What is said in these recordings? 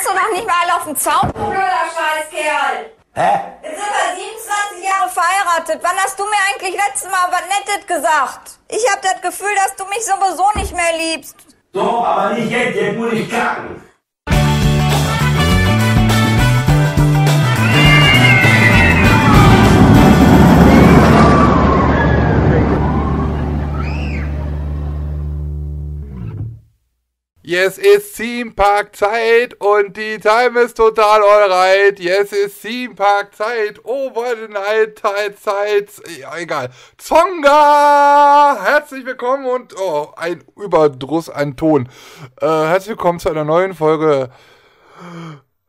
kannst du noch nicht mal alle auf den Zaun. Du blöder Scheißkerl. Hä? Jetzt sind wir 27 Jahre verheiratet. Wann hast du mir eigentlich letztes Mal was Nettes gesagt? Ich hab das Gefühl, dass du mich sowieso nicht mehr liebst. Doch, aber nicht jetzt. Jetzt muss ich kacken. Yes, ist Theme Park Zeit und die Time ist total alright. Yes, ist Theme Park Zeit. Over oh, the night Zeit, Zeit. Ja, egal. Zonga! Herzlich willkommen und, oh, ein Überdruss an Ton. Äh, herzlich willkommen zu einer neuen Folge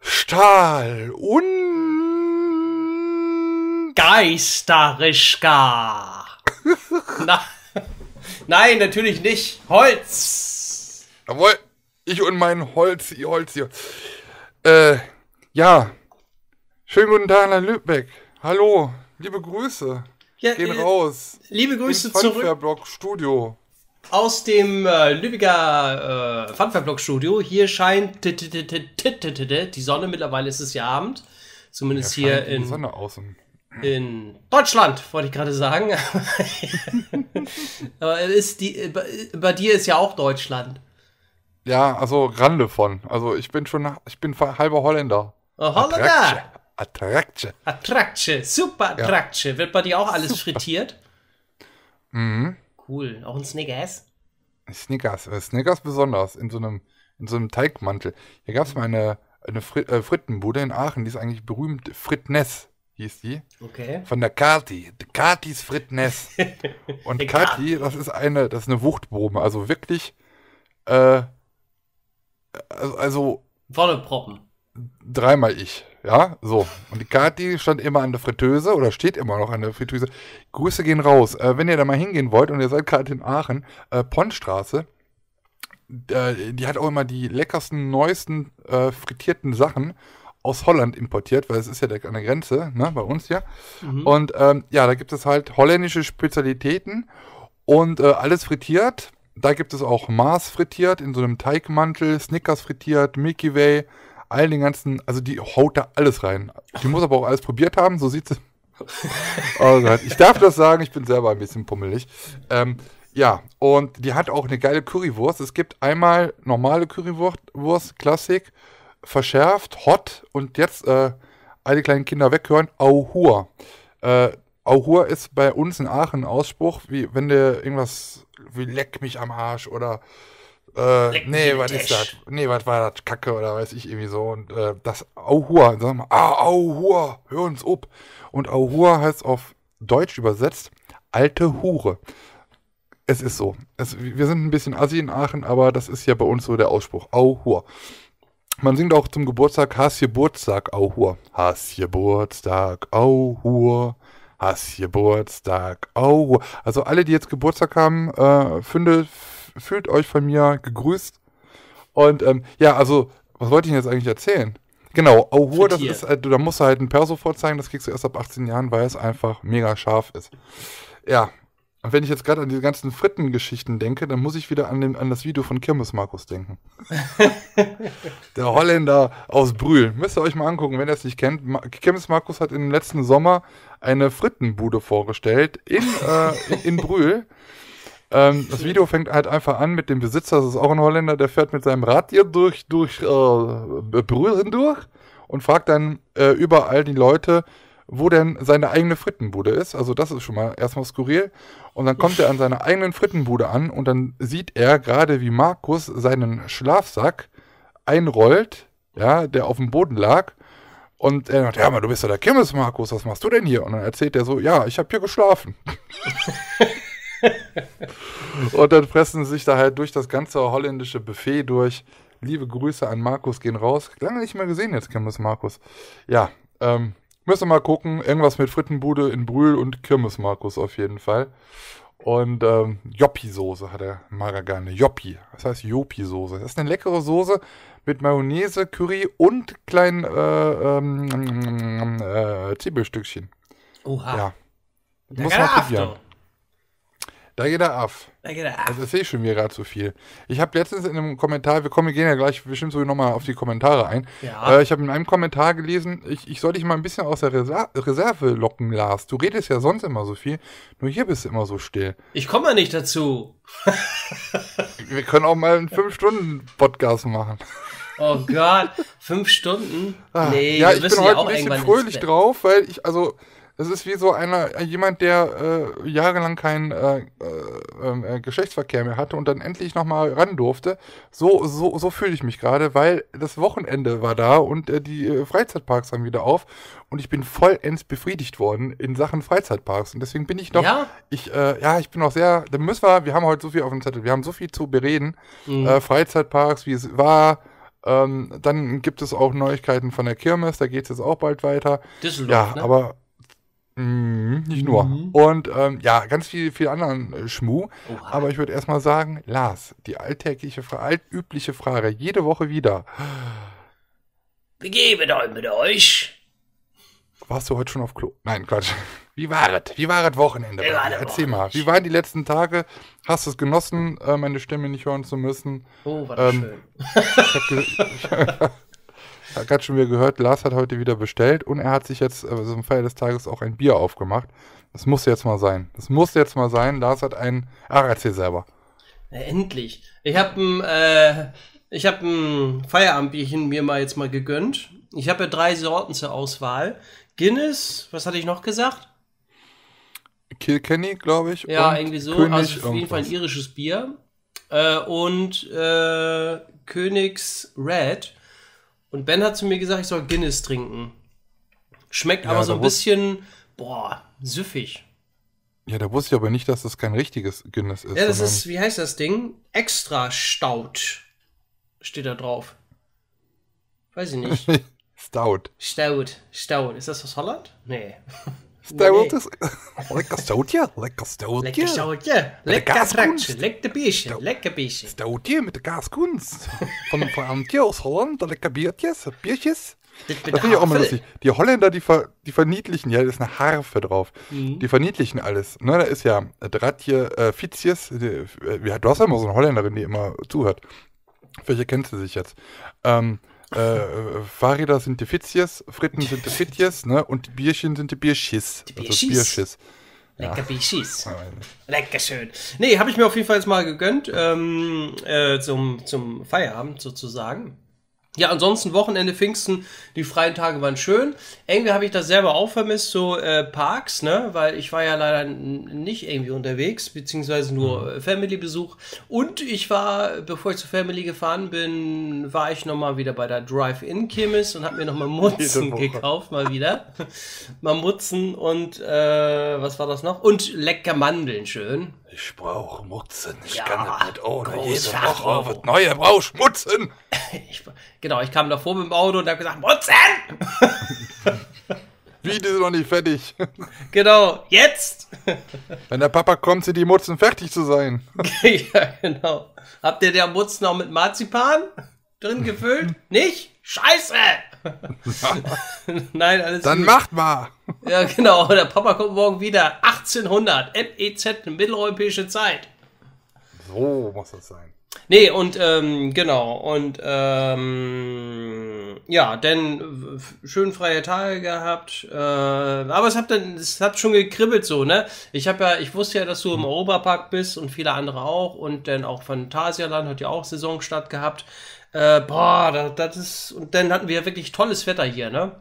Stahl und Geisterischka. Na, nein, natürlich nicht. Holz. Jawohl. Ich und mein Holz, ihr Holz hier. Äh, ja. Schönen guten Tag nach Lübeck. Hallo, liebe Grüße. Ja, Gehen äh, raus. Liebe Grüße zurück. Block Studio. Aus dem äh, Lübecker äh, Funfair Studio. Hier scheint die Sonne. Mittlerweile ist es ja Abend. Zumindest ja, hier in, Sonne außen. in Deutschland, wollte ich gerade sagen. Aber ist die, bei, bei dir ist ja auch Deutschland. Ja, also Rande von. Also ich bin schon, ich bin halber Holländer. Oh, Holländer! Attraktche. Attraktche, super Attraktche. Ja. Wird bei dir auch alles super. frittiert? Mhm. Cool. Auch ein Snickers? Snickers. Äh, Snickers besonders. In so einem, in so einem Teigmantel. Hier gab es mal eine, eine Fri äh, Frittenbude in Aachen, die ist eigentlich berühmt. Fritness hieß die. Okay. Von der Kati. Katis Fritness. Und Kati, das ist eine, das ist eine Wuchtbrumme. Also wirklich, äh, äh, also, also volle Proppen. Dreimal ich, ja, so. Und die Kathi stand immer an der Fritteuse oder steht immer noch an der Fritteuse. Grüße gehen raus. Äh, wenn ihr da mal hingehen wollt und ihr seid gerade in Aachen, äh, Pontstraße, äh, die hat auch immer die leckersten, neuesten äh, frittierten Sachen aus Holland importiert, weil es ist ja direkt an der Grenze, ne, bei uns ja. Mhm. Und ähm, ja, da gibt es halt holländische Spezialitäten und äh, alles frittiert da gibt es auch Mars frittiert in so einem Teigmantel, Snickers frittiert, Milky Way, all den ganzen, also die haut da alles rein. Die muss aber auch alles probiert haben, so sieht sie. Oh Gott, ich darf das sagen, ich bin selber ein bisschen pummelig. Ähm, ja, und die hat auch eine geile Currywurst. Es gibt einmal normale Currywurst, Klassik, verschärft, hot und jetzt äh, alle kleinen Kinder weghören, au hua. Äh, Auhur ist bei uns in Aachen ein Ausspruch, wie wenn der irgendwas wie leck mich am Arsch oder äh, nee, was ist das? Nee, was war das? Kacke oder weiß ich irgendwie so. Und äh, das Auhur, sagen wir, ah, Auhur, hör uns ob. Und Auhur heißt auf Deutsch übersetzt alte Hure. Es ist so. Es, wir sind ein bisschen assi in Aachen, aber das ist ja bei uns so der Ausspruch. Auhur. Man singt auch zum Geburtstag Hass Geburtstag, Auhur. Hass Geburtstag, Auhur hast Geburtstag. Oh, also alle, die jetzt Geburtstag haben, äh, finde, fühlt euch von mir gegrüßt. Und ähm, ja, also, was wollte ich jetzt eigentlich erzählen? Genau, Oho, das ist, äh, da musst du halt ein Perso vorzeigen, das kriegst du erst ab 18 Jahren, weil es einfach mega scharf ist. Ja, und wenn ich jetzt gerade an diese ganzen Fritten-Geschichten denke, dann muss ich wieder an, den, an das Video von Kirmes Markus denken. Der Holländer aus Brühl. Müsst ihr euch mal angucken, wenn ihr es nicht kennt. Kirmes Markus hat im letzten Sommer eine Frittenbude vorgestellt in, äh, in, Brühl. Ähm, das Video fängt halt einfach an mit dem Besitzer, das ist auch ein Holländer, der fährt mit seinem Rad hier durch, durch äh, Brühl hindurch und fragt dann äh, überall die Leute, wo denn seine eigene Frittenbude ist. Also das ist schon mal erstmal skurril. Und dann kommt er an seiner eigenen Frittenbude an und dann sieht er gerade, wie Markus seinen Schlafsack einrollt, ja, der auf dem Boden lag und er sagt, ja, aber du bist ja der Kirmes, Markus, was machst du denn hier? Und dann erzählt er so, ja, ich habe hier geschlafen. und dann fressen sie sich da halt durch das ganze holländische Buffet durch. Liebe Grüße an Markus gehen raus. Lange nicht mehr gesehen jetzt, Kirmes Markus. Ja, ähm, müssen wir mal gucken. Irgendwas mit Frittenbude in Brühl und Kirmes Markus auf jeden Fall. Und ähm, Joppi-Soße hat er, mag gerne. Joppi, das heißt Joppi-Soße. Das ist eine leckere Soße, mit Mayonnaise, Curry und kleinen äh, ähm, äh, Zwiebelstückchen. Oha. Ja. Muss man probieren. Da geht er auf. Da geht er also, ab. Das sehe ich schon mir gerade zu viel. Ich habe letztens in einem Kommentar, wir kommen, gehen ja gleich bestimmt so nochmal auf die Kommentare ein. Ja. Äh, ich habe in einem Kommentar gelesen, ich, ich sollte dich mal ein bisschen aus der Reser Reserve locken, Lars. Du redest ja sonst immer so viel, nur hier bist du immer so still. Ich komme ja nicht dazu. wir können auch mal einen 5-Stunden-Podcast machen. Oh Gott, 5 Stunden? Ah, nee, ah, ja, ich bin heute ein bisschen fröhlich drauf, weil ich, also es ist wie so einer, jemand, der äh, jahrelang keinen äh, äh, ähm, äh Geschlechtsverkehr mehr hatte und dann endlich nochmal ran durfte. So, so, so fühle ich mich gerade, weil das Wochenende war da und äh, die äh, Freizeitparks haben wieder auf und ich bin vollends befriedigt worden in Sachen Freizeitparks. Und deswegen bin ich noch, ja, ich, ja, ich bin auch sehr, da müssen wir, wir haben heute so viel auf dem Zettel, wir haben so viel zu bereden. Mhm. Freizeitparks, wie es war, ähm, dann gibt es auch Neuigkeiten von der Kirmes, da geht es jetzt auch bald weiter. Düsseldorf, ja, ne? aber Mhm, nicht nur. Mhm. Und ähm, ja, ganz viel, viel anderen äh, Schmu. Oha. Aber ich würde erstmal sagen, Lars, die alltägliche, altübliche Frage, jede Woche wieder. Begebe geht mit euch? Warst du heute schon auf Klo? Nein, Quatsch. Wie war es? Wie war es Wochenende? War Erzähl mal, wie waren die letzten Tage? Hast du es genossen, äh, meine Stimme nicht hören zu müssen? Oh, war ähm, schön. Ich hab gerade schon wieder gehört, Lars hat heute wieder bestellt und er hat sich jetzt also äh, am Feier des Tages auch ein Bier aufgemacht. Das muss jetzt mal sein. Das muss jetzt mal sein. Lars hat ein. Ach, erzähl selber. endlich. Ich habe ein, äh, ich hab ein Feierabendbierchen mir mal jetzt mal gegönnt. Ich habe ja drei Sorten zur Auswahl. Guinness, was hatte ich noch gesagt? Kilkenny, glaube ich. Ja, irgendwie so. König also auf jeden Fall ein irisches Bier. Äh, und äh, Königs Red. Und Ben hat zu mir gesagt, ich soll Guinness trinken. Schmeckt ja, aber so ein bisschen, boah, süffig. Ja, da wusste ich aber nicht, dass das kein richtiges Guinness ist. Ja, das ist, wie heißt das Ding? Extra Stout. Steht da drauf. Weiß ich nicht. Stout. Stout, Stout. Ist das aus Holland? Nee. Stoutjes. Lekker stoutje, lekker stoutje. Lekker stoutje. Lekker drankje, lekker biertje, lekker biertje. Stoutje met de kaaskunst. Van een Frankje aus Holland, lekker biertjes, biertjes. Das, das finde ich auch immer lustig. Die Holländer, die, ver, die verniedlichen, ja, da ist eine Harfe drauf. Mhm. Die verniedlichen alles. Ne, da ist ja Dratje, äh, eh, Fizies, äh, eh, du hast ja immer so eine Holländerin, die immer zuhört. Welche kennst du sich jetzt? Ähm, äh, Fahrräder sind die Fitzies, Fritten sind die Fitzies, ne? Und die Bierchen sind die Bierschiss. Die also Bierschiss. Also Bierschiss. Lecker ja. Bischis. Lecker schön. Nee, habe ich mir auf jeden Fall jetzt mal gegönnt ähm, äh, zum, zum Feierabend sozusagen. Ja, ansonsten Wochenende Pfingsten, die freien Tage waren schön. Irgendwie habe ich das selber auch vermisst, so äh, Parks, ne? Weil ich war ja leider nicht irgendwie unterwegs, beziehungsweise nur mhm. Äh, Family-Besuch. Und ich war, bevor ich zur Family gefahren bin, war ich nochmal wieder bei der Drive-In-Chemis und habe mir nochmal Mutzen gekauft, mal wieder. mal Mutzen und äh, was war das noch? Und lecker Mandeln, schön. Ich brauch Mutzen. Ich ja, kann das nicht ohne. Jede Woche wird neue brauch Schmutzen. Ich, genau, ich kam davor mit dem Auto und habe gesagt, Mutzen! Wie, die sind noch nicht fertig. Genau, jetzt! Wenn der Papa kommt, sind die Mutzen fertig zu sein. ja, genau. Habt ihr der Mutzen auch mit Marzipan drin gefüllt? nicht? Scheiße! Nein, alles Dann gut. macht mal! Ja, genau. Der Papa kommt morgen wieder. 1800. MEZ, e mitteleuropäische Zeit. So muss das sein. Nee, und ähm, genau, und ähm, ja, denn schön freie Tage gehabt. Äh, aber es hat dann, es hat schon gekribbelt so, ne? Ich habe ja, ich wusste ja, dass du im Europapark bist und viele andere auch und dann auch Phantasialand hat ja auch Saison statt gehabt. Äh, boah, das, das ist. Und dann hatten wir wirklich tolles Wetter hier, ne?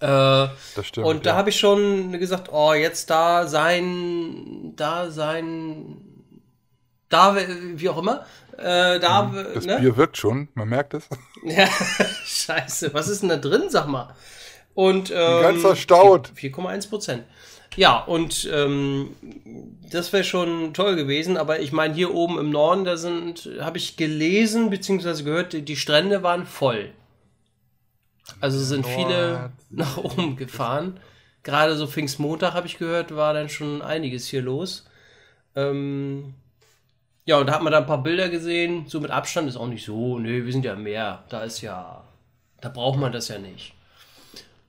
Äh, das stimmt. Und da habe ich schon gesagt, oh, jetzt da sein, da sein, da, wie auch immer. Äh, da, mhm. das ne? Bier wirkt schon, man merkt es. ja, scheiße, was ist denn da drin, sag mal? Und, ähm, Ganz verstaut. 4,1 Prozent. Ja, und ähm, das wäre schon toll gewesen, aber ich meine, hier oben im Norden, da sind, habe ich gelesen bzw. gehört, die Strände waren voll. Also sind viele nach oben gefahren. Gerade so Pfingstmontag, habe ich gehört, war dann schon einiges hier los. Ähm, ja, und da hat man da ein paar Bilder gesehen. So mit Abstand ist auch nicht so. Nö, wir sind ja mehr. Da ist ja. Da braucht man das ja nicht.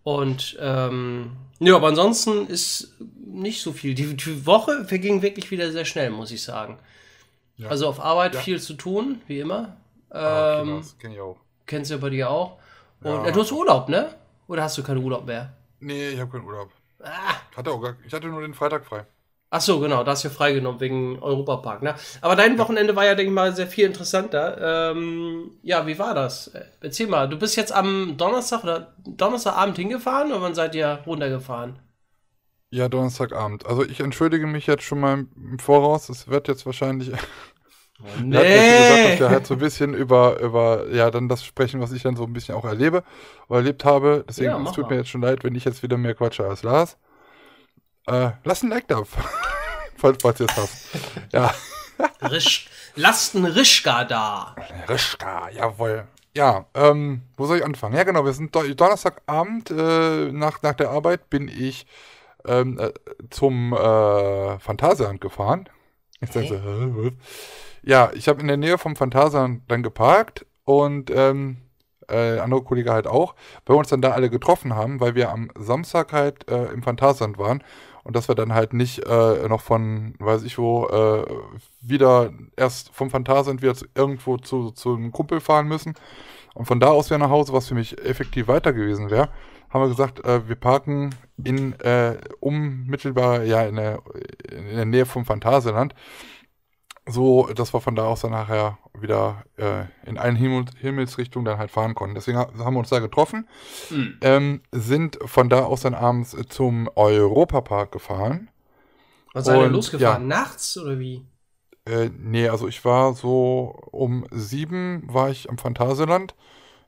Und ähm, ja, aber ansonsten ist nicht so viel. Die, die Woche verging wirklich wieder sehr schnell, muss ich sagen. Ja. Also auf Arbeit ja. viel zu tun, wie immer. Ah, ähm, ah, kenn ich auch. Kennst du ja bei dir auch. Und ja. äh, du hast Urlaub, ne? Oder hast du keinen Urlaub mehr? Nee, ich habe keinen Urlaub. Ah. Hatte auch gar, ich hatte nur den Freitag frei. Ach so, genau, da ist ja freigenommen wegen Europapark. Ne? Aber dein Wochenende war ja, denke ich mal, sehr viel interessanter. Ähm, ja, wie war das? Äh, erzähl mal, du bist jetzt am Donnerstag oder Donnerstagabend hingefahren oder wann seid ihr runtergefahren? Ja, Donnerstagabend. Also ich entschuldige mich jetzt schon mal im Voraus. Es wird jetzt wahrscheinlich Oh, nee. Er gesagt, dass wir halt so ein bisschen über, über, ja, dann das sprechen, was ich dann so ein bisschen auch erlebe oder erlebt habe. Deswegen, ja, es tut mal. mir jetzt schon leid, wenn ich jetzt wieder mehr quatsche als Lars. Äh, lass ein Like da, falls ihr es hast. Ja. Risch, lasst ein Rischka da. Rischka, jawohl. Ja, ähm, wo soll ich anfangen? Ja, genau, wir sind Do Donnerstagabend äh, nach, nach der Arbeit bin ich ähm, äh, zum äh, Phantasialand gefahren. Ich okay. so, ja, ich habe in der Nähe vom Phantasialand dann geparkt und ähm, äh, andere Kollege halt auch, weil wir uns dann da alle getroffen haben, weil wir am Samstag halt äh, im Phantasialand waren und dass wir dann halt nicht äh, noch von, weiß ich wo, äh, wieder erst vom Phantasien wieder zu, irgendwo zu, zu einem Kumpel fahren müssen und von da aus wieder nach Hause, was für mich effektiv weiter gewesen wäre, haben wir gesagt, äh, wir parken in äh, unmittelbar, ja, in der, in der Nähe vom Phantasialand so, dass wir von da aus dann nachher wieder äh, in allen Himmel Himmelsrichtungen dann halt fahren konnten. Deswegen haben wir uns da getroffen, mhm. ähm, sind von da aus dann abends zum Europapark gefahren. Was seid ihr losgefahren? Ja. Nachts oder wie? Äh, nee, also ich war so um sieben war ich am Phantasialand.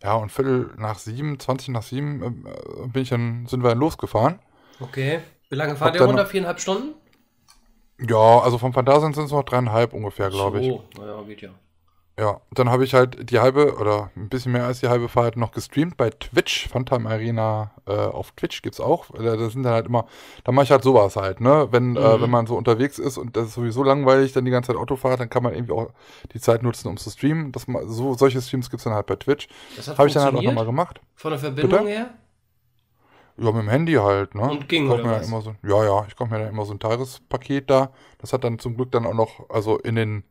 Ja, und Viertel nach sieben, 20 nach sieben äh, bin ich dann, sind wir dann losgefahren. Okay. Wie lange fahrt ihr runter? Viereinhalb Stunden? Ja, also vom Phantasien sind es noch dreieinhalb ungefähr, glaube ich. Oh, naja, geht ja. Ja, dann habe ich halt die halbe oder ein bisschen mehr als die halbe Fahrt noch gestreamt bei Twitch, Phantom Arena äh, auf Twitch gibt's auch. Da sind dann halt immer, da mache ich halt sowas halt, ne? Wenn, äh, mhm. äh, wenn man so unterwegs ist und das ist sowieso langweilig, dann die ganze Zeit Autofahrt, dann kann man irgendwie auch die Zeit nutzen, um zu streamen. Das, so, solche Streams gibt's dann halt bei Twitch. Das habe ich dann halt auch nochmal gemacht. Von der Verbindung Bitte? her? Ja, mit dem Handy halt, ne? Und ging oder was? So, ja, ja, ich kaufe mir dann immer so ein Tagespaket da. Das hat dann zum Glück dann auch noch, also in den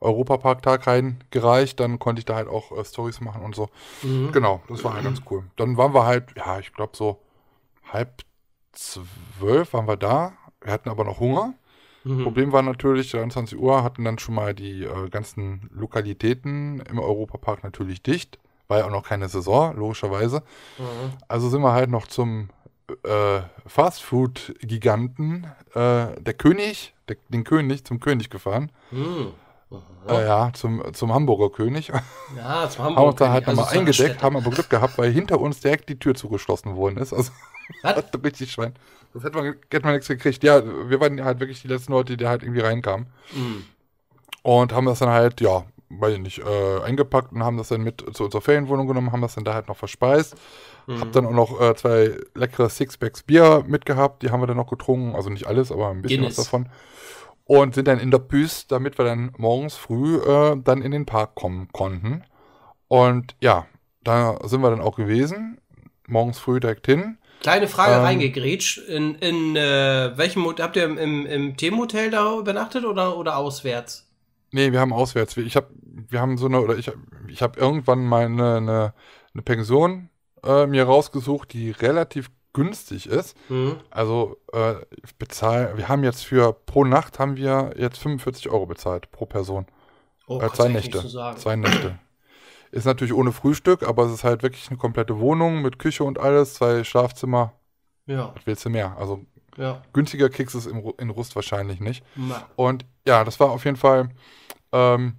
Europapark-Tag reingereicht, dann konnte ich da halt auch äh, Stories machen und so. Mhm. Genau, das war halt ganz cool. Dann waren wir halt, ja, ich glaube so halb zwölf waren wir da. Wir hatten aber noch Hunger. Mhm. Problem war natürlich, 23 Uhr hatten dann schon mal die äh, ganzen Lokalitäten im Europapark natürlich dicht. War ja auch noch keine Saison, logischerweise. Mhm. Also sind wir halt noch zum äh, Fastfood-Giganten, äh, der König, der, den König, zum König gefahren. Mhm. Äh, ja, zum, zum Hamburger König. Ja, zum Hamburger König. Haben uns da halt also nochmal eingedeckt, haben aber Glück gehabt, weil hinter uns direkt die Tür zugeschlossen worden ist. Also, Was? das richtig Schwein. Das hätte man, hätte man nichts gekriegt. Ja, wir waren halt wirklich die letzten Leute, die da halt irgendwie reinkamen. Mhm. Und haben das dann halt, ja, weiß ich nicht, äh, eingepackt und haben das dann mit zu unserer Ferienwohnung genommen, haben das dann da halt noch verspeist. Mhm. Hab dann auch noch äh, zwei leckere Sixpacks Bier mitgehabt, die haben wir dann noch getrunken, also nicht alles, aber ein bisschen Guinness. was davon. Und sind dann in der Büste, damit wir dann morgens früh äh, dann in den Park kommen konnten. Und ja, da sind wir dann auch gewesen, morgens früh direkt hin. Kleine Frage ähm, reingegrätscht. In, in äh, welchem habt ihr im, im, im Themenhotel da übernachtet oder, oder auswärts? Nee, wir haben auswärts. Ich hab, wir haben so eine, oder ich, ich habe irgendwann mal eine, eine, eine Pension äh, mir rausgesucht, die relativ günstig ist. Mhm. Also äh, ich bezahle, wir haben jetzt für pro Nacht haben wir jetzt 45 Euro bezahlt pro Person. Oh, äh, zwei Nächte. Zwei Nächte. Ist natürlich ohne Frühstück, aber es ist halt wirklich eine komplette Wohnung mit Küche und alles, zwei Schlafzimmer. Ja. Was willst du mehr? Also ja. günstiger kriegst du es in, in Rust wahrscheinlich nicht. Na. Und ja, das war auf jeden Fall ähm,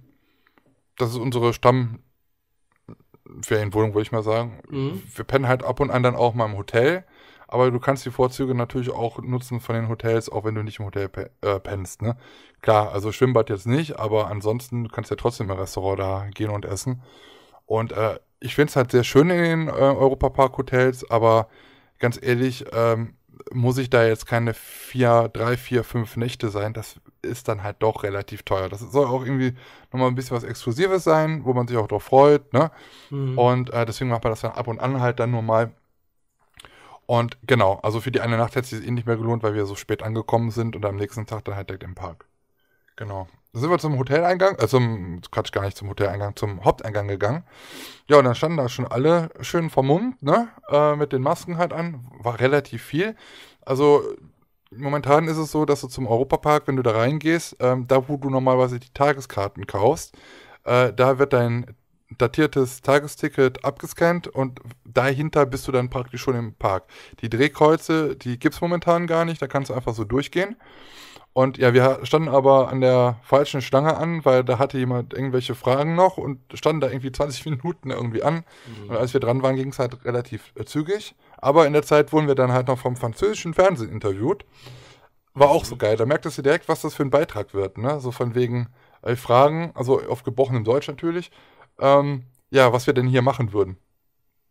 das ist unsere Stammferienwohnung, würde ich mal sagen. Mhm. Wir pennen halt ab und an dann auch mal im Hotel. Aber du kannst die Vorzüge natürlich auch nutzen von den Hotels, auch wenn du nicht im Hotel pe äh, pennst. Ne? Klar, also Schwimmbad jetzt nicht, aber ansonsten du kannst ja trotzdem im Restaurant da gehen und essen. Und äh, ich finde es halt sehr schön in den äh, park hotels aber ganz ehrlich, ähm, muss ich da jetzt keine vier, drei, vier, fünf Nächte sein? Das ist dann halt doch relativ teuer. Das soll auch irgendwie nochmal ein bisschen was Exklusives sein, wo man sich auch drauf freut. Ne? Mhm. Und äh, deswegen macht man das dann ab und an halt dann nur mal. Und genau, also für die eine Nacht hätte es sich eh nicht mehr gelohnt, weil wir so spät angekommen sind und am nächsten Tag dann halt direkt im Park. Genau. Da sind wir zum Hoteleingang, äh, zum, Quatsch, gar nicht zum Hoteleingang, zum Haupteingang gegangen. Ja, und dann standen da schon alle schön vermummt, ne, äh, mit den Masken halt an, war relativ viel. Also momentan ist es so, dass du zum Europapark, wenn du da reingehst, ähm, da wo du normalerweise die Tageskarten kaufst, äh, da wird dein datiertes Tagesticket abgescannt und dahinter bist du dann praktisch schon im Park. Die Drehkreuze, die gibt es momentan gar nicht, da kannst du einfach so durchgehen. Und ja, wir standen aber an der falschen Schlange an, weil da hatte jemand irgendwelche Fragen noch und standen da irgendwie 20 Minuten irgendwie an. Mhm. Und als wir dran waren, ging es halt relativ äh, zügig. Aber in der Zeit wurden wir dann halt noch vom französischen Fernsehen interviewt. War auch so geil. Da merktest du direkt, was das für ein Beitrag wird. Ne? So von wegen elf äh, Fragen, also auf gebrochenem Deutsch natürlich. Ähm, ja, was wir denn hier machen würden.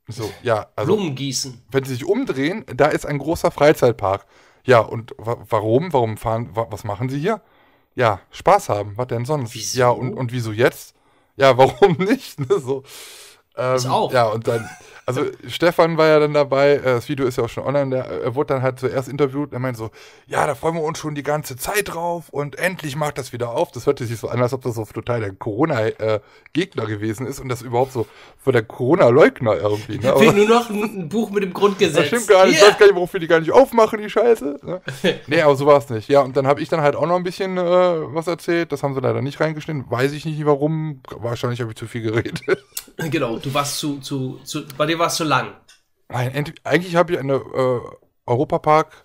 So, ja, also. Blumen gießen. Wenn sie sich umdrehen, da ist ein großer Freizeitpark. Ja, und wa warum? Warum fahren? Wa was machen sie hier? Ja, Spaß haben. Was denn sonst? Wieso? Ja, und, und wieso jetzt? Ja, warum nicht? Ne, so. Ähm, ist auch. Ja, und dann. Also Stefan war ja dann dabei, äh, das Video ist ja auch schon online, der, äh, er wurde dann halt zuerst interviewt, er meinte so, ja, da freuen wir uns schon die ganze Zeit drauf und endlich macht das wieder auf. Das hörte sich so an, als ob das so total der Corona-Gegner gewesen ist und das überhaupt so für der Corona-Leugner irgendwie. Ne? Fehlt nur noch ein Buch mit dem Grundgesetz. Das stimmt gar nicht, ich weiß gar nicht, warum wir die gar nicht aufmachen, die Scheiße. Ne? nee, aber so war es nicht. Ja, und dann habe ich dann halt auch noch ein bisschen äh, was erzählt, das haben sie leider nicht reingeschnitten, weiß ich nicht warum, wahrscheinlich habe ich zu viel geredet. Genau, du warst zu, zu, zu bei dir war es zu lang. Nein, eigentlich habe ich eine äh, Europapark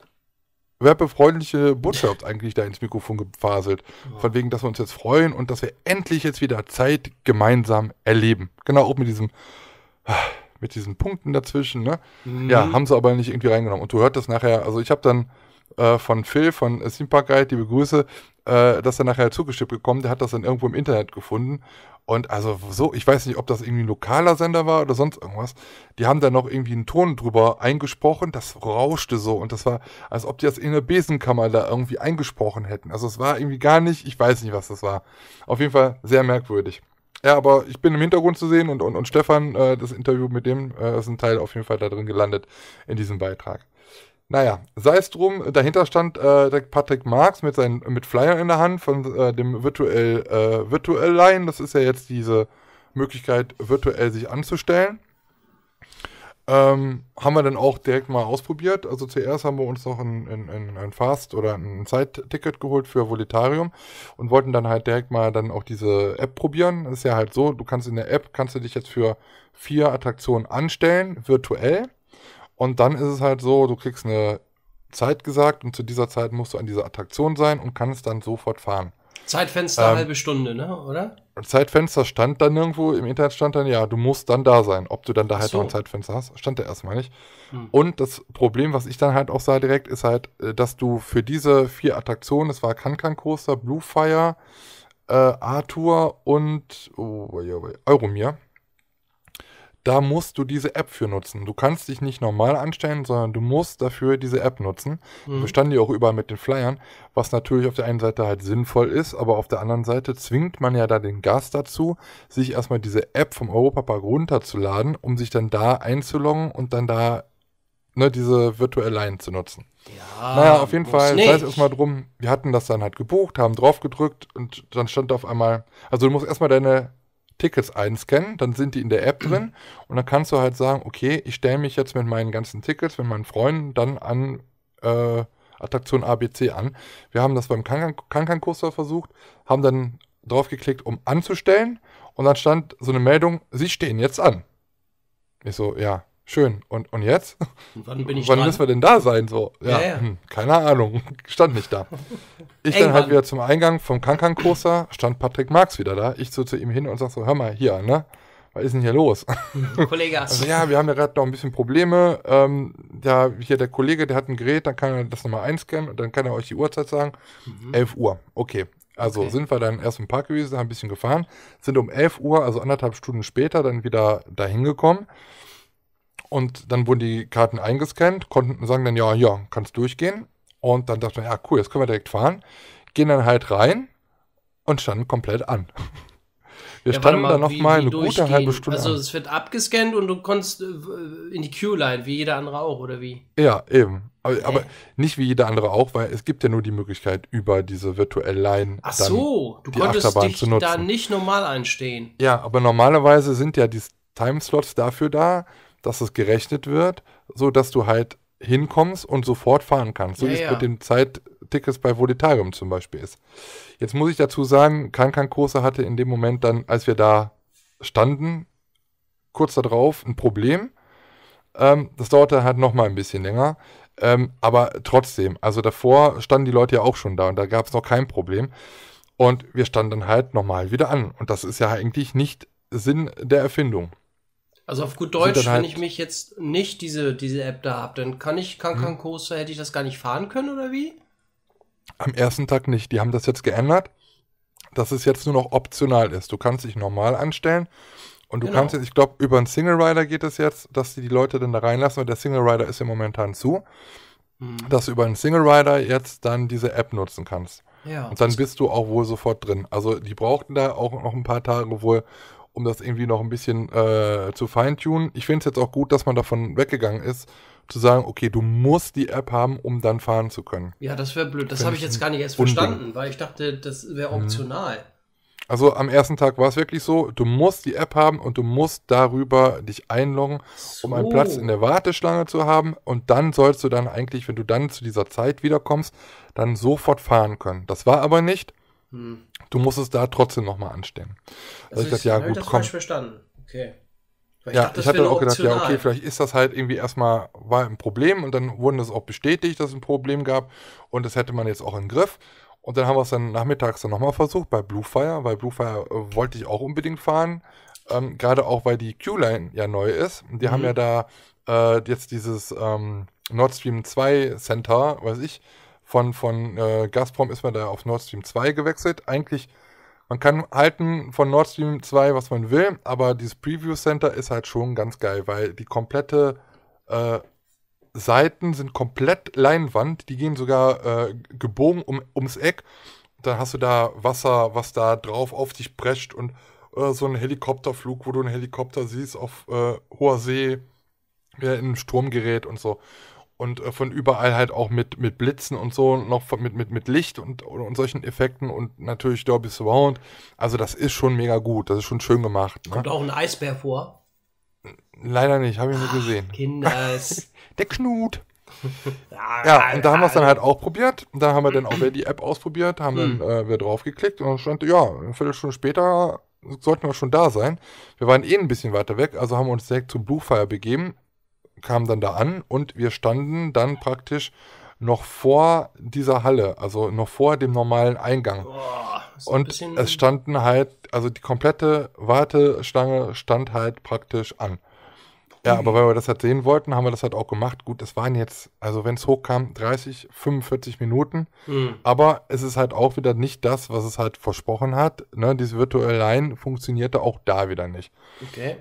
werbefreundliche Botschaft eigentlich da ins Mikrofon gefaselt. Ja. Von wegen, dass wir uns jetzt freuen und dass wir endlich jetzt wieder Zeit gemeinsam erleben. Genau, auch mit diesem, ah, mit diesen Punkten dazwischen, ne? Mhm. Ja, haben sie aber nicht irgendwie reingenommen. Und du hörst das nachher, also ich habe dann äh, von Phil, von äh, Guide, liebe Grüße, äh, das dann nachher zugeschickt bekommen, der hat das dann irgendwo im Internet gefunden und also so, ich weiß nicht, ob das irgendwie ein lokaler Sender war oder sonst irgendwas. Die haben da noch irgendwie einen Ton drüber eingesprochen, das rauschte so und das war, als ob die das in der Besenkammer da irgendwie eingesprochen hätten. Also es war irgendwie gar nicht, ich weiß nicht, was das war. Auf jeden Fall sehr merkwürdig. Ja, aber ich bin im Hintergrund zu sehen und, und, und Stefan, äh, das Interview mit dem äh, ist ein Teil auf jeden Fall da drin gelandet in diesem Beitrag. Naja, sei es drum, dahinter stand äh, Patrick Marx mit seinen mit Flyer in der Hand von äh, dem virtuell äh, virtuell Line. Das ist ja jetzt diese Möglichkeit, virtuell sich anzustellen. Ähm, haben wir dann auch direkt mal ausprobiert. Also zuerst haben wir uns noch ein, ein, ein Fast- oder ein Zeitticket geholt für Volitarium und wollten dann halt direkt mal dann auch diese App probieren. Das ist ja halt so, du kannst in der App, kannst du dich jetzt für vier Attraktionen anstellen, virtuell. Und dann ist es halt so, du kriegst eine Zeit gesagt und zu dieser Zeit musst du an dieser Attraktion sein und kannst dann sofort fahren. Zeitfenster ähm, halbe Stunde, ne? oder? Zeitfenster stand dann irgendwo, im Internet stand dann, ja, du musst dann da sein. Ob du dann da halt so. noch ein Zeitfenster hast, stand da erstmal nicht. Hm. Und das Problem, was ich dann halt auch sah direkt, ist halt, äh, dass du für diese vier Attraktionen, es war Kankan Coaster, Blue Fire, äh, Arthur und oh, oh, oh Euromir, da musst du diese App für nutzen. Du kannst dich nicht normal anstellen, sondern du musst dafür diese App nutzen. Mhm. Wir standen ja auch überall mit den Flyern, was natürlich auf der einen Seite halt sinnvoll ist, aber auf der anderen Seite zwingt man ja da den Gast dazu, sich erstmal diese App vom Europapark runterzuladen, um sich dann da einzuloggen und dann da ne, diese virtuelle Line zu nutzen. Ja, naja, auf jeden Fall, sei es erstmal drum, wir hatten das dann halt gebucht, haben drauf gedrückt und dann stand auf einmal, also du musst erstmal deine Tickets einscannen, dann sind die in der App drin und dann kannst du halt sagen, okay, ich stelle mich jetzt mit meinen ganzen Tickets, mit meinen Freunden dann an äh, Attraktion ABC an. Wir haben das beim Kankan-Coaster versucht, haben dann drauf geklickt, um anzustellen und dann stand so eine Meldung, sie stehen jetzt an. Ich so, ja, schön. Und, und jetzt? Wann bin ich Wann dran? müssen wir denn da sein? So, ja, ja, ja. Hm, keine Ahnung, stand nicht da. Ich dann halt wieder zum Eingang vom Kankankoster, stand Patrick Marx wieder da. Ich so zu ihm hin und sag so, hör mal, hier, ne? Was ist denn hier los? Kollege. Also, ja, wir haben ja gerade noch ein bisschen Probleme. Ähm, ja, hier der Kollege, der hat ein Gerät, dann kann er das nochmal einscannen und dann kann er euch die Uhrzeit sagen. Mhm. 11 Uhr. Okay. Also okay. sind wir dann erst im Park gewesen, haben ein bisschen gefahren, sind um 11 Uhr, also anderthalb Stunden später, dann wieder dahin gekommen. Und dann wurden die Karten eingescannt, konnten sagen dann, ja, ja, kannst durchgehen. Und dann dachte man, ja, cool, jetzt können wir direkt fahren. Gehen dann halt rein und standen komplett an. Wir ja, standen mal, da nochmal eine gute halbe Stunde. Also an. es wird abgescannt und du konntest äh, in die Queue-Line, wie jeder andere auch, oder wie? Ja, eben. Aber, aber, nicht wie jeder andere auch, weil es gibt ja nur die Möglichkeit, über diese virtuelle Line Ach so, du die konntest Achterbahn dich zu nutzen. da nicht normal einstehen. Ja, aber normalerweise sind ja die Timeslots dafür da, dass es gerechnet wird, sodass du halt hinkommst und sofort fahren kannst. So ja, wie es ja. mit den Zeittickets bei Volitarium zum Beispiel ist. Jetzt muss ich dazu sagen, Kankan hatte in dem Moment dann, als wir da standen, kurz darauf ein Problem. Ähm, das dauerte halt nochmal ein bisschen länger. Ähm, aber trotzdem, also davor standen die Leute ja auch schon da und da gab es noch kein Problem. Und wir standen dann halt nochmal wieder an. Und das ist ja eigentlich nicht Sinn der Erfindung. Also auf gut Deutsch, halt wenn ich mich jetzt nicht diese, diese App da habe, dann kann ich Kankan mhm. hm. Coaster, hätte ich das gar nicht fahren können oder wie? Am ersten Tag nicht. Die haben das jetzt geändert, dass es jetzt nur noch optional ist. Du kannst dich normal anstellen und du genau. kannst jetzt, ich glaube, über einen Single Rider geht es jetzt, dass die die Leute dann da reinlassen und der Single Rider ist ja momentan zu, hm. dass du über einen Single Rider jetzt dann diese App nutzen kannst. Ja, und dann bist du auch wohl sofort drin. Also die brauchten da auch noch ein paar Tage wohl, um das irgendwie noch ein bisschen äh, zu feintunen. Ich finde es jetzt auch gut, dass man davon weggegangen ist, zu sagen, okay, du musst die App haben, um dann fahren zu können. Ja, das wäre blöd. Das habe ich jetzt gar nicht erst Unding. verstanden, weil ich dachte, das wäre mhm. optional. Also am ersten Tag war es wirklich so, du musst die App haben und du musst darüber dich einloggen, so. um einen Platz in der Warteschlange zu haben. Und dann sollst du dann eigentlich, wenn du dann zu dieser Zeit wiederkommst, dann sofort fahren können. Das war aber nicht. Hm. Du musst es da trotzdem nochmal anstellen. Also, also ich dachte, ja, gut, das komm. falsch verstanden. Okay. Weil ja, ich, dachte, ich hatte auch gedacht, optional. ja, okay, vielleicht ist das halt irgendwie erstmal war ein Problem und dann wurde das auch bestätigt, dass es ein Problem gab und das hätte man jetzt auch im Griff. Und dann haben wir es dann nachmittags dann nochmal versucht bei Bluefire, weil Bluefire äh, wollte ich auch unbedingt fahren. Ähm, Gerade auch, weil die Q-Line ja neu ist. Die mhm. haben ja da äh, jetzt dieses ähm, Nord Stream 2 Center, weiß ich, von, von äh, Gazprom ist man da auf Nord Stream 2 gewechselt. Eigentlich, man kann halten von Nord Stream 2, was man will, aber dieses Preview Center ist halt schon ganz geil, weil die komplette äh, Seiten sind komplett Leinwand, die gehen sogar äh, gebogen um, ums Eck. Dann hast du da Wasser, was da drauf auf dich prescht und äh, so ein Helikopterflug, wo du einen Helikopter siehst auf äh, hoher See, der in den Sturm gerät und so und äh, von überall halt auch mit, mit Blitzen und so, noch von, mit, mit, mit Licht und, und, solchen Effekten und natürlich Dolby Surround. Also das ist schon mega gut, das ist schon schön gemacht. Ne? Kommt auch ein Eisbär vor? Leider nicht, habe ich nicht gesehen. Kinders. Der Knut. Ah, ja, und da haben wir es dann halt auch probiert. Und Da haben wir dann auch wieder die App ausprobiert, haben dann hm. äh, wir draufgeklickt und dann stand, ja, eine Viertelstunde später sollten wir schon da sein. Wir waren eh ein bisschen weiter weg, also haben wir uns direkt zum Bluefire begeben kam dann da an und wir standen dann praktisch noch vor dieser Halle, also noch vor dem normalen Eingang. Boah, und es standen halt, also die komplette Wartestange stand halt praktisch an. Ja, aber weil wir das halt sehen wollten, haben wir das halt auch gemacht. Gut, es waren jetzt, also wenn es hochkam, 30, 45 Minuten. Mhm. Aber es ist halt auch wieder nicht das, was es halt versprochen hat. Ne, dieses virtuelle Line funktionierte auch da wieder nicht. Okay.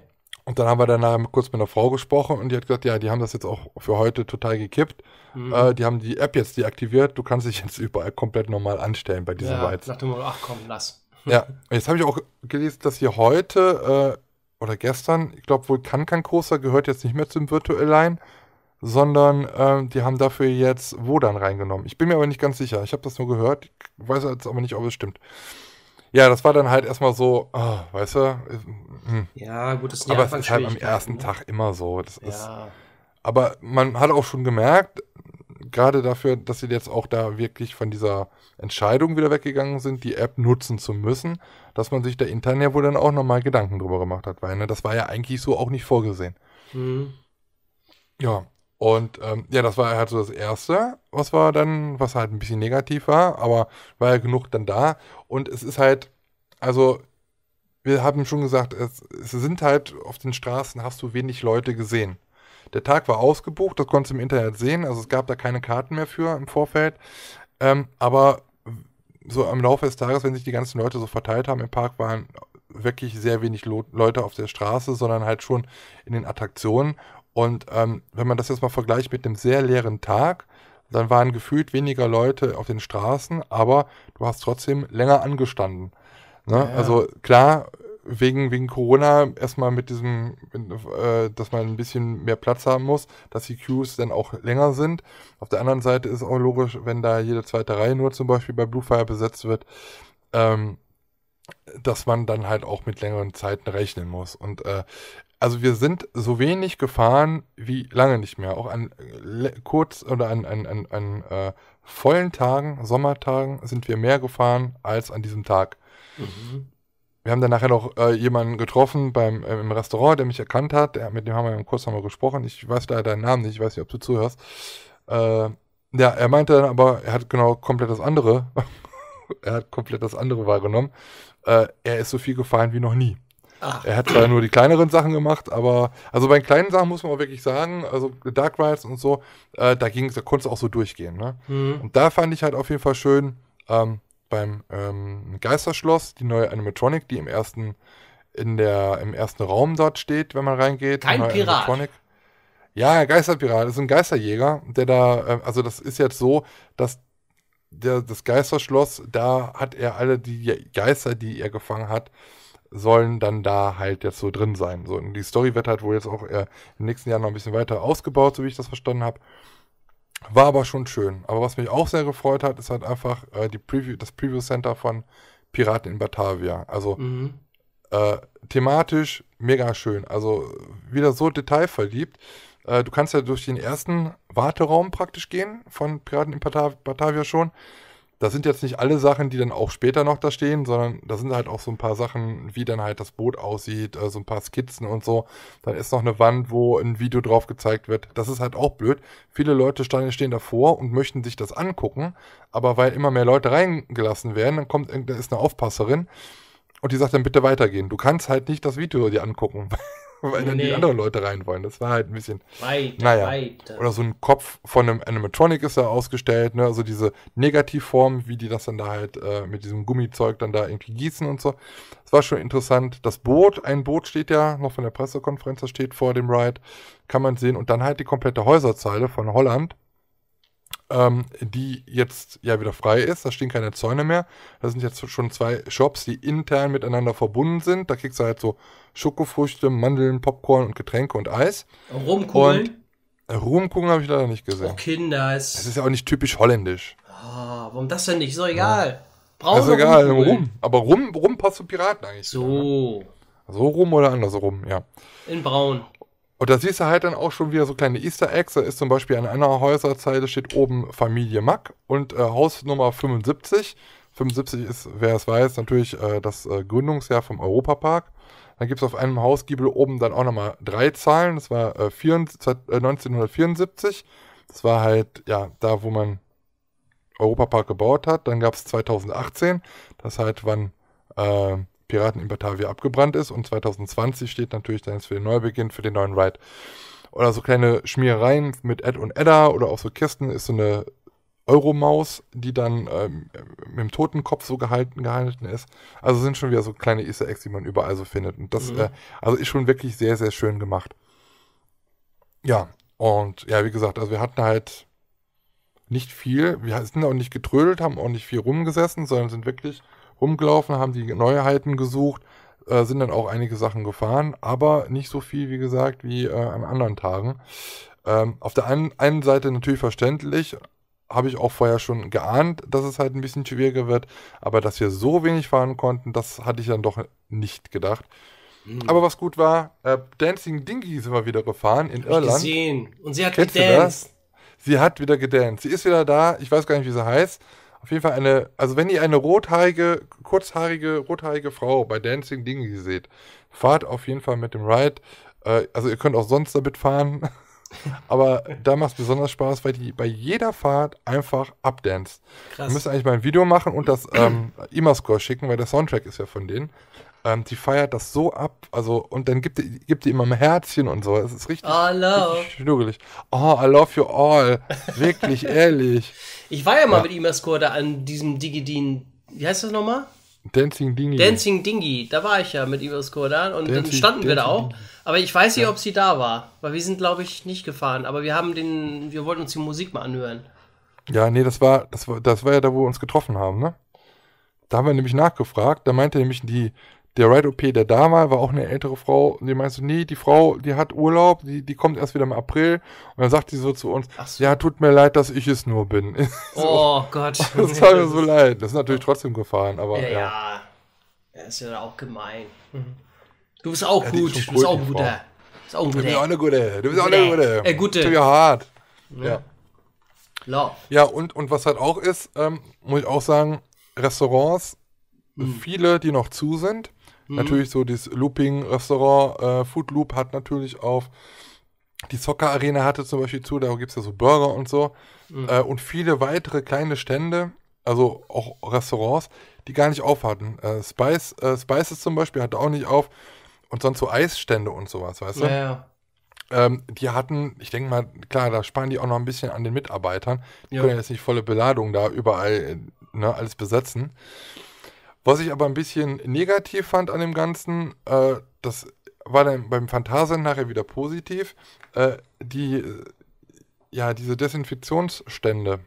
Und dann haben wir danach kurz mit einer Frau gesprochen und die hat gesagt, ja, die haben das jetzt auch für heute total gekippt. Mhm. Äh, die haben die App jetzt deaktiviert. Du kannst dich jetzt überall komplett normal anstellen bei diesem ja, Weizen. Nach dem ach komm, lass. Ja, jetzt habe ich auch gelesen, dass hier heute äh, oder gestern, ich glaube wohl kann kein großer, gehört jetzt nicht mehr zum Virtual Line, sondern äh, die haben dafür jetzt Wodan reingenommen. Ich bin mir aber nicht ganz sicher. Ich habe das nur gehört, ich weiß jetzt aber nicht, ob es stimmt. Ja, das war dann halt erstmal so, oh, weißt du. Hm. Ja, gut, das ist Aber es ist halt am ersten ne? Tag immer so. Das ja. ist, aber man hat auch schon gemerkt, gerade dafür, dass sie jetzt auch da wirklich von dieser Entscheidung wieder weggegangen sind, die App nutzen zu müssen, dass man sich da intern ja wohl dann auch nochmal Gedanken drüber gemacht hat, weil ne, das war ja eigentlich so auch nicht vorgesehen. Mhm. Ja, und ähm, ja, das war halt so das Erste, was war dann, was halt ein bisschen negativ war, aber war ja genug dann da. Und es ist halt, also wir haben schon gesagt, es, es sind halt auf den Straßen, hast du wenig Leute gesehen. Der Tag war ausgebucht, das konntest du im Internet sehen, also es gab da keine Karten mehr für im Vorfeld. Ähm, aber so am Laufe des Tages, wenn sich die ganzen Leute so verteilt haben im Park, waren wirklich sehr wenig Leute auf der Straße, sondern halt schon in den Attraktionen. Und ähm, wenn man das jetzt mal vergleicht mit einem sehr leeren Tag, dann waren gefühlt weniger Leute auf den Straßen, aber du hast trotzdem länger angestanden. Ne? Ja. Also klar, wegen, wegen Corona erstmal mit diesem, äh, dass man ein bisschen mehr Platz haben muss, dass die Queues dann auch länger sind. Auf der anderen Seite ist auch logisch, wenn da jede zweite Reihe nur zum Beispiel bei Bluefire besetzt wird, ähm, dass man dann halt auch mit längeren Zeiten rechnen muss. Und äh, also wir sind so wenig gefahren wie lange nicht mehr. Auch an äh, kurz oder an, an, an, an äh, vollen Tagen, Sommertagen sind wir mehr gefahren als an diesem Tag. Mhm. Wir haben dann nachher noch äh, jemanden getroffen beim, äh, im Restaurant, der mich erkannt hat. Der, mit dem haben wir im Kurs nochmal gesprochen. Ich weiß da deinen Namen nicht, ich weiß nicht, ob du zuhörst. Äh, ja, er meinte dann aber, er hat genau komplett das andere. er hat komplett das andere wahrgenommen. Äh, er ist so viel gefahren wie noch nie. Ach. Er hat zwar nur die kleineren Sachen gemacht, aber also bei den kleinen Sachen muss man auch wirklich sagen, also Dark Rides und so, äh, da ging, da konntest du auch so durchgehen. Ne? Mhm. Und da fand ich halt auf jeden Fall schön ähm, beim ähm, Geisterschloss die neue Animatronic, die im ersten in der im ersten Raum dort steht, wenn man reingeht. Kein Pirat. Animatronic. Ja, Geisterpirat Das ist ein Geisterjäger, der da, äh, also das ist jetzt so, dass der, das Geisterschloss, da hat er alle die Geister, die er gefangen hat, sollen dann da halt jetzt so drin sein. So, die Story wird halt wohl jetzt auch äh, im nächsten Jahr noch ein bisschen weiter ausgebaut, so wie ich das verstanden habe. War aber schon schön. Aber was mich auch sehr gefreut hat, ist halt einfach äh, die Preview, das Preview Center von Piraten in Batavia. Also mhm. äh, thematisch mega schön. Also wieder so detailverliebt. Äh, du kannst ja durch den ersten Warteraum praktisch gehen von Piraten in Batavia schon das sind jetzt nicht alle Sachen, die dann auch später noch da stehen, sondern da sind halt auch so ein paar Sachen, wie dann halt das Boot aussieht, äh, so ein paar Skizzen und so. Dann ist noch eine Wand, wo ein Video drauf gezeigt wird. Das ist halt auch blöd. Viele Leute stehen davor und möchten sich das angucken, aber weil immer mehr Leute reingelassen werden, dann kommt, da ist eine Aufpasserin und die sagt dann bitte weitergehen. Du kannst halt nicht das Video dir angucken, gucken, weil dann nee. die anderen Leute rein wollen. Das war halt ein bisschen. Weiter, naja. weiter. Oder so ein Kopf von einem Animatronic ist da ausgestellt, ne? Also diese Negativform, wie die das dann da halt äh, mit diesem Gummizeug dann da irgendwie gießen und so. Das war schon interessant. Das Boot, ein Boot steht ja noch von der Pressekonferenz, das steht vor dem Ride. Kann man sehen. Und dann halt die komplette Häuserzeile von Holland ähm, die jetzt ja wieder frei ist. Da stehen keine Zäune mehr. Da sind jetzt schon zwei Shops, die intern miteinander verbunden sind. Da kriegst du halt so Schokofrüchte, Mandeln, Popcorn und Getränke und Eis. Rumkugeln? Und äh, Rumkugeln habe ich leider nicht gesehen. Oh, Kinder. Ist das ist ja auch nicht typisch holländisch. Ah, warum das denn nicht? So egal. Ja. Brauchen also egal, Rumkugeln. rum. Aber rum, rum passt zu Piraten eigentlich. So. Wieder, ne? So rum oder andersrum, ja. In braun. Und da siehst du halt dann auch schon wieder so kleine Easter Eggs. Da ist zum Beispiel an einer Häuserzeile steht oben Familie Mack und äh, Haus Nummer 75. 75 ist, wer es weiß, natürlich äh, das äh, Gründungsjahr vom Europapark. Dann gibt es auf einem Hausgiebel oben dann auch nochmal drei Zahlen. Das war äh, 1974. Äh, das war halt, ja, da, wo man Europapark gebaut hat. Dann gab es 2018. Das ist halt, wann äh, Piraten in Batavia abgebrannt ist. Und 2020 steht natürlich dann für den Neubeginn, für den neuen Ride. Oder so kleine Schmierereien mit Ed und Edda oder auch so Kisten ist so eine Euromaus, die dann ähm, mit dem Totenkopf so gehalten, gehalten ist. Also sind schon wieder so kleine Easter Eggs, die man überall so findet. Und das mhm. äh, also ist schon wirklich sehr, sehr schön gemacht. Ja, und ja, wie gesagt, also wir hatten halt nicht viel. Wir sind auch nicht getrödelt, haben auch nicht viel rumgesessen, sondern sind wirklich rumgelaufen, haben die Neuheiten gesucht, äh, sind dann auch einige Sachen gefahren, aber nicht so viel, wie gesagt, wie äh, an anderen Tagen. Ähm, auf der einen, einen Seite natürlich verständlich, habe ich auch vorher schon geahnt, dass es halt ein bisschen schwieriger wird, aber dass wir so wenig fahren konnten, das hatte ich dann doch nicht gedacht. Hm. Aber was gut war, äh, Dancing Dingy sind wir wieder gefahren in Hab Irland. Ich gesehen. Und sie hat Kennst gedanced. Sie hat wieder gedanced. Sie ist wieder da. Ich weiß gar nicht, wie sie heißt. Auf jeden Fall eine, also wenn ihr eine rothaarige, kurzhaarige, rothaarige Frau bei Dancing Dingy seht, fahrt auf jeden Fall mit dem Ride. Äh, also ihr könnt auch sonst damit fahren. Aber da macht es besonders Spaß, weil die bei jeder Fahrt einfach abdanzt. Krass. Wir müssen eigentlich mal ein Video machen und das ähm, IMA-Score schicken, weil der Soundtrack ist ja von denen. Ähm, die feiert das so ab. Also, und dann gibt die, gibt die immer ein Herzchen und so. Es ist richtig, oh, no. richtig schnurgelig. Oh, I love you all. Wirklich, ehrlich. Ich war ja mal ja. mit ihm als an diesem Digidin. Wie heißt das nochmal? Dancing Dingy. Dancing Dingy, da war ich ja mit Ibas Kurdan und Dancing, dann standen Dancing wir da auch. Aber ich weiß nicht, ob sie da war, weil wir sind, glaube ich, nicht gefahren. Aber wir haben den, wir wollten uns die Musik mal anhören. Ja, nee, das war, das war, das war ja da, wo wir uns getroffen haben, ne? Da haben wir nämlich nachgefragt. Da meinte nämlich die, der Ride-OP, der da war, war auch eine ältere Frau. Und die meinte so, nee, die Frau, die hat Urlaub, die, die kommt erst wieder im April. Und dann sagt die so zu uns, so. ja, tut mir leid, dass ich es nur bin. so. Oh Gott. Das tat mir so leid. Das ist natürlich trotzdem gefahren, aber ja. ja. ja. ist ja auch gemein. Mhm. Du bist auch ja, gut. Du bist auch ein guter. Ist auch ein guter. Du bist auch eine gute. Du bist auch eine gute. Äh, gute. Too hard. Ja. ja. Love. Ja, und, und was halt auch ist, ähm, muss ich auch sagen, Restaurants, mhm. viele, die noch zu sind, Mhm. Natürlich so das Looping-Restaurant äh, Food Loop hat natürlich auf die Soccer Arena hatte zum Beispiel zu, da gibt es ja so Burger und so. Mhm. Äh, und viele weitere kleine Stände, also auch Restaurants, die gar nicht aufhatten. Äh, Spice, äh, Spices zum Beispiel hatte auch nicht auf. Und sonst so Eisstände und sowas, weißt du? Ja, ja. Ähm, die hatten, ich denke mal, klar, da sparen die auch noch ein bisschen an den Mitarbeitern. Die ja. können jetzt nicht volle Beladung da überall äh, ne, alles besetzen. Was ich aber ein bisschen negativ fand an dem Ganzen, äh, das war dann beim Phantasien nachher wieder positiv, äh, die, äh, ja, diese Desinfektionsstände,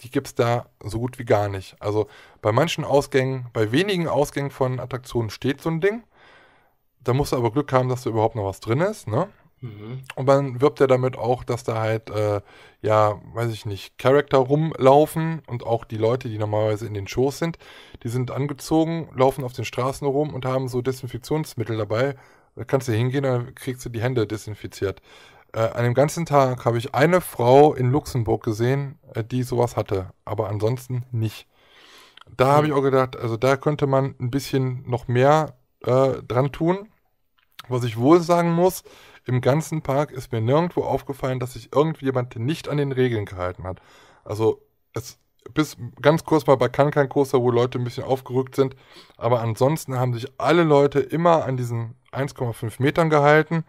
die gibt es da so gut wie gar nicht. Also bei manchen Ausgängen, bei wenigen Ausgängen von Attraktionen steht so ein Ding. Da musst du aber Glück haben, dass da überhaupt noch was drin ist. Ne? Mhm. Und man wirbt ja damit auch, dass da halt, äh, ja, weiß ich nicht, Charakter rumlaufen und auch die Leute, die normalerweise in den Shows sind, die sind angezogen, laufen auf den Straßen rum und haben so Desinfektionsmittel dabei. Da kannst du hingehen, dann kriegst du die Hände desinfiziert. Äh, an dem ganzen Tag habe ich eine Frau in Luxemburg gesehen, äh, die sowas hatte, aber ansonsten nicht. Da mhm. habe ich auch gedacht, also da könnte man ein bisschen noch mehr äh, dran tun. Was ich wohl sagen muss, im ganzen Park ist mir nirgendwo aufgefallen, dass sich irgendjemand nicht an den Regeln gehalten hat. Also es bis ganz kurz mal bei Kankan Coaster, wo Leute ein bisschen aufgerückt sind. Aber ansonsten haben sich alle Leute immer an diesen 1,5 Metern gehalten.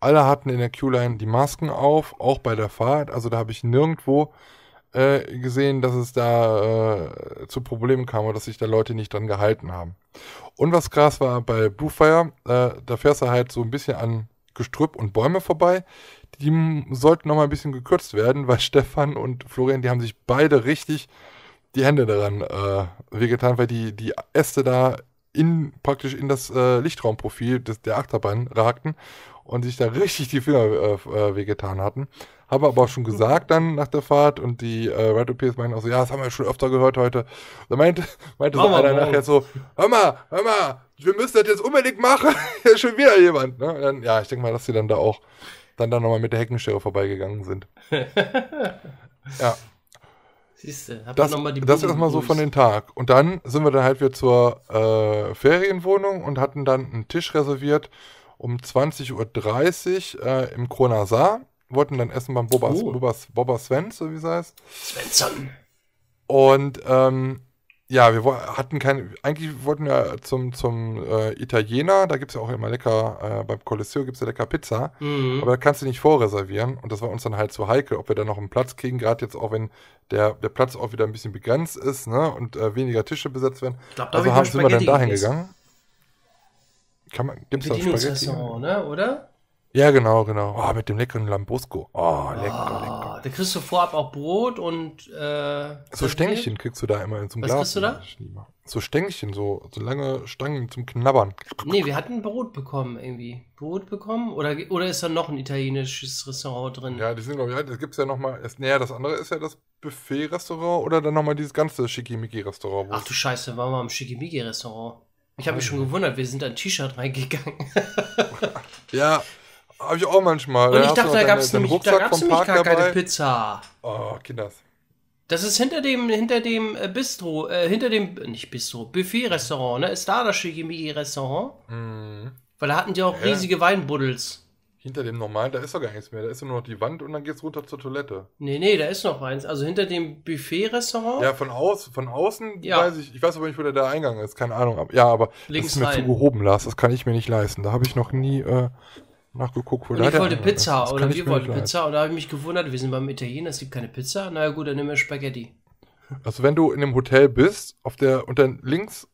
Alle hatten in der Q-Line die Masken auf, auch bei der Fahrt. Also da habe ich nirgendwo äh, gesehen, dass es da äh, zu Problemen kam oder dass sich da Leute nicht dran gehalten haben. Und was krass war bei Bluefire, äh, da fährst du halt so ein bisschen an Gestrüpp und Bäume vorbei. Die sollten nochmal ein bisschen gekürzt werden, weil Stefan und Florian, die haben sich beide richtig die Hände daran äh, wehgetan, weil die, die Äste da in, praktisch in das äh, Lichtraumprofil des, der Achterbahn ragten und sich da richtig die Finger äh, äh wehgetan hatten. Habe aber auch schon gesagt dann nach der Fahrt und die äh, Red OPs meinten auch so, ja, das haben wir schon öfter gehört heute. Da meinte, meinte oh, so einer nachher so, hör mal, hör mal, wir müssen das jetzt unbedingt machen. Hier ist schon wieder jemand. Ne? Dann, ja, ich denke mal, dass sie dann da auch dann da nochmal mit der Heckenschere vorbeigegangen sind. ja. Siehst du, hab das, nochmal die Das erstmal so von den Tag. Und dann sind wir dann halt wieder zur äh, Ferienwohnung und hatten dann einen Tisch reserviert um 20.30 Uhr äh, im Kronasar wollten dann essen beim Boba, oh. Boba, Boba Sven, so wie es heißt. Svensson. Und ähm, ja, wir hatten kein, eigentlich wollten wir zum, zum äh, Italiener, da gibt es ja auch immer lecker, äh, beim Coliseo gibt es ja lecker Pizza, mhm. aber da kannst du nicht vorreservieren und das war uns dann halt zu heikel, ob wir da noch einen Platz kriegen, gerade jetzt auch wenn der, der Platz auch wieder ein bisschen begrenzt ist ne, und äh, weniger Tische besetzt werden. Ich glaub, da also haben, sind wir dann dahin gegangen. Kann man, gibt's da Spaghetti? Ne, oder? Ja, genau, genau. Oh, mit dem leckeren Lambrusco. Oh, lecker, oh, lecker. Da kriegst du vorab auch Brot und äh, So Stängchen kriegst du da immer in so einem Was Glas. Was kriegst du da? So Stängchen, so, so lange Stangen zum Knabbern. Nee, wir hatten Brot bekommen irgendwie. Brot bekommen? Oder, oder ist da noch ein italienisches Restaurant drin? Ja, die sind, glaube ich, halt, das gibt es ja nochmal. Naja, das andere ist ja das Buffet-Restaurant oder dann nochmal dieses ganze Schickimicki-Restaurant. Ach du Scheiße, waren wir im Schickimicki-Restaurant? Ich habe mich schon gewundert, wir sind ein T-Shirt reingegangen. ja, Habe ich auch manchmal. Und ich dachte, da gab es nämlich, da gab's gar dabei. keine Pizza. Oh, Kinders. Das ist hinter dem, hinter dem äh, Bistro, äh, hinter dem, äh, nicht Bistro, Buffet-Restaurant, ne? Ist da das Shikimiki-Restaurant? Mhm. Weil da hatten die auch Hä? riesige Weinbuddels. Hinter dem normalen, da ist doch gar nichts mehr. Da ist nur noch die Wand und dann geht's runter zur Toilette. Nee, nee, da ist noch eins. Also hinter dem Buffet-Restaurant? Ja, von, aus, von außen ja. weiß ich, ich weiß aber nicht, wo der Eingang ist, keine Ahnung. Ja, aber Links das ist mir rein. zu gehoben, Lars, das kann ich mir nicht leisten. Da habe ich noch nie äh, nachgeguckt wurde. ich wollte Pizza das, oder wir wollten Pizza und da habe ich mich gewundert, wir sind beim Italiener, es gibt keine Pizza. Na gut, dann nehmen wir Spaghetti. Also wenn du in einem Hotel bist, auf der und dann links,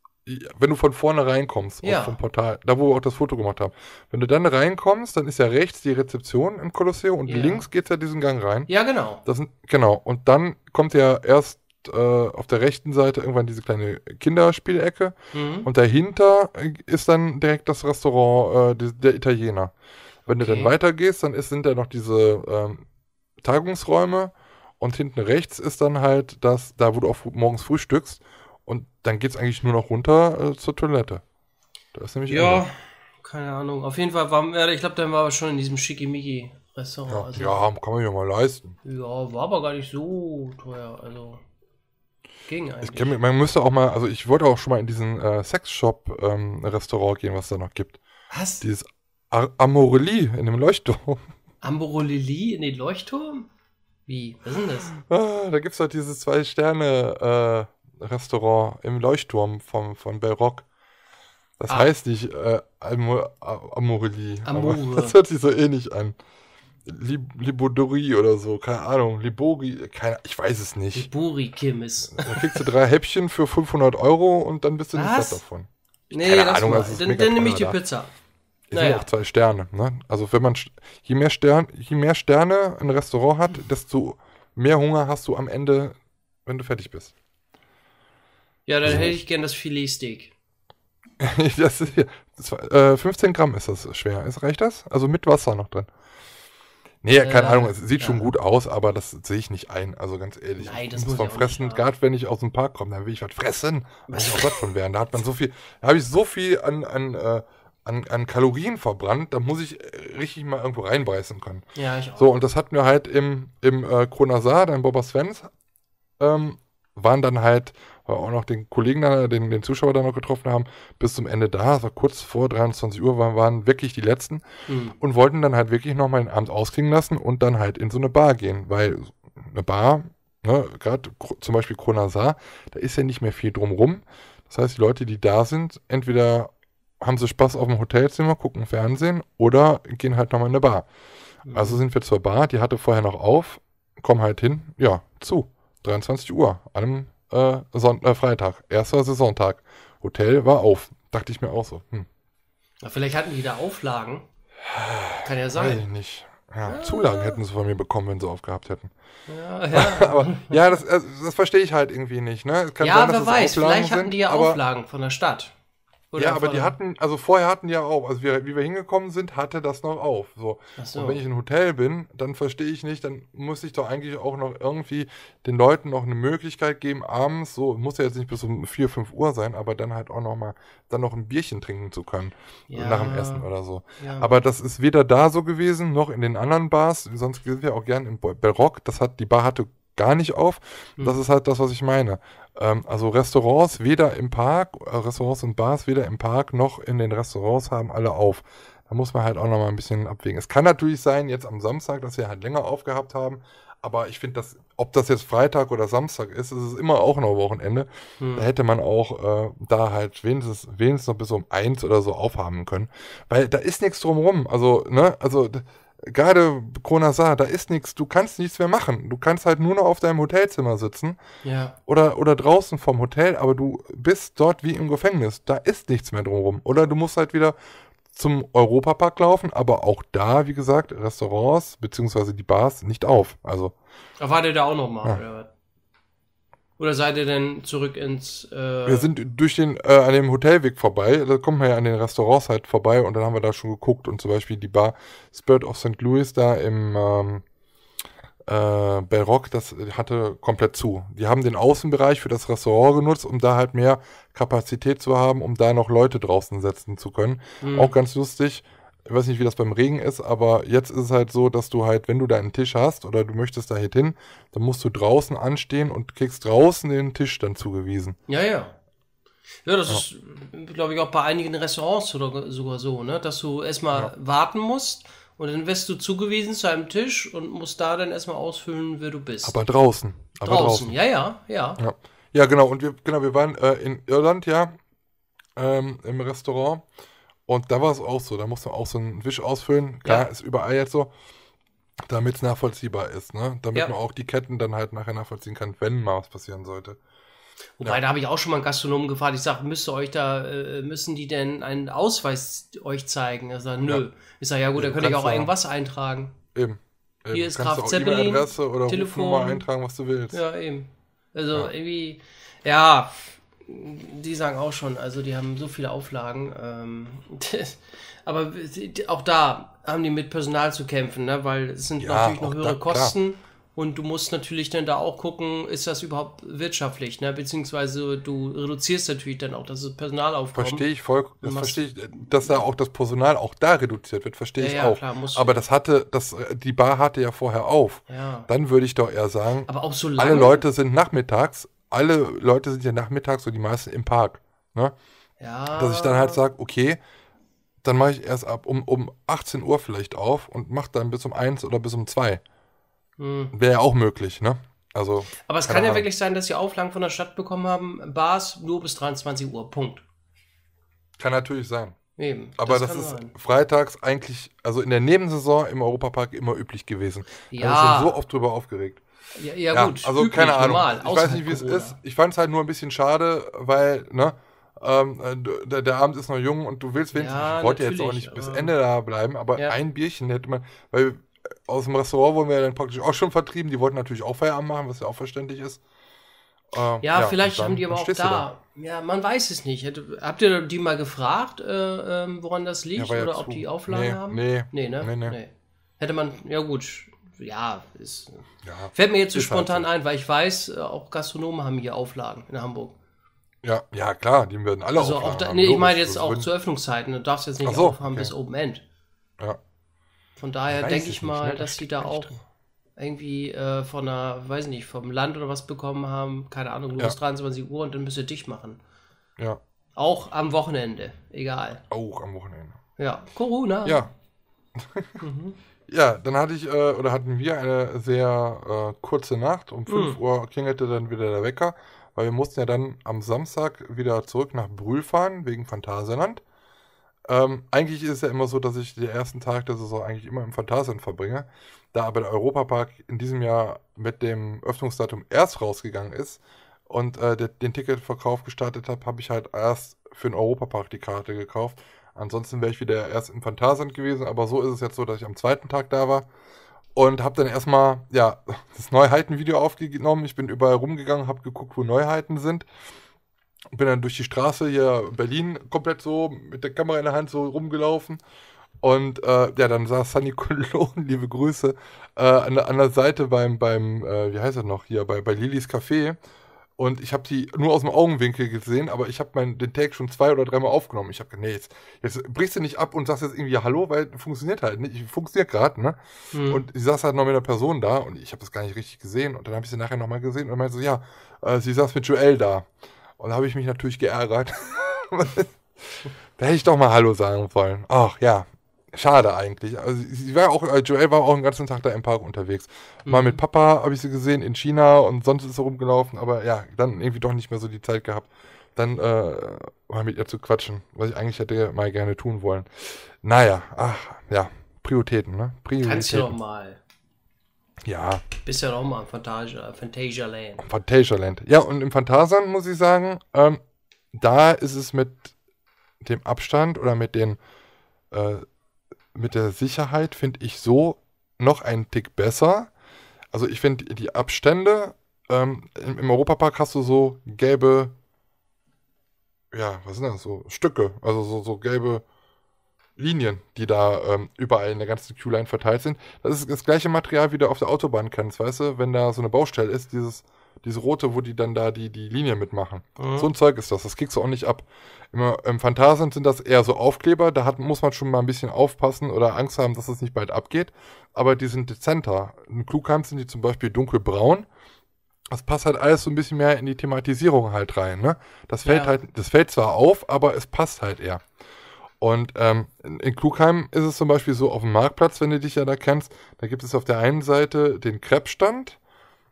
wenn du von vorne reinkommst, ja. vom Portal, da wo wir auch das Foto gemacht haben, wenn du dann reinkommst, dann ist ja rechts die Rezeption im Kolosseum und ja. links geht es ja diesen Gang rein. Ja, genau. Das sind, genau. Und dann kommt ja erst äh, auf der rechten Seite irgendwann diese kleine Kinderspielecke mhm. und dahinter ist dann direkt das Restaurant äh, der Italiener. Wenn okay. du dann weitergehst, dann ist, sind da noch diese ähm, Tagungsräume und hinten rechts ist dann halt das, da wo du auch morgens frühstückst und dann geht es eigentlich nur noch runter äh, zur Toilette. Da ist nämlich. Ja, Ende. keine Ahnung. Auf jeden Fall war, ich glaube, dann war wir schon in diesem Schickimicki. Restaurant. Ja, also, ja, kann man ja mal leisten. Ja, war aber gar nicht so teuer. Also ging eigentlich. Kenn, man müsste auch mal, also ich wollte auch schon mal in diesen äh, Sexshop-Restaurant ähm, gehen, was da noch gibt. Was? Dieses Ar Amorelie in dem Leuchtturm. Amorelie in den Leuchtturm? Wie? Was ist denn das? Ah, da gibt es doch dieses Zwei-Sterne-Restaurant äh, im Leuchtturm vom, von Belrock. Das ah. heißt nicht äh, Amor Amorelie. Amore. Das hört sich so ähnlich an. Lib Libodori oder so, keine Ahnung. Libori, keine, ich weiß es nicht. Libori Kimmis. Da kriegst du drei Häppchen für 500 Euro und dann bist du nicht satt davon. Nee, keine Ahnung, mal. Also dann, dann nehme ich die da. Pizza. Naja. sind auch zwei Sterne. Ne? Also wenn man je mehr, Stern, je mehr Sterne ein Restaurant hat, desto mehr Hunger hast du am Ende, wenn du fertig bist. Ja, dann so. Also hätte ich gern das Filetsteak. das ist, das war, äh, 15 Gramm ist das schwer. Ist, reicht das? Also mit Wasser noch drin. Nee, äh, keine äh, Ahnung, es sieht ja. schon gut aus, aber das sehe ich nicht ein. Also ganz ehrlich. Nein, das muss vom Fressen, gerade wenn ich aus dem Park komme, dann will ich was fressen. Da will ich auch was von werden. Da hat man so viel, da habe ich so viel an, an äh, an, an Kalorien verbrannt, da muss ich äh, richtig mal irgendwo reinbeißen können. Ja, ich auch. So, und das hatten wir halt im, im äh, Kronasar, dann Boba Svens, ähm, waren dann halt weil auch noch den Kollegen da, den, den Zuschauer da noch getroffen haben, bis zum Ende da, also kurz vor 23 Uhr waren, waren wirklich die Letzten mhm. und wollten dann halt wirklich nochmal den Abend ausklingen lassen und dann halt in so eine Bar gehen, weil eine Bar, ne, gerade zum Beispiel Kronasar, da ist ja nicht mehr viel drumrum. Das heißt, die Leute, die da sind, entweder haben sie Spaß auf dem Hotelzimmer, gucken Fernsehen oder gehen halt nochmal in eine Bar. Mhm. Also sind wir zur Bar, die hatte vorher noch auf, kommen halt hin, ja, zu. 23 Uhr, an einem äh, Son äh, Freitag. Erster Saisontag. Hotel war auf. Dachte ich mir auch so. Hm. Na, vielleicht hatten die da Auflagen. Kann ja sein. Weiß ich nicht. Ja, ja. Zulagen hätten sie von mir bekommen, wenn sie aufgehabt hätten. Ja, ja. aber ja, das, äh, das verstehe ich halt irgendwie nicht. Ne? ja, sein, wer weiß, vielleicht hatten die ja Auflagen von der Stadt. Oder ja, aber die hatten, also vorher hatten die ja auch, also wir, wie wir hingekommen sind, hatte das noch auf. So. so. Und wenn ich in Hotel bin, dann verstehe ich nicht, dann muss ich doch eigentlich auch noch irgendwie den Leuten noch eine Möglichkeit geben, abends, so, muss ja jetzt nicht bis um 4, 5 Uhr sein, aber dann halt auch nochmal, dann noch ein Bierchen trinken zu können. Ja. Nach dem Essen oder so. Ja. Aber das ist weder da so gewesen, noch in den anderen Bars, sonst sind wir auch gern im Barock, das hat, die Bar hatte gar nicht auf. Das mhm. ist halt das, was ich meine. Ähm, also Restaurants weder im Park, äh, Restaurants und Bars weder im Park noch in den Restaurants haben alle auf. Da muss man halt auch nochmal ein bisschen abwägen. Es kann natürlich sein, jetzt am Samstag, dass wir halt länger aufgehabt haben, aber ich finde, ob das jetzt Freitag oder Samstag ist, ist es immer auch noch Wochenende. Hm. Da hätte man auch äh, da halt wenigstens, wenigstens noch bis um eins oder so aufhaben können. Weil da ist nichts drumrum. Also, ne, also gerade Corona sah, da ist nichts, du kannst nichts mehr machen. Du kannst halt nur noch auf deinem Hotelzimmer sitzen ja. oder, oder draußen vom Hotel, aber du bist dort wie im Gefängnis. Da ist nichts mehr drumherum. Oder du musst halt wieder zum Europapark laufen, aber auch da, wie gesagt, Restaurants bzw. die Bars nicht auf. Also. Da war der da auch nochmal, ja. oder was? Oder seid ihr denn zurück ins. Äh wir sind durch den, äh, an dem Hotelweg vorbei. Da kommen wir ja an den Restaurants halt vorbei und dann haben wir da schon geguckt und zum Beispiel die Bar Spirit of St. Louis da im ähm, äh, Bellrock, das hatte komplett zu. Die haben den Außenbereich für das Restaurant genutzt, um da halt mehr Kapazität zu haben, um da noch Leute draußen setzen zu können. Mhm. Auch ganz lustig ich weiß nicht, wie das beim Regen ist, aber jetzt ist es halt so, dass du halt, wenn du deinen Tisch hast oder du möchtest da halt hin, dann musst du draußen anstehen und kriegst draußen den Tisch dann zugewiesen. Ja, ja. Ja, das ja. ist, glaube ich, auch bei einigen Restaurants oder sogar so, ne? Dass du erstmal ja. warten musst und dann wirst du zugewiesen zu einem Tisch und musst da dann erstmal ausfüllen, wer du bist. Aber draußen. Aber draußen, draußen. Ja, ja, ja, ja, ja. genau, und wir, genau, wir waren äh, in Irland, ja, ähm, im Restaurant. Und da war es auch so, da musst du auch so einen Wisch ausfüllen. Klar, ja. ist überall jetzt so, damit es nachvollziehbar ist, ne? Damit ja. man auch die Ketten dann halt nachher nachvollziehen kann, wenn mal was passieren sollte. Wobei, ja. da habe ich auch schon mal einen Gastronomen gefragt, ich sage, müsst ihr euch da, äh, müssen die denn einen Ausweis euch zeigen? Er sagt, nö. Ich sage, ja gut, dann könnte ich auch irgendwas eintragen. Eben. eben. Hier ist kannst Graf Zeppelin. e oder Telefon. Rufnummer eintragen, was du willst. Ja, eben. Also irgendwie, ja, die sagen auch schon, also die haben so viele Auflagen. Ähm, aber auch da haben die mit Personal zu kämpfen, ne? weil es sind ja, natürlich noch höhere da, Kosten. Und du musst natürlich dann da auch gucken, ist das überhaupt wirtschaftlich, ne? Beziehungsweise du reduzierst natürlich dann auch das Personalaufkommen. Verstehe ich voll, das verstehe ich, dass da auch das Personal auch da reduziert wird, verstehe ja, ich ja, auch. Klar, Aber das hatte, das, die Bar hatte ja vorher auf. Ja. Dann würde ich doch eher sagen, alle Leute sind nachmittags alle Leute sind ja nachmittags, so die meisten im Park. Ne? Ja. Dass ich dann halt sage, okay, dann mache ich erst ab um, um 18 Uhr vielleicht auf und mache dann bis um 1 oder bis um 2. Hm. Wäre ja auch möglich, ne? Also, Aber es kann Ahnung. ja wirklich sein, dass sie Auflagen von der Stadt bekommen haben, Bars nur bis 23 Uhr, Punkt. Kann natürlich sein. Eben, Aber das, das ist sein. freitags eigentlich, also in der Nebensaison im Europapark immer üblich gewesen. Ja. Da habe ich schon so oft drüber aufgeregt. Ja, ja, ja gut, also üblich, keine Ahnung. Normal, ich weiß nicht, wie es ist. Ich fand es halt nur ein bisschen schade, weil, ne, ähm, äh, der, der, Abend ist noch jung und du willst wenigstens, ja, ich wollte jetzt auch nicht bis Ende da bleiben, aber ja. ein Bierchen hätte man, weil aus dem Restaurant wurden wir dann praktisch auch schon vertrieben, die wollten natürlich auch Feierabend machen, was ja auch verständlich ist. Ähm, ja, ja, vielleicht haben die aber auch da. da. Ja, man weiß es nicht. Habt ihr die mal gefragt, äh, ähm, woran das liegt ja, oder ob zu. die Auflagen nee, haben? Nee, nee, ne? Nee, nee. Hätte man, ja gut, ja, ist, ja, fällt mir jetzt so halt spontan halt so. ein, weil ich weiß, äh, auch Gastronomen haben hier Auflagen in Hamburg. Ja, ja klar, die werden alle also auch da, nee, haben, ich meine jetzt auch zu Öffnungszeiten, du darfst jetzt nicht so, aufhaben okay. bis Open End. Ja. Von daher denke ich, ich mal, ne? dass die da auch drin. irgendwie äh, von einer, weiß nicht, vom Land oder was bekommen haben, keine Ahnung, los ja. 23 Uhr und dann müsst ihr dich machen. Ja. Auch am Wochenende, egal. Auch am Wochenende. Ja, Corona. Ja. mhm. Ja, dann hatte ich, äh, oder hatten wir eine sehr äh, kurze Nacht. Um 5 mhm. Uhr klingelte dann wieder der Wecker, weil wir mussten ja dann am Samstag wieder zurück nach Brühl fahren, wegen Phantasialand. Ähm, eigentlich ist es ja immer so, dass ich den ersten Tag der Saison eigentlich immer im Phantasialand verbringe. Da aber der Europapark in diesem Jahr mit dem Öffnungsdatum erst rausgegangen ist und äh, den Ticketverkauf gestartet habe, habe ich halt erst für den Europapark die Karte gekauft Ansonsten wäre ich wieder erst im Phantasand gewesen, aber so ist es jetzt so, dass ich am zweiten Tag da war und habe dann erstmal ja das Neuheiten-Video aufgenommen. Ich bin überall rumgegangen, habe geguckt, wo Neuheiten sind. Bin dann durch die Straße hier Berlin komplett so mit der Kamera in der Hand so rumgelaufen. Und äh, ja, dann saß Sunny Cologne, liebe Grüße, äh, an, an, der Seite beim, beim äh, wie heißt er noch hier, bei, bei Lillys Café und ich habe sie nur aus dem Augenwinkel gesehen, aber ich habe den Take schon zwei oder dreimal aufgenommen. Ich habe gedacht, nee, jetzt, jetzt brichst du nicht ab und sagst jetzt irgendwie Hallo, weil funktioniert halt nicht. Funktioniert gerade, ne? Mhm. Und sie saß halt noch mit einer Person da und ich habe das gar nicht richtig gesehen. Und dann habe ich sie nachher nochmal gesehen und meinte so, ja, äh, sie saß mit Joel da. Und da habe ich mich natürlich geärgert. da hätte ich doch mal Hallo sagen wollen. Ach ja, Schade eigentlich. Also sie war auch, äh, Joel war auch den ganzen Tag da im Park unterwegs. Mhm. Mal mit mhm. Papa habe ich sie gesehen in China und sonst ist sie rumgelaufen, aber ja, dann irgendwie doch nicht mehr so die Zeit gehabt, dann äh, mal mit ihr zu quatschen, was ich eigentlich hätte mal gerne tun wollen. Naja, ach, ja, Prioritäten, ne? Prioritäten. Kannst du doch mal. Ja. Bist ja noch mal am Fantasia, Fantasia Land. Fantasia Land. Ja, und im Phantasialand muss ich sagen, ähm, da ist es mit dem Abstand oder mit den äh, mit der Sicherheit finde ich so noch einen Tick besser. Also ich finde die Abstände, ähm, im, im Europapark hast du so gelbe, ja, was sind das, so Stücke, also so, so gelbe Linien, die da ähm, überall in der ganzen Q-Line verteilt sind. Das ist das gleiche Material, wie du auf der Autobahn kennst, weißt du, wenn da so eine Baustelle ist, dieses diese rote, wo die dann da die, die Linie mitmachen. Mhm. So ein Zeug ist das. Das kriegst du auch nicht ab. Im, im ähm, Phantasien sind das eher so Aufkleber. Da hat, muss man schon mal ein bisschen aufpassen oder Angst haben, dass es nicht bald abgeht. Aber die sind dezenter. In Klugheim sind die zum Beispiel dunkelbraun. Das passt halt alles so ein bisschen mehr in die Thematisierung halt rein. Ne? Das fällt ja. halt, das fällt zwar auf, aber es passt halt eher. Und ähm, in Klugheim ist es zum Beispiel so auf dem Marktplatz, wenn du dich ja da kennst, da gibt es auf der einen Seite den Kreppstand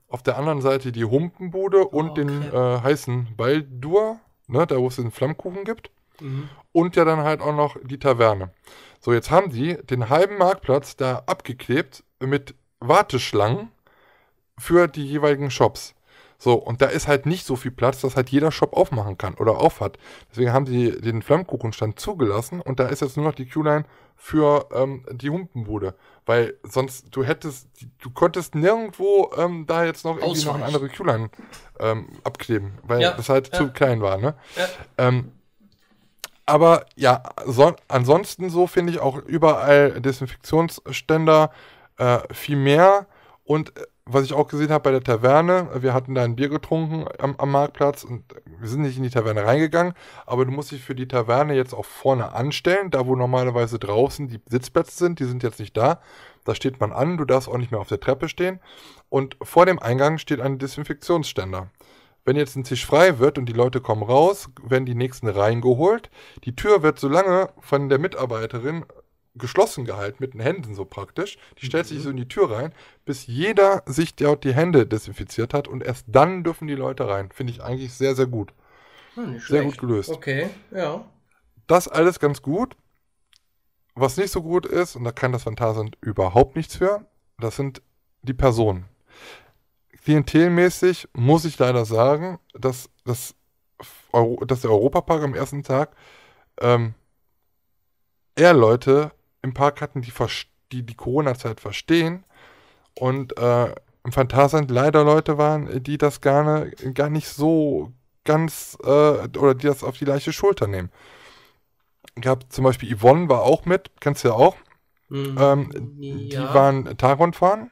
auf der anderen Seite die Humpenbude oh, und okay. den äh, heißen Baldur, ne, da wo es den Flammkuchen gibt. Mhm. Und ja dann halt auch noch die Taverne. So, jetzt haben die den halben Marktplatz da abgeklebt mit Warteschlangen für die jeweiligen Shops. So, und da ist halt nicht so viel Platz, dass halt jeder Shop aufmachen kann oder aufhat. Deswegen haben sie den Flammkuchenstand zugelassen und da ist jetzt nur noch die Q-Line für ähm, die Humpenbude. Weil sonst, du hättest, du konntest nirgendwo ähm, da jetzt noch irgendwie noch eine andere Q-Line ähm, abkleben, weil ja, das halt ja. zu klein war, ne? Ja. Ähm, aber ja, so, ansonsten so finde ich auch überall Desinfektionsständer äh, viel mehr und äh, was ich auch gesehen habe bei der Taverne, wir hatten da ein Bier getrunken am, am, Marktplatz und wir sind nicht in die Taverne reingegangen, aber du musst dich für die Taverne jetzt auch vorne anstellen, da wo normalerweise draußen die Sitzplätze sind, die sind jetzt nicht da. Da steht man an, du darfst auch nicht mehr auf der Treppe stehen und vor dem Eingang steht ein Desinfektionsständer. Wenn jetzt ein Tisch frei wird und die Leute kommen raus, werden die nächsten reingeholt. Die Tür wird so lange von der Mitarbeiterin geschlossen gehalten, mit den Händen so praktisch. Die stellt mhm. sich so in die Tür rein, bis jeder sich dort die Hände desinfiziert hat und erst dann dürfen die Leute rein. Finde ich eigentlich sehr, sehr gut. Hm, sehr gut gelöst. Okay, ja. Das alles ganz gut. Was nicht so gut ist, und da kann das Phantasien überhaupt nichts für, das sind die Personen. Klientelmäßig muss ich leider sagen, dass, dass, Euro, dass der Europapark am ersten Tag ähm, eher Leute im Park hatten, die die, die Corona-Zeit verstehen und äh, im Phantasialand leider Leute waren, die das gar, nicht, gar nicht so ganz äh, oder die das auf die leichte Schulter nehmen. Gab zum Beispiel Yvonne war auch mit, kennst du ja auch. Mhm, ähm, ja. Die waren Taron fahren.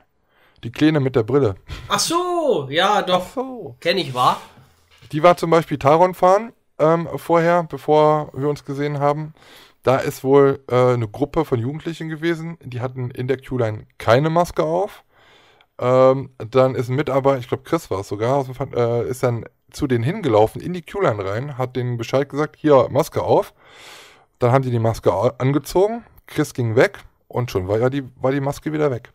Die Kleine mit der Brille. Ach so, ja, doch. so. Kenn ich, war. Die war zum Beispiel Taron fahren ähm, vorher, bevor wir uns gesehen haben. Da ist wohl äh, eine Gruppe von Jugendlichen gewesen, die hatten in der Q-Line keine Maske auf. Ähm, dann ist ein Mitarbeiter, ich glaube Chris war es sogar, äh, ist dann zu denen hingelaufen, in die Q-Line rein, hat denen Bescheid gesagt, hier, Maske auf. Dann haben die die Maske angezogen, Chris ging weg und schon war ja die, war die Maske wieder weg.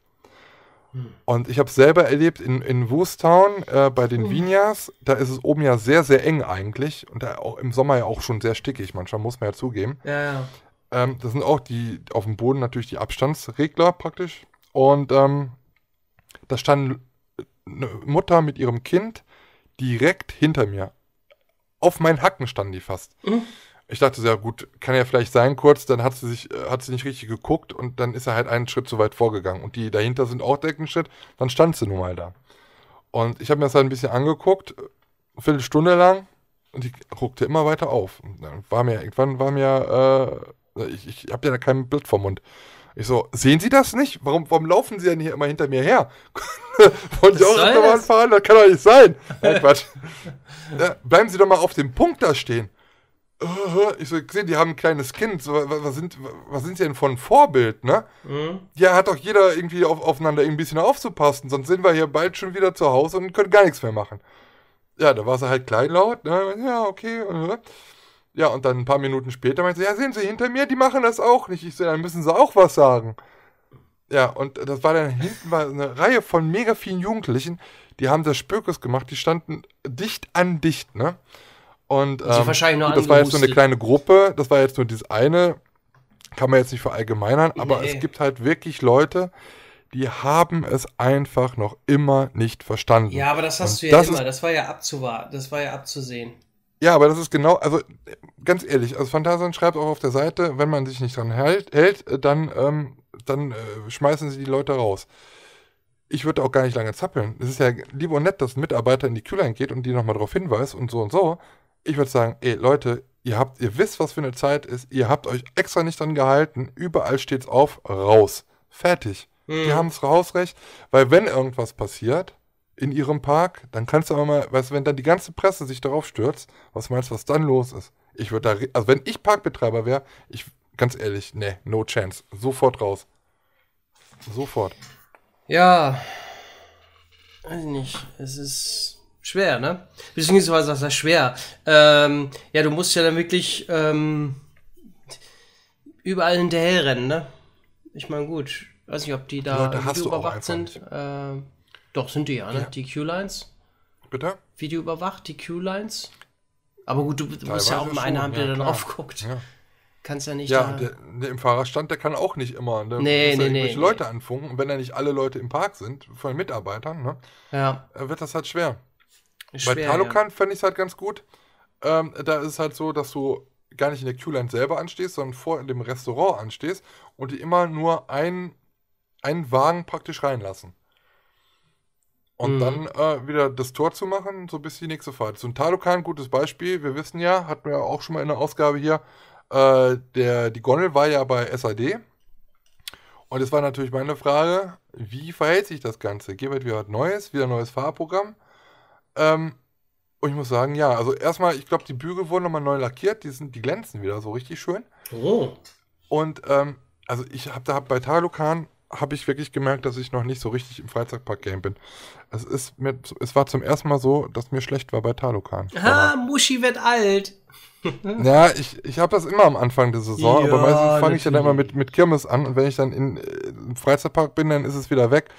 Hm. Und ich habe es selber erlebt in, in Woostown äh, bei den hm. Vinyas. Da ist es oben ja sehr, sehr eng eigentlich. Und da auch im Sommer ja auch schon sehr stickig. Manchmal muss man ja zugeben. Ja, ja. Ähm, das sind auch die auf dem Boden natürlich die Abstandsregler praktisch. Und ähm, da stand eine Mutter mit ihrem Kind direkt hinter mir. Auf meinen Hacken standen die fast. Mhm ich dachte, ja gut, kann ja vielleicht sein kurz, dann hat sie sich, äh, hat sie nicht richtig geguckt und dann ist er halt einen Schritt zu weit vorgegangen. Und die dahinter sind auch Deckenschritt, dann stand sie nun mal da. Und ich habe mir das halt ein bisschen angeguckt, eine Viertelstunde lang, und die guckte immer weiter auf. Und dann war mir, irgendwann war mir, äh, ich, ich habe ja da kein Bild vom Mund. Ich so, sehen Sie das nicht? Warum, warum laufen Sie denn hier immer hinter mir her? Wollen Sie auch Autobahn fahren? Das kann doch nicht sein. Nein, Quatsch. ja, äh, bleiben Sie doch mal auf dem Punkt da stehen ich so, gesehen, die haben ein kleines Kind. So, was, sind, was sind sie denn von Vorbild, ne? Mhm. Ja, hat doch jeder irgendwie auf, aufeinander ein bisschen aufzupassen, sonst sind wir hier bald schon wieder zu Hause und können gar nichts mehr machen. Ja, da war sie halt kleinlaut, ne? Ja, okay. Ja, und dann ein paar Minuten später meinte sie, ja, sehen Sie, hinter mir, die machen das auch nicht. Ich so, dann müssen sie auch was sagen. Ja, und das war dann hinten war eine Reihe von mega vielen Jugendlichen, die haben das Spökes gemacht, die standen dicht an dicht, ne? Und ähm, also wahrscheinlich gut, das war jetzt so eine kleine Gruppe, das war jetzt nur dieses eine, kann man jetzt nicht verallgemeinern, aber nee. es gibt halt wirklich Leute, die haben es einfach noch immer nicht verstanden. Ja, aber das hast Und du ja das immer, das war ja abzuwarten, das war ja abzusehen. Ja, aber das ist genau, also ganz ehrlich, also Phantasien schreibt auch auf der Seite, wenn man sich nicht dran hält, hält dann, ähm, dann äh, schmeißen sie die Leute raus ich würde auch gar nicht lange zappeln. Es ist ja lieb und nett, dass ein Mitarbeiter in die Kühlein geht und die nochmal darauf hinweist und so und so ich würde sagen, ey Leute, ihr habt, ihr wisst, was für eine Zeit ist, ihr habt euch extra nicht dran gehalten, überall steht's auf, raus. Fertig. Mhm. Die das hm. rausrecht, weil wenn irgendwas passiert in ihrem Park, dann kannst du aber mal, weißt du, wenn dann die ganze Presse sich darauf stürzt, was meinst du, was dann los ist? Ich würde da, also wenn ich Parkbetreiber wäre, ich, ganz ehrlich, ne, no chance. Sofort raus. Sofort. Ja. Weiß nicht, es ist schwer, ne? Beziehungsweise, was heißt schwer? Ähm, ja, du musst ja dann wirklich ähm, überall rennen, ne? Ich meine, gut, weiß nicht, ob die da ja, Video überwacht sind. Ähm, doch, sind die ja, ne? Ja. Die Q-Lines. Bitte? Video überwacht, die Q-Lines. Aber gut, du, du musst ja auch mal einen haben, der ja, dann klar. aufguckt. Ja. Kannst ja nicht. Ja, der, der, im Fahrerstand, der kann auch nicht immer. Ne? Nee, nee, ja nee, Leute anfunken. Und wenn da nicht alle Leute im Park sind, von den Mitarbeitern, ne? Ja. Äh, wird das halt schwer. Schwer, Bei Talokan ja. fände ich es halt ganz gut. Ähm, da ist es halt so, dass du gar nicht in der Q-Line selber anstehst, sondern vor dem Restaurant anstehst und die immer nur einen, einen Wagen praktisch reinlassen. Und mhm. dann äh, wieder das Tor zu machen, so bis die nächste Fahrt. So ein Talokan, gutes Beispiel. Wir wissen ja, hatten wir auch schon mal in der Ausgabe hier, äh, der, die Gondel war ja bei SAD. Und es war natürlich meine Frage, wie verhält sich das Ganze? Geben wir wieder was Neues, wieder ein neues Fahrprogramm. Ähm, und ich muss sagen, ja, also erstmal, ich glaube, die Bügel wurden nochmal neu lackiert, die, sind, die glänzen wieder so richtig schön. Oh. Und ähm, also ich habe da bei Talukan habe ich wirklich gemerkt, dass ich noch nicht so richtig im Freizeitpark-Game bin. Es, ist mir, es war zum ersten Mal so, dass mir schlecht war bei Talukan. Ah, Muschi wird alt. ja, ich, ich habe das immer am Anfang der Saison, ja, aber meistens fange ich dann immer mit, mit Kirmes an und wenn ich dann in, im Freizeitpark bin, dann ist es wieder weg.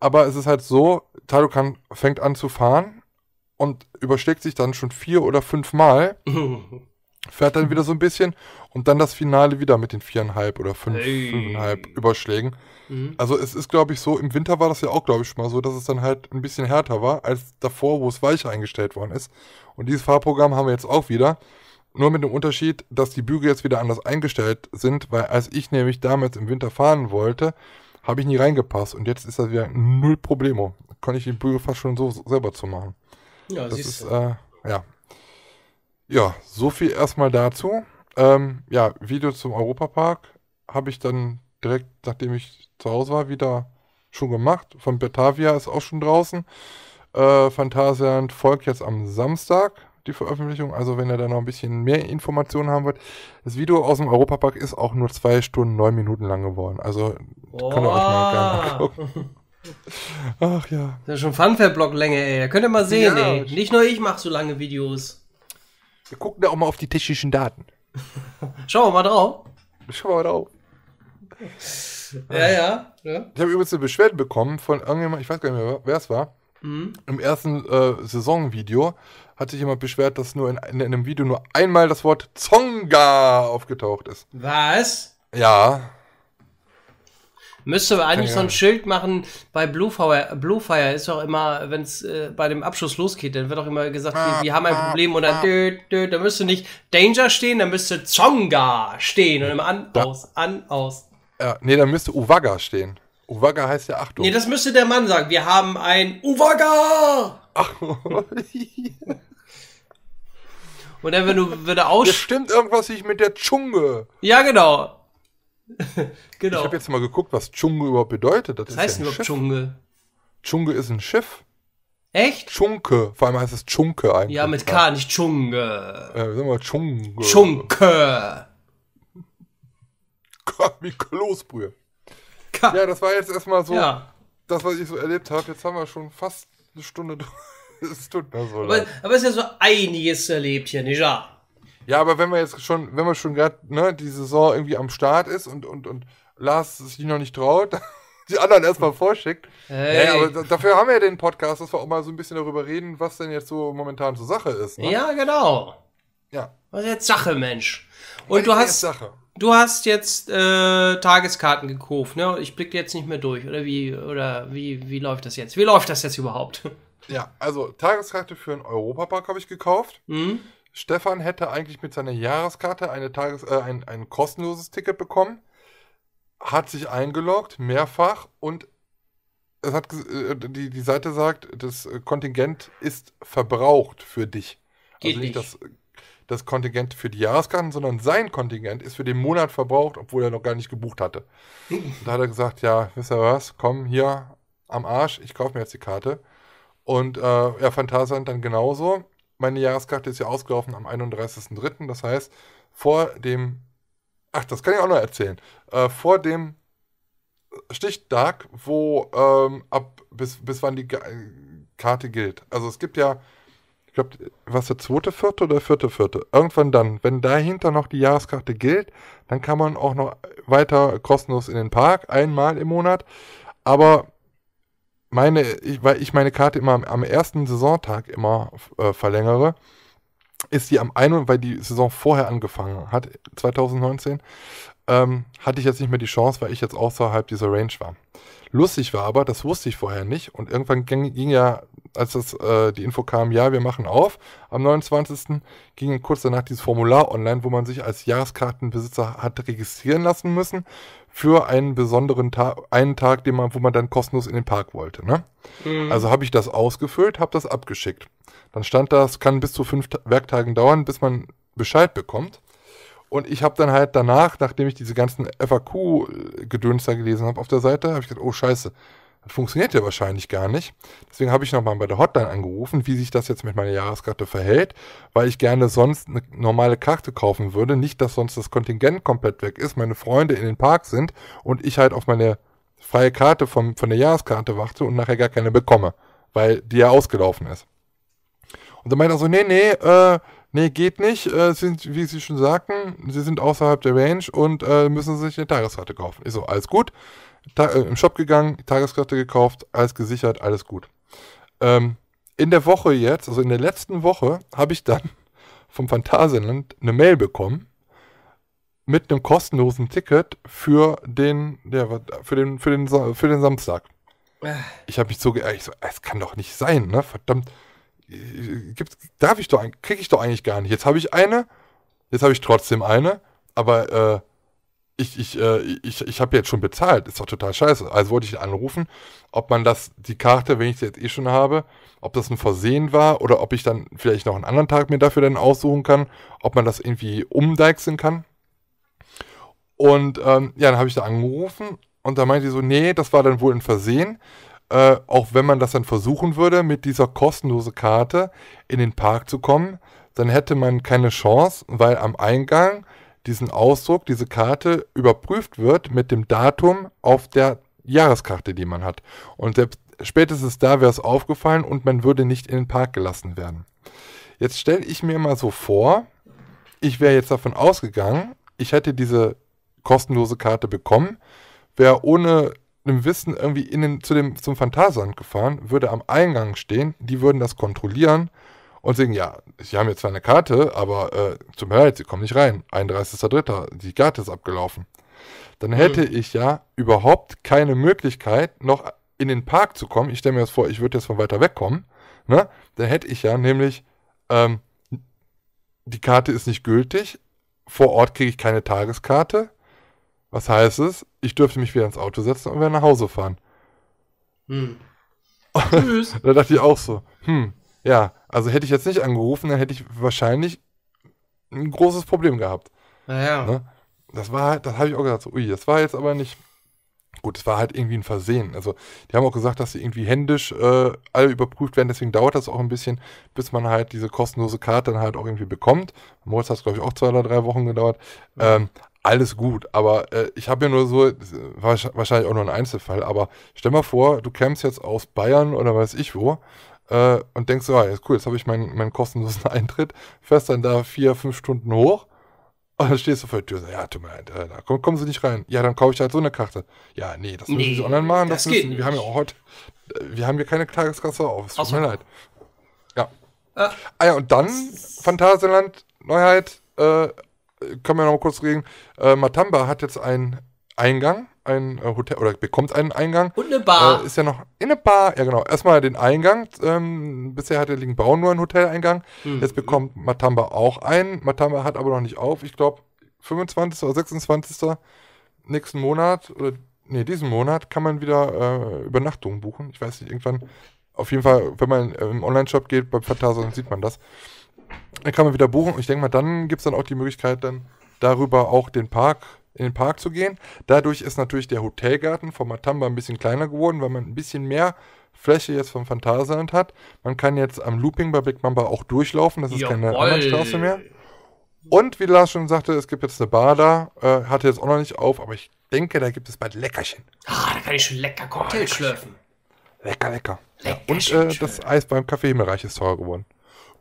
Aber es ist halt so, Talukan fängt an zu fahren und überschlägt sich dann schon vier oder fünf Mal. fährt dann wieder so ein bisschen und dann das Finale wieder mit den viereinhalb oder fünf, hey. fünfeinhalb Überschlägen. Mhm. Also es ist, glaube ich, so, im Winter war das ja auch, glaube ich, schon mal so, dass es dann halt ein bisschen härter war als davor, wo es weicher eingestellt worden ist. Und dieses Fahrprogramm haben wir jetzt auch wieder. Nur mit dem Unterschied, dass die Bügel jetzt wieder anders eingestellt sind, weil als ich nämlich damals im Winter fahren wollte, habe ich nie reingepasst. Und jetzt ist das wieder null Problemo. Konnte ich die Bügel fast schon so selber zu machen. Ja, das ist, äh, ja. Ja, so viel erstmal dazu. Ähm, ja, Video zum Europapark habe ich dann direkt, nachdem ich zu Hause war, wieder schon gemacht. Von Batavia ist auch schon draußen. Äh, Phantasialand folgt jetzt am Samstag die Veröffentlichung. Also wenn ihr da noch ein bisschen mehr Informationen haben wollt. Das Video aus dem Europapark ist auch nur zwei Stunden, neun Minuten lang geworden. Also oh. könnt ihr euch mal gerne angucken. Ach ja. Das ist schon Funfair-Blog-Länge, ey. Da könnt ihr mal sehen, ja. ey. Nicht nur ich mache so lange Videos. Wir gucken da auch mal auf die technischen Daten. Schauen wir mal drauf. Schauen wir mal drauf. Ja, ja. ja. Ich habe übrigens eine Beschwerde bekommen von irgendjemandem, ich weiß gar nicht mehr, wer es war. Mhm. Im ersten äh, Saisonvideo hat sich jemand beschwert, dass nur in, in, einem Video nur einmal das Wort Zonga aufgetaucht ist. Was? Ja. Müsste man eigentlich so ein Schild machen, bei Bluefire, Bluefire ist doch immer, wenn es äh, bei dem Abschluss losgeht, dann wird doch immer gesagt, wir, wir ah, haben ein ah, Problem oder dann dö, dö, da müsste nicht Danger stehen, da müsste Zonga stehen und immer an, da, aus, an, aus. Ja, nee, da müsste Uwaga stehen. Uwaga heißt ja Achtung. Nee, das müsste der Mann sagen. Wir haben ein Uwaga! Ach, Und dann, wenn du, wenn du ausstimmt irgendwas nicht mit der Zunge. Ja, genau. genau. Ich habe jetzt mal geguckt, was Dschungel überhaupt bedeutet. Das was heißt ja überhaupt Dschungel? Dschungel ist ein Schiff. Echt? Chunke. Vor allem heißt es Chunke eigentlich. Ja, mit K, nicht Chunge. Ja, wir sagen mal Chunge. Chunke. Wie Klosbrühe. Ka ja, das war jetzt erstmal so, ja. das, was ich so erlebt habe. Jetzt haben wir schon fast eine Stunde. Es tut mir so aber, leid. Aber es ist ja so einiges erlebt hier, nicht wahr? Ja, aber wenn wir jetzt schon, wenn wir schon gerade ne, die Saison irgendwie am Start ist und, und, und Lars sich noch nicht traut, die anderen erstmal vorschickt. Hey. Ja, aber dafür haben wir ja den Podcast, dass wir auch mal so ein bisschen darüber reden, was denn jetzt so momentan zur Sache ist. Ne? Ja, genau. Ja. Was ist jetzt Sache, Mensch? Und du hast, du hast jetzt äh, Tageskarten gekauft, ne? Ich blicke jetzt nicht mehr durch, oder wie, oder wie, wie läuft das jetzt? Wie läuft das jetzt überhaupt? Ja, also Tageskarte für den Europapark habe ich gekauft. Mhm. Stefan hätte eigentlich mit seiner Jahreskarte eine Tages äh, ein, ein kostenloses Ticket bekommen, hat sich eingeloggt, mehrfach, und es hat äh, die, die Seite sagt, das Kontingent ist verbraucht für dich. Geht also nicht, nicht. Das, das Kontingent für die Jahreskarten, sondern sein Kontingent ist für den Monat verbraucht, obwohl er noch gar nicht gebucht hatte. da hat er gesagt, ja, wisst ihr was, komm hier am Arsch, ich kaufe mir jetzt die Karte. Und äh, ja, Phantasand dann genauso meine Jahreskarte ist ja ausgelaufen am 31.03. Das heißt, vor dem, ach, das kann ich auch noch erzählen, äh, vor dem Stichtag, wo ähm, ab bis, bis wann die Karte gilt. Also es gibt ja, ich glaube, was der zweite, vierte oder vierte, vierte? Irgendwann dann, wenn dahinter noch die Jahreskarte gilt, dann kann man auch noch weiter kostenlos in den Park, einmal im Monat. Aber meine, ich, weil ich meine Karte immer am, ersten Saisontag immer äh, verlängere, ist die am einen, weil die Saison vorher angefangen hat, 2019, ähm, hatte ich jetzt nicht mehr die Chance, weil ich jetzt außerhalb dieser Range war. Lustig war aber, das wusste ich vorher nicht und irgendwann ging, ging ja, als das, äh, die Info kam, ja, wir machen auf, am 29. ging kurz danach dieses Formular online, wo man sich als Jahreskartenbesitzer hat registrieren lassen müssen für einen besonderen Tag, einen Tag, den man, wo man dann kostenlos in den Park wollte. Ne? Mhm. Also habe ich das ausgefüllt, habe das abgeschickt. Dann stand das, kann bis zu fünf Werktagen dauern, bis man Bescheid bekommt. Und ich habe dann halt danach, nachdem ich diese ganzen faq äh, gedönster gelesen habe auf der Seite, habe ich gedacht, oh scheiße, funktioniert ja wahrscheinlich gar nicht. Deswegen habe ich nochmal bei der Hotline angerufen, wie sich das jetzt mit meiner Jahreskarte verhält, weil ich gerne sonst eine normale Karte kaufen würde. Nicht, dass sonst das Kontingent komplett weg ist, meine Freunde in den Park sind und ich halt auf meine freie Karte vom, von der Jahreskarte warte und nachher gar keine bekomme, weil die ja ausgelaufen ist. Und dann meinte er so, nee, nee, äh, nee, geht nicht, äh, sind, wie Sie schon sagten, Sie sind außerhalb der Range und äh, müssen sich eine Tageskarte kaufen. Ich so, alles gut. Äh, im Shop gegangen, Tageskarte gekauft, alles gesichert, alles gut. Ähm, in der Woche jetzt, also in der letzten Woche, habe ich dann vom Phantasialand eine Mail bekommen mit einem kostenlosen Ticket für den, ja, für den, für den, für den Samstag. Ich habe mich so geärgert, so, ah, es kann doch nicht sein, ne? Verdammt, gibt's, darf ich doch, kriege ich doch eigentlich gar nicht. Jetzt habe ich eine, jetzt habe ich trotzdem eine, aber äh, ich, ich, äh, ich, ich habe jetzt schon bezahlt, ist doch total scheiße. Also wollte ich anrufen, ob man das, die Karte, wenn ich sie jetzt eh schon habe, ob das ein Versehen war oder ob ich dann vielleicht noch einen anderen Tag mir dafür dann aussuchen kann, ob man das irgendwie umdeichseln kann. Und ähm, ja, dann habe ich da angerufen und da meinte sie so, nee, das war dann wohl ein Versehen. Äh, auch wenn man das dann versuchen würde, mit dieser kostenlosen Karte in den Park zu kommen, dann hätte man keine Chance, weil am Eingang diesen Ausdruck, diese Karte überprüft wird mit dem Datum auf der Jahreskarte, die man hat. Und selbst spätestens da wäre es aufgefallen und man würde nicht in den Park gelassen werden. Jetzt stelle ich mir mal so vor, ich wäre jetzt davon ausgegangen, ich hätte diese kostenlose Karte bekommen, wäre ohne einem Wissen irgendwie in den, zu dem, zum Phantasand gefahren, würde am Eingang stehen, die würden das kontrollieren, und singen, ja, sie haben jetzt zwar eine Karte, aber äh, tut mir leid, sie kommen nicht rein. 31.03., die Karte ist abgelaufen. Dann hm. hätte mhm. ich ja überhaupt keine Möglichkeit, noch in den Park zu kommen. Ich stelle mir das vor, ich würde jetzt von weiter wegkommen. Ne? Dann hätte ich ja nämlich, ähm, die Karte ist nicht gültig, vor Ort kriege ich keine Tageskarte. Was heißt es? Ich dürfte mich wieder ins Auto setzen und wieder nach Hause fahren. Hm. Tschüss. da dachte ich auch so, hm, ja, also hätte ich jetzt nicht angerufen, dann hätte ich wahrscheinlich ein großes Problem gehabt. Naja. Ne? Das war halt, das habe ich auch gesagt, so, ui, das war jetzt aber nicht. Gut, es war halt irgendwie ein Versehen. Also, die haben auch gesagt, dass sie irgendwie händisch äh, alle überprüft werden, deswegen dauert das auch ein bisschen, bis man halt diese kostenlose Karte dann halt auch irgendwie bekommt. Moritz hat es, glaube ich, auch zwei oder drei Wochen gedauert. Ähm, alles gut, aber äh, ich habe ja nur so, wahrscheinlich auch nur ein Einzelfall, aber stell mal vor, du kämst jetzt aus Bayern oder weiß ich wo, äh, und denkst so, ah, ja, ist cool, jetzt habe ich meinen, meinen kostenlosen Eintritt, fährst dann da vier, fünf Stunden hoch und dann stehst du vor der Tür und sagst, ja, tut mir leid, äh, da kommen, kommen sie nicht rein. Ja, dann kaufe ich halt so eine Karte. Ja, nee, das müssen nee, sie online machen, das, das müssen, wir haben ja auch heute, wir haben hier keine Tageskasse auf, es tut so. mir leid. Ja. Ah. ah ja, und dann Phantasialand, Neuheit, äh, können wir noch mal kurz reden. Äh, Matamba hat jetzt ein Eingang, ein äh, Hotel oder bekommt einen Eingang. Und eine Bar. Äh, ist ja noch in eine Bar, ja genau. Erstmal den Eingang. Ähm, bisher hatte Linkenbraun nur einen Hoteleingang. Hm. Jetzt bekommt Matamba auch einen. Matamba hat aber noch nicht auf. Ich glaube, 25. oder 26. nächsten Monat oder nee, diesen Monat kann man wieder äh, Übernachtungen buchen. Ich weiß nicht, irgendwann. Auf jeden Fall, wenn man äh, im Online-Shop geht, bei Phantasia, dann sieht man das. Dann kann man wieder buchen. Und ich denke mal, dann gibt es dann auch die Möglichkeit, dann darüber auch den Park in den Park zu gehen. Dadurch ist natürlich der Hotelgarten von Matamba ein bisschen kleiner geworden, weil man ein bisschen mehr Fläche jetzt vom Phantasialand hat. Man kann jetzt am Looping bei Big Mamba auch durchlaufen, das ist Jawohl. keine Einbahnstraße mehr. Und wie Lars schon sagte, es gibt jetzt eine Bar da, äh, hatte jetzt auch noch nicht auf, aber ich denke, da gibt es bald Leckerchen. Ah, da kann ich schon lecker oh, Cocktail oh, schlürfen. Lecker, lecker. lecker und äh, das Eis beim Café Himmelreich ist teurer geworden.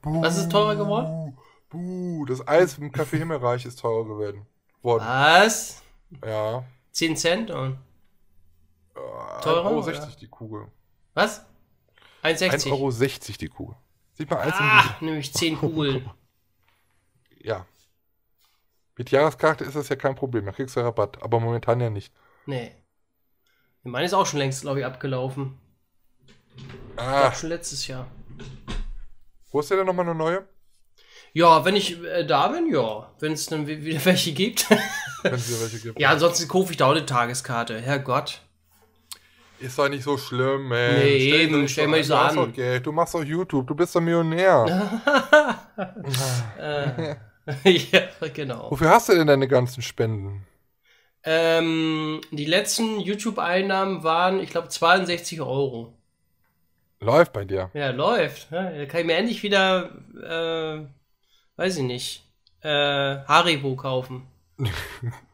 Buh, Was ist teurer geworden? Buh, das Eis im Café Himmelreich ist teurer geworden worden. Was? Ja. 10 Cent und. Äh, Teurer? 1,60 Euro die Kugel. Was? 1,60 Euro 60 die Kugel. Sieht man eins ah, nämlich 10 Kugeln. ja. Mit Jahreskarte ist das ja kein Problem, da kriegst du Rabatt, aber momentan ja nicht. Nee. Meine ist auch schon längst, glaube ich, abgelaufen. Ah. Ich schon letztes Jahr. Wo ist denn nochmal eine neue? Ja, wenn ich äh, da bin, ja. Wenn es dann wieder welche gibt. Wenn es wieder welche gibt. Ja, ansonsten kaufe ich da auch eine Tageskarte. Herrgott. Ist doch nicht so schlimm, man. Nee, stell eben, stell mal so an. Du machst, Geld, du machst doch YouTube, du bist doch Millionär. äh, äh. ja, genau. Wofür hast du denn deine ganzen Spenden? Ähm, die letzten YouTube-Einnahmen waren, ich glaube, 62 Euro. Läuft bei dir. Ja, läuft. Ne? Da kann ich mir endlich wieder äh, weiß ich nicht, äh, Haribo kaufen.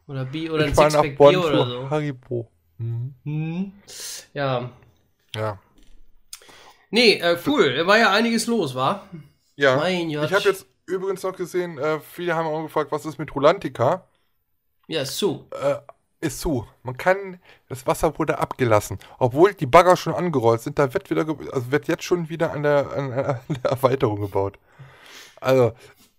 Oder, B oder ein Sixpack Bier oder so. Haribo. Mhm. mhm. Ja. Ja. Nee, äh, cool. Da war ja einiges los, war? Ja. Mein Gott. Ich habe jetzt übrigens noch gesehen, äh, viele haben auch gefragt, was ist mit Rulantica? Ja, ist zu. Äh, ist zu. Man kann, das Wasser wurde abgelassen. Obwohl die Bagger schon angerollt sind, da wird wieder, also wird jetzt schon wieder an der, an, an der Erweiterung gebaut. Also,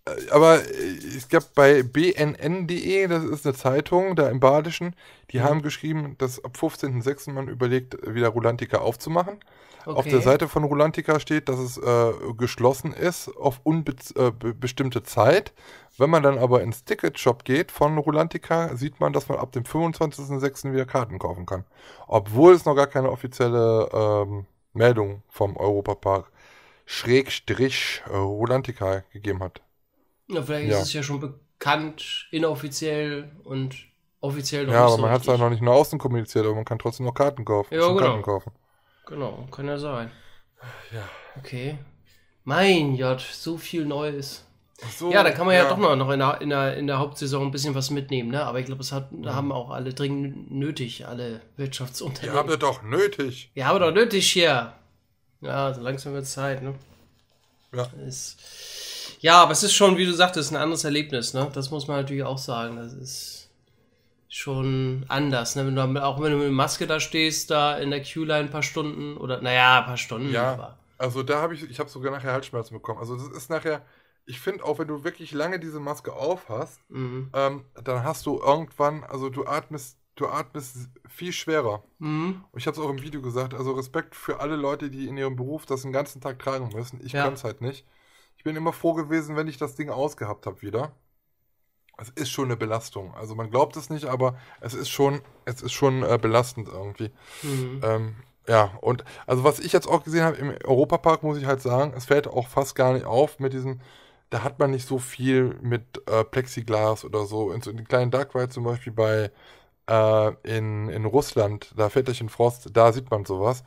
äh, aber äh, es gab bei bnn.de, das ist eine Zeitung da im Badischen, die mhm. haben geschrieben, dass ab 15.06. man überlegt, wieder Rulantica aufzumachen. Okay. Auf der Seite von Rulantica steht, dass es äh, geschlossen ist auf unbestimmte äh, Zeit. Wenn man dann aber ins Ticketshop geht von Rulantica, sieht man, dass man ab dem 25.06. wieder Karten kaufen kann. Obwohl es noch gar keine offizielle ähm, Meldung vom Europapark Schrägstrich äh, Rulantica gegeben hat. Na, vielleicht ja. ist es ja schon bekannt, inoffiziell und offiziell noch Ja, aber so man hat es ja noch nicht nur außen kommuniziert, aber man kann trotzdem noch Karten kaufen. Ja, genau. Karten kaufen. Genau, kann ja sein. Ja. Okay. Mein Gott, so viel Neues. So, ja, da kann man ja, ja doch noch in der, in, der, in der, Hauptsaison ein bisschen was mitnehmen, ne? Aber ich glaube, das hat, mhm. haben auch alle dringend nötig, alle Wirtschaftsunternehmen. Wir haben das doch nötig. Wir haben doch nötig hier. Ja, so langsam wird es Zeit, ne? Ja. ist, ja, aber es ist schon, wie du sagtest, ein anderes Erlebnis, ne? Das muss man natürlich auch sagen. Das ist schon anders, ne? Wenn du, auch wenn du mit Maske da stehst, da in der Queue-Line ein paar Stunden oder, naja, ein paar Stunden. Ja, aber. also da habe ich, ich habe sogar nachher Halsschmerzen bekommen. Also das ist nachher, ich finde auch, wenn du wirklich lange diese Maske auf hast, mhm. ähm, dann hast du irgendwann, also du atmest du atmest viel schwerer. Mhm. Ich habe es auch im Video gesagt, also Respekt für alle Leute, die in ihrem Beruf das den ganzen Tag tragen müssen. Ich ja. kann es halt nicht bin immer froh gewesen, wenn ich das Ding ausgehabt habe wieder. Es ist schon eine Belastung. Also man glaubt es nicht, aber es ist schon, es ist schon äh, belastend irgendwie. Mhm. Ähm, ja, und also was ich jetzt auch gesehen habe im Europapark, muss ich halt sagen, es fällt auch fast gar nicht auf mit diesem, da hat man nicht so viel mit äh, Plexiglas oder so. In, so in den kleinen Dark Ride zum Beispiel bei äh, in, in Russland, da fällt Väterchen Frost, da sieht man sowas.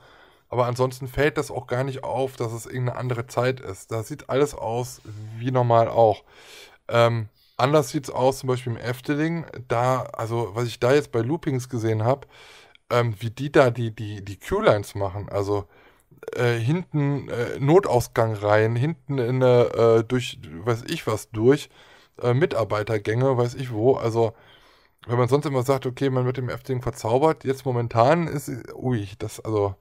Aber ansonsten fällt das auch gar nicht auf, dass es irgendeine andere Zeit ist. Da sieht alles aus wie normal auch. Ähm, anders sieht es aus, zum Beispiel im Efteling. Da, also was ich da jetzt bei Loopings gesehen habe, ähm, wie die da die, die, die Q-Lines machen. Also äh, hinten äh, Notausgang rein, hinten in eine, äh, durch, weiß ich was, durch. Äh, Mitarbeitergänge, weiß ich wo. Also, wenn man sonst immer sagt, okay, man wird im Efteling verzaubert, jetzt momentan ist, ui, das, also,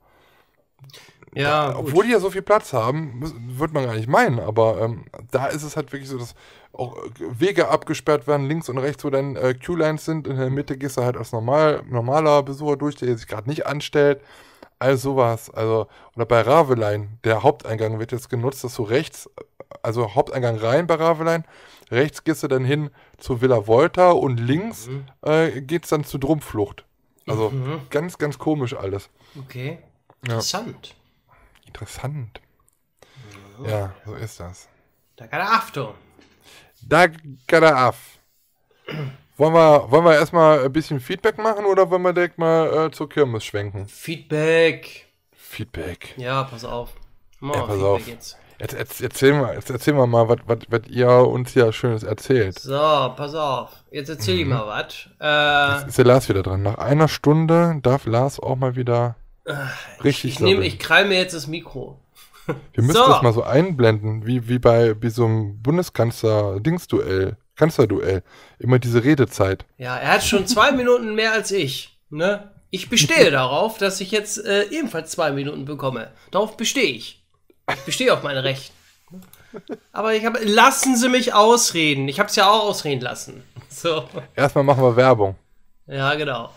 ja. Obwohl die ja so viel Platz haben, würde man gar nicht meinen, aber ähm, da ist es halt wirklich so, dass auch äh, Wege abgesperrt werden, links und rechts, wo dann äh, Q-Lines sind. In der Mitte gehst du halt als normal, normaler Besucher durch, der sich gerade nicht anstellt. All sowas. Also, oder bei Raveline, der Haupteingang wird jetzt genutzt, dass du rechts, also Haupteingang rein bei Raveline, rechts gehst du dann hin zu Villa Volta und links mhm. äh, geht's dann zu Drumpflucht. Also mhm. ganz, ganz komisch alles. Okay. Interessant. Interessant. Ja. ja, so ist das. Da kann er du. Da kann er af. Wollen wir, wollen wir erstmal ein bisschen Feedback machen oder wollen wir direkt mal äh, zur Kirmes schwenken? Feedback. Feedback. Ja, pass auf. Mal ja, pass auf. Jetzt. Jetzt, jetzt, erzähl mal, jetzt erzähl mal, mal was, was ihr uns hier Schönes erzählt. So, pass auf. Jetzt erzähl mhm. ich mal was. Äh, jetzt ist der Lars wieder dran. Nach einer Stunde darf Lars auch mal wieder Richtig. Ich, ich, nehm, ich krall mir jetzt das Mikro. Wir müssen so. das mal so einblenden, wie, wie bei wie so einem Bundeskanzler-Dings-Duell, Kanzlerduell. Immer diese Redezeit. Ja, er hat schon zwei Minuten mehr als ich. Ne? Ich bestehe darauf, dass ich jetzt äh, ebenfalls zwei Minuten bekomme. Darauf bestehe ich. Ich bestehe auf mein Recht. Aber ich habe. Lassen Sie mich ausreden. Ich habe es ja auch ausreden lassen. So. Erstmal machen wir Werbung. Ja, genau.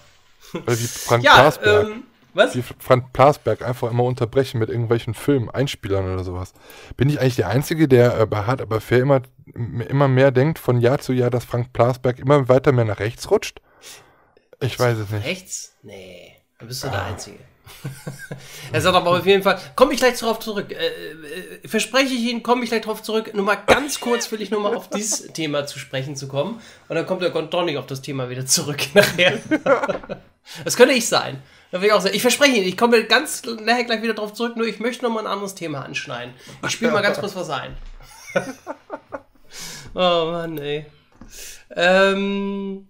Oder wie Frank ja, Karsberg. Ähm, was? Wie Frank Plasberg einfach immer unterbrechen mit irgendwelchen Filmen, Einspielern oder sowas. Bin ich eigentlich der Einzige, der äh, bei Hart aber fair immer, immer mehr denkt von Jahr zu Jahr, dass Frank Plasberg immer weiter mehr nach rechts rutscht? Ich weiß es nicht. Rechts? Nee. Da bist du ah. der Einzige. er sagt aber auf jeden Fall, komme ich gleich darauf zurück. Äh, äh, verspreche ich Ihnen, komme ich gleich darauf zurück. Nur mal ganz kurz will ich nur mal auf dieses Thema zu sprechen zu kommen. Und dann kommt er doch nicht auf das Thema wieder zurück nachher. das könnte ich sein. Da will ich auch sagen. Ich verspreche Ihnen, ich komme ganz nachher gleich wieder drauf zurück, nur ich möchte noch mal ein anderes Thema anschneiden. Ich spiele mal ganz kurz was ein. oh Mann, ey. Ähm,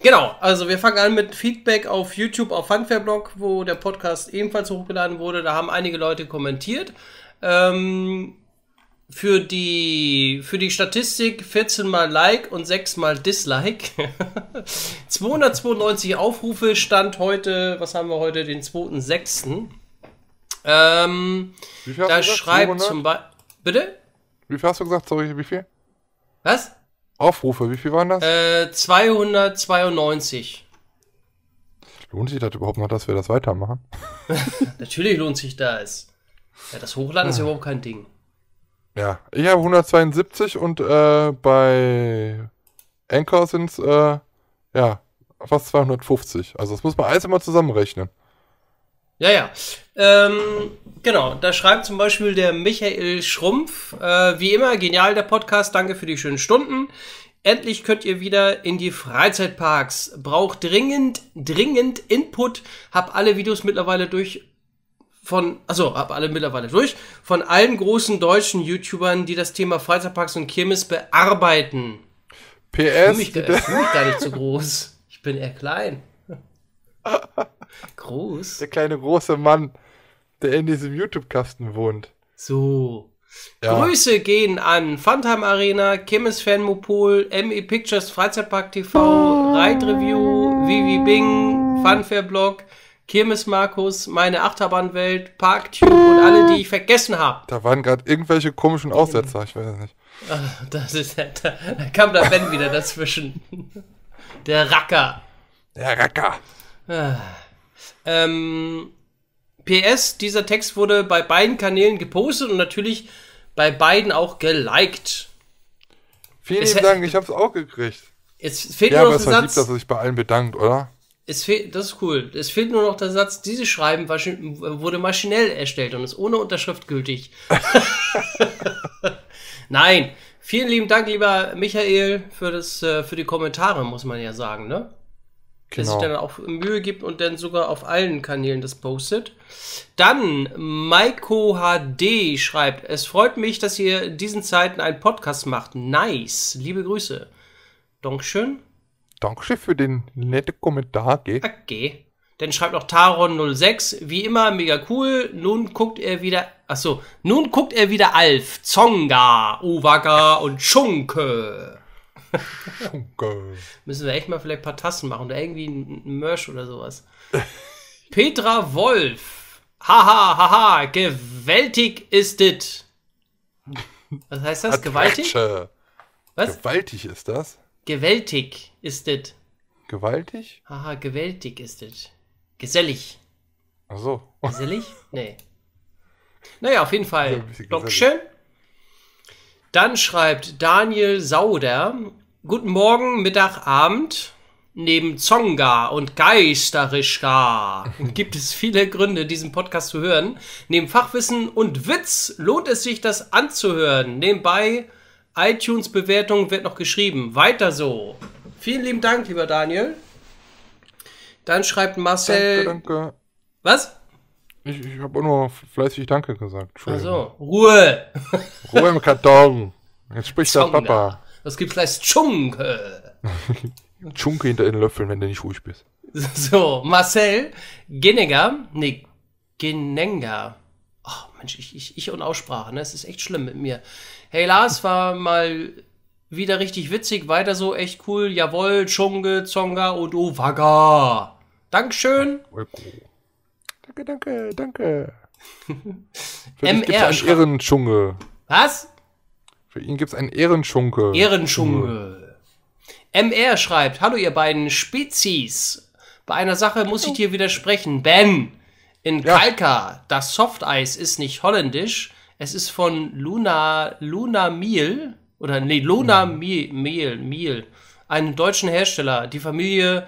genau, also wir fangen an mit Feedback auf YouTube, auf Funfair-Blog, wo der Podcast ebenfalls hochgeladen wurde. Da haben einige Leute kommentiert. Ähm, für die, für die Statistik 14 mal Like und 6 mal Dislike. 292 Aufrufe stand heute, was haben wir heute, den 2.6. Ähm, da schreibt 200? zum Beispiel. Bitte? Wie viel hast du gesagt? Sorry, wie viel? Was? Aufrufe, wie viel waren das? Äh, 292. Lohnt sich das überhaupt noch, dass wir das weitermachen? Natürlich lohnt sich das. Ja, das Hochladen ah. ist überhaupt kein Ding. Ja, ich habe 172 und äh, bei Anchor sind es äh, ja, fast 250. Also das muss man alles immer zusammenrechnen. Ja, ja. Ähm, genau, da schreibt zum Beispiel der Michael Schrumpf, äh, wie immer, genial der Podcast, danke für die schönen Stunden. Endlich könnt ihr wieder in die Freizeitparks. Braucht dringend, dringend Input. Hab alle Videos mittlerweile durch von, also habe alle mittlerweile durch, von allen großen deutschen YouTubern, die das Thema Freizeitparks und Kirmes bearbeiten. PS. Ich fühle mich, fühl mich gar nicht so groß. Ich bin eher klein. Groß. Der kleine große Mann, der in diesem YouTube-Kasten wohnt. So. Ja. Grüße gehen an Funtime Arena, Chemis Fanmopol, ME Pictures, Freizeitpark TV, Ride Review, Vivi Bing, Funfair Blog, Kirmes Markus, meine Achterbahnwelt, Parktube und alle, die ich vergessen habe. Da waren gerade irgendwelche komischen Aussetzer, ich weiß es nicht. das ist, da, da kam der Ben wieder dazwischen. Der Racker. Der Racker. Ah. Ähm, PS, dieser Text wurde bei beiden Kanälen gepostet und natürlich bei beiden auch geliked. Vielen lieben Dank, ich habe es auch gekriegt. Jetzt fehlt ja, nur noch aber es Satz. Lieb, dass er sich bei allen bedankt, oder? Es fehlt, das ist cool. Es fehlt nur noch der Satz, dieses Schreiben wurde maschinell erstellt und ist ohne Unterschrift gültig. Nein. Vielen lieben Dank, lieber Michael, für das, äh, für die Kommentare, muss man ja sagen, ne? Genau. Dass sich dann auch Mühe gibt und dann sogar auf allen Kanälen das postet. Dann Maiko HD schreibt, es freut mich, dass ihr in diesen Zeiten einen Podcast macht. Nice. Liebe Grüße. Dankeschön. Dankeschön für den netten Kommentar, gell? Okay. Dann schreibt noch Taron06, wie immer, mega cool. Nun guckt er wieder, achso, nun guckt er wieder Alf, Zonga, Uwaga und Schunke. Schunke. Müssen wir echt mal vielleicht ein paar Tassen machen oder irgendwie ein Mörsch oder sowas. Petra Wolf. Haha, haha, ha, gewältig ist dit. Was heißt das? Gewaltig? Was? Gewaltig ist das? Gewältig ist es. Gewaltig? Haha, gewältig ist es. Gesellig. Ach so. Gesellig? Nee. Naja, auf jeden Fall. Dankeschön. Dann schreibt Daniel Sauder: Guten Morgen, Mittag, Abend. Neben Zonga und Geisterischka gibt es viele Gründe, diesen Podcast zu hören. Neben Fachwissen und Witz lohnt es sich, das anzuhören. Nebenbei iTunes-Bewertung wird noch geschrieben. Weiter so. Vielen lieben Dank, lieber Daniel. Dann schreibt Marcel. Danke, danke. Was? Ich, ich habe nur fleißig Danke gesagt. Also Ruhe. Ruhe im Karton. Jetzt spricht der Papa. Das gibt gleich Tschunke. Tschunke hinter den Löffeln, wenn du nicht ruhig bist. So, Marcel Genega. Nee, Genenga. Oh, Mensch, ich, ich, ich und Aussprache, ne? Es ist echt schlimm mit mir. Hey Lars, war mal wieder richtig witzig, weiter so, echt cool. Jawohl, Chunge, Zonga und Owaga. Oh, Dankeschön. Danke, danke, danke. Für MR. Gibt's einen Ehrenschunge. Was? Für ihn gibt es einen Ehrenschunke. Ehrenschunke. MR schreibt: Hallo, ihr beiden Spezies. Bei einer Sache muss ich dir widersprechen. Ben, in ja. Kalka, das Softeis ist nicht holländisch, es ist von Luna, Luna Miel oder nee, Luna mhm. Miel, Miel, Miel, einem deutschen Hersteller. Die Familie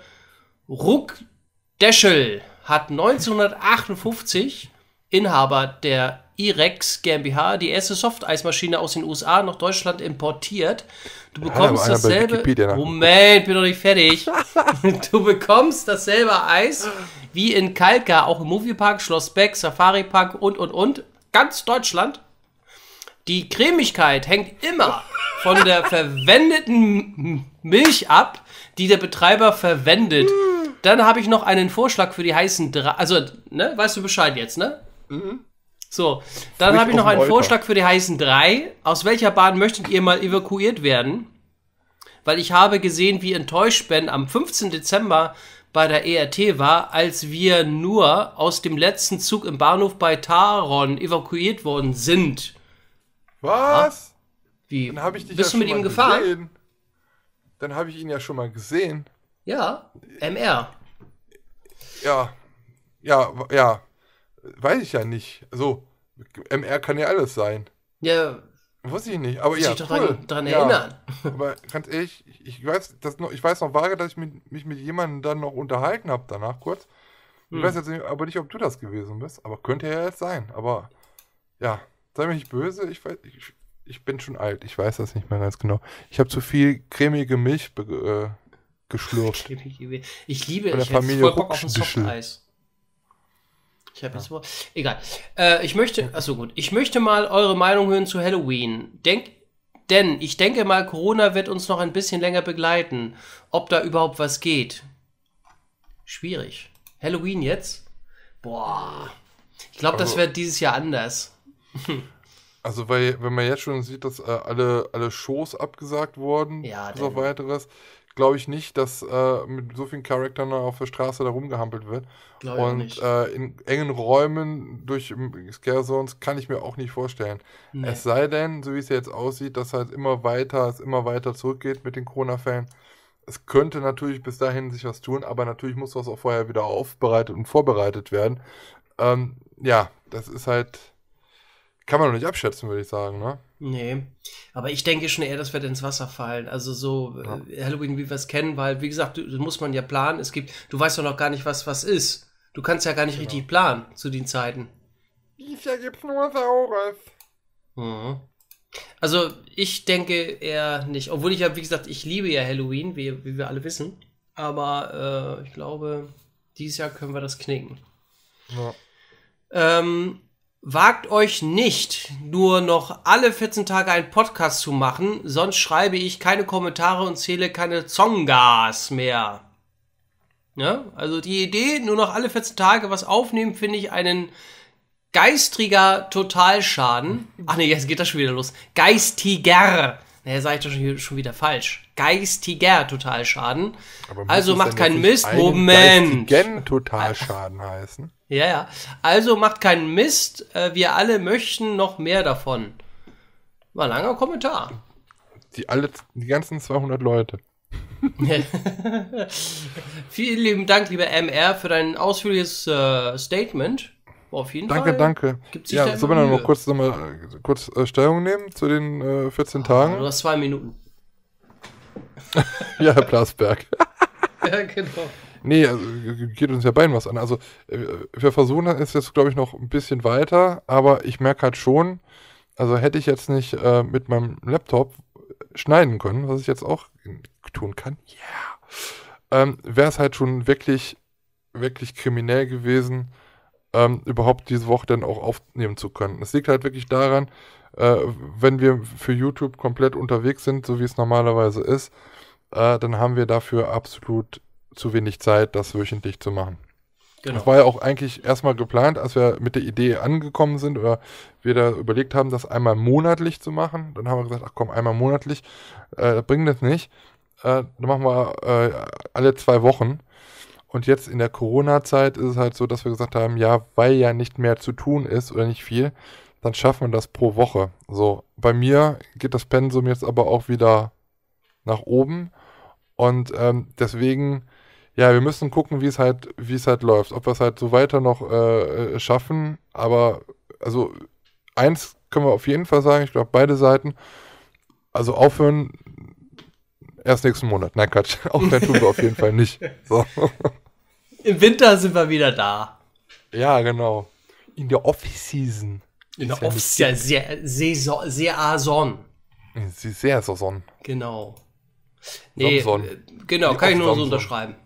Ruckdeschel hat 1958 Inhaber der Irex GmbH die erste Softeismaschine aus den USA nach Deutschland importiert. Du bekommst ja, dasselbe. Moment, bin noch nicht fertig. du bekommst dasselbe Eis wie in Kalka, auch im Moviepark, Schloss Beck, Safari Park und und und ganz Deutschland. Die Cremigkeit hängt immer von der verwendeten Milch ab, die der Betreiber verwendet. Dann habe ich noch einen Vorschlag für die heißen drei. Also, ne, weißt du Bescheid jetzt, ne? Mhm. So, dann habe ich noch einen Alter. Vorschlag für die heißen drei. Aus welcher Bahn möchtet ihr mal evakuiert werden? Weil ich habe gesehen, wie enttäuscht Ben am 15. Dezember bei der ERT war, als wir nur aus dem letzten Zug im Bahnhof bei Taron evakuiert worden sind. Was? Wie? Dann ich dich Bist ja du mit ihm gefahren? Gesehen. Dann habe ich ihn ja schon mal gesehen. Ja, MR. Ja, ja, ja. Weiß ich ja nicht. So, also, MR kann ja alles sein. Ja, Wusste ich nicht, aber Muss ja. Muss dich cool. dran, dran ja. erinnern. Aber ganz ehrlich, ich, weiß, das noch, ich weiß noch vage, dass ich mit, mich mit jemandem dann noch unterhalten habe danach kurz. Hm. Ich weiß jetzt nicht, aber nicht, ob du das gewesen bist, aber könnte ja jetzt sein. Aber ja, sei mir nicht böse, ich, weiß, ich, ich bin schon alt, ich weiß das nicht mehr ganz genau. Ich habe zu viel cremige Milch äh, geschlürft. ich liebe Von der ich Familie Bock auf ein Softeis. Ich habe jetzt ja. Egal. Äh, ich möchte, also gut, ich möchte mal eure Meinung hören zu Halloween. Denk, denn ich denke mal, Corona wird uns noch ein bisschen länger begleiten. Ob da überhaupt was geht? Schwierig. Halloween jetzt? Boah. Ich glaube, das also- wird dieses Jahr anders. Also, weil, wenn man jetzt schon sieht, dass äh, alle, alle Shows abgesagt wurden, ja, bis auf weiteres, glaube ich nicht, dass äh, mit so vielen Charakteren auf der Straße da rumgehampelt wird. Glaube und äh, in engen Räumen durch ähm, Scare Zones kann ich mir auch nicht vorstellen. Nee. Es sei denn, so wie es jetzt aussieht, dass halt immer weiter, es immer weiter zurückgeht mit den Corona-Fällen. Es könnte natürlich bis dahin sich was tun, aber natürlich muss das auch vorher wieder aufbereitet und vorbereitet werden. Ähm, ja, das ist halt, kann man noch nicht abschätzen, würde ich sagen, ne? Nee, aber ich denke schon eher, das wird ins Wasser fallen. Also so ja. Äh, Halloween, wie wir es kennen, weil, wie gesagt, du, muss man ja planen. Es gibt, du weißt doch noch gar nicht, was was ist. Du kannst ja gar nicht genau. richtig planen zu den Zeiten. Dieses Jahr gibt's nur Saures. Mhm. Also ich denke eher nicht. Obwohl ich ja, wie gesagt, ich liebe ja Halloween, wie, wie wir alle wissen. Aber äh, ich glaube, dieses Jahr können wir das knicken. Ja. Ähm, Wagt euch nicht, nur noch alle 14 Tage einen Podcast zu machen, sonst schreibe ich keine Kommentare und zähle keine Zongas mehr. Ja, ne? also die Idee, nur noch alle 14 Tage was aufnehmen, finde ich einen geistriger Totalschaden. Ach nee, jetzt geht das schon wieder los. Geistiger. Naja, sag ich doch schon, schon, wieder falsch. Geistiger Totalschaden. also macht keinen Mist. Moment. Geistigen Totalschaden heißen. Ja, ja. Also macht keinen Mist. Äh, wir alle möchten noch mehr davon. War langer Kommentar. Die, alle, die ganzen 200 Leute. Vielen lieben Dank, lieber MR, für dein ausführliches äh, Statement. Boah, auf jeden danke, Fall. Danke, danke. Ja, sollen wir noch kurz, noch äh, mal, kurz äh, Stellung nehmen zu den äh, 14 ah, Tagen? Du hast zwei Minuten. ja, Herr Blasberg. ja, genau. Nee, also, geht uns ja beiden was an. Also wir äh, versuchen es jetzt, glaube ich, noch ein bisschen weiter, aber ich merke halt schon, also hätte ich jetzt nicht äh, mit meinem Laptop schneiden können, was ich jetzt auch tun kann, yeah, ähm, wäre es halt schon wirklich, wirklich kriminell gewesen, ähm, überhaupt diese Woche dann auch aufnehmen zu können. Es liegt halt wirklich daran, äh, wenn wir für YouTube komplett unterwegs sind, so wie es normalerweise ist, äh, dann haben wir dafür absolut zu wenig Zeit, das wöchentlich zu machen. Genau. Das war ja auch eigentlich erstmal geplant, als wir mit der Idee angekommen sind oder wir da überlegt haben, das einmal monatlich zu machen. Dann haben wir gesagt, ach komm, einmal monatlich, äh, bringt das nicht. Äh, dann machen wir äh, alle zwei Wochen. Und jetzt in der Corona-Zeit ist es halt so, dass wir gesagt haben, ja, weil ja nicht mehr zu tun ist oder nicht viel, dann schaffen wir das pro Woche. So, bei mir geht das Pensum jetzt aber auch wieder nach oben. Und ähm, deswegen ja, wir müssen gucken, wie es halt, wie es halt läuft, ob wir es halt so weiter noch äh, äh, schaffen. Aber also eins können wir auf jeden Fall sagen, ich glaube beide Seiten. Also aufhören erst nächsten Monat. Nein, Quatsch. Aufhören tun wir auf jeden Fall nicht. So. Im Winter sind wir wieder da. Ja, genau. In der Off-Season. In der Off-Season. Saison. Saison. Saison. Genau. Nee, Samson. Äh, genau, kann ich nur so unterschreiben.